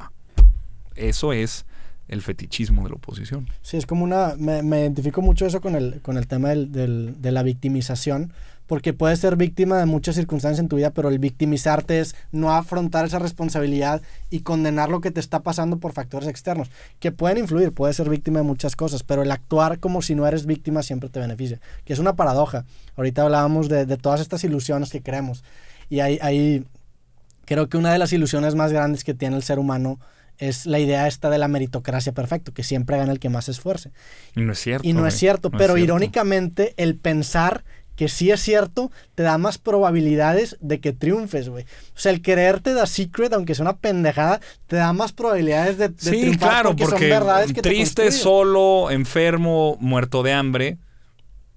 Eso es el fetichismo de la oposición. Sí, es como una... Me, identifico mucho eso con el, con el tema de la victimización porque puedes ser víctima de muchas circunstancias en tu vida, pero el victimizarte es no afrontar esa responsabilidad y condenar lo que te está pasando por factores externos, que pueden influir, puedes ser víctima de muchas cosas, pero el actuar como si no eres víctima siempre te beneficia, que es una paradoja. Ahorita hablábamos de, de todas estas ilusiones que creemos y ahí, creo que una de las ilusiones más grandes que tiene el ser humano es la idea esta de la meritocracia perfecto, que siempre gana el que más esfuerce. Y no es cierto. Y no es cierto, pero irónicamente el pensar que sí es cierto, te da más probabilidades de que triunfes, güey. O sea, el creerte da Secret, aunque sea una pendejada, te da más probabilidades de, de sí, claro, porque, triste, solo, enfermo, muerto de hambre,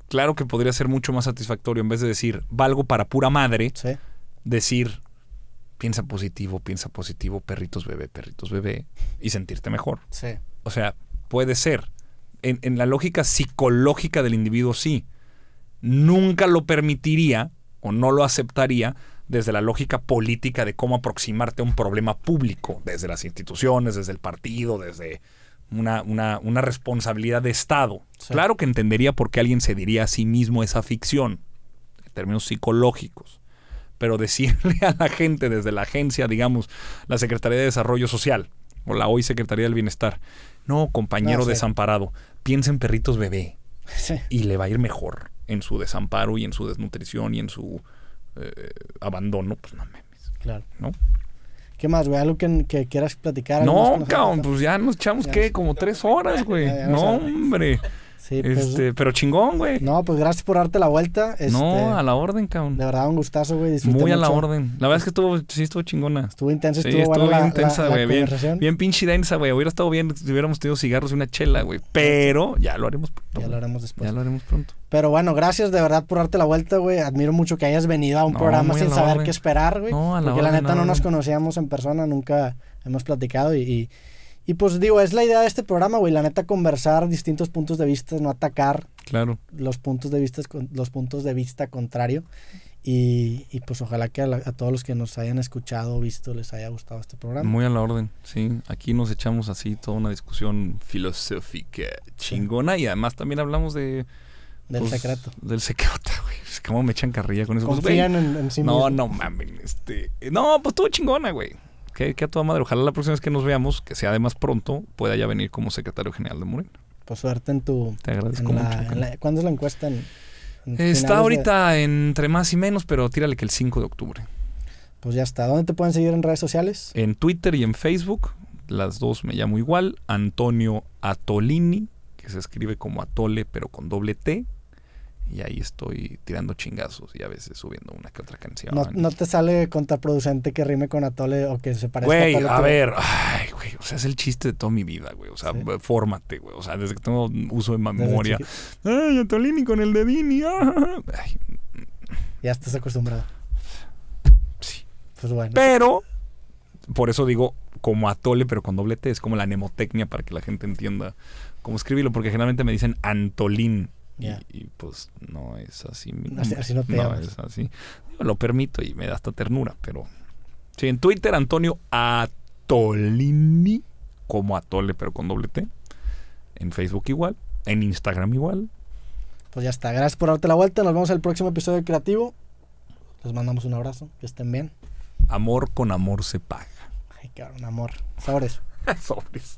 claro que podría ser mucho más satisfactorio en vez de decir valgo para pura madre, decir piensa positivo, piensa positivo, perritos bebé, perritos bebé y sentirte mejor. O sea, puede ser. En, en la lógica psicológica del individuo sí nunca lo permitiría o no lo aceptaría desde la lógica política de cómo aproximarte a un problema público, desde las instituciones, desde el partido, desde una, responsabilidad de Estado. Claro que entendería por qué alguien se diría a sí mismo esa ficción, en términos psicológicos, pero decirle (laughs) a la gente desde la agencia, digamos, la Secretaría de Desarrollo Social o la hoy Secretaría del Bienestar, no, compañero desamparado, piensa en perritos bebé (laughs) y le va a ir mejor en su desamparo y en su desnutrición y en su eh, abandono, pues no memes. Claro. ¿No? ¿Qué más, güey? ¿Algo que, quieras platicar? No, cabrón, pues ya nos echamos, qué Como tres horas, güey. No, hombre. Sí, pues, este, pero chingón, güey. No, pues gracias por darte la vuelta. no, este, a la orden, cabrón. De verdad, un gustazo, güey. Muy a la orden. La verdad es que estuvo, sí, estuvo chingona. Estuvo intensa, estuvo, estuvo intensa, güey. Bien, bien, pinche densa, güey. Hubiera estado bien si hubiéramos tenido cigarros y una chela, güey. Pero ya lo haremos pronto. Ya lo haremos después. Ya lo haremos pronto. Pero bueno, gracias de verdad por darte la vuelta, güey. Admiro mucho que hayas venido a un programa sin saber qué esperar, güey. No, a la Porque la neta no, nos conocíamos en persona, nunca hemos platicado y y pues digo, es la idea de este programa, güey, la neta conversar distintos puntos de vista, no atacar. Los puntos de vista los puntos de vista contrario. Y, pues ojalá que a, todos los que nos hayan escuchado visto les haya gustado este programa. Muy a la orden, sí. Aquí nos echamos así toda una discusión filosófica chingona y además también hablamos de... Del pues, secreto. Del secreto, güey. Pues, ¿Cómo me echan carrilla con eso? Pues, no, no mames. Este, no, pues todo chingona, güey que, a toda madre. Ojalá la próxima vez que nos veamos, que sea de más pronto, pueda ya venir como secretario general de Morena. Pues suerte en tu. Te agradezco ¿Cuándo es la encuesta? está ahorita entre más y menos, pero tírale que el 5 de octubre. Pues ya está. ¿Dónde te pueden seguir en redes sociales? En Twitter y en Facebook. Las dos me llamo igual. Antonio Atolini, que se escribe como Atole, pero con doble T y ahí estoy tirando chingazos y a veces subiendo una que otra canción. ¿No, te sale contraproducente que rime con Atole o que se parezca a Atole? Güey, a ver, ay, güey, o sea, es el chiste de toda mi vida, güey, o sea, fórmate, güey, o sea, desde que tengo uso de memoria. Ay, Antolini con el de Vini. Ah, mm. Ya estás acostumbrado. Sí. Pues bueno. Pero, por eso digo, como Atole, pero con doble T, es como la mnemotecnia para que la gente entienda cómo escribirlo, porque generalmente me dicen Antolín y, pues no es así. No, así no, es así. lo permito y me da hasta ternura, pero... Sí, en Twitter, Antonio Atolini, como Atole, pero con doble T. En Facebook igual. En Instagram igual. Pues ya está. Gracias por darte la vuelta. Nos vemos en el próximo episodio de Creativo. Les mandamos un abrazo. Que estén bien. Amor con amor se paga. Ay, cabrón, amor. Sabores. Sobres. (laughs)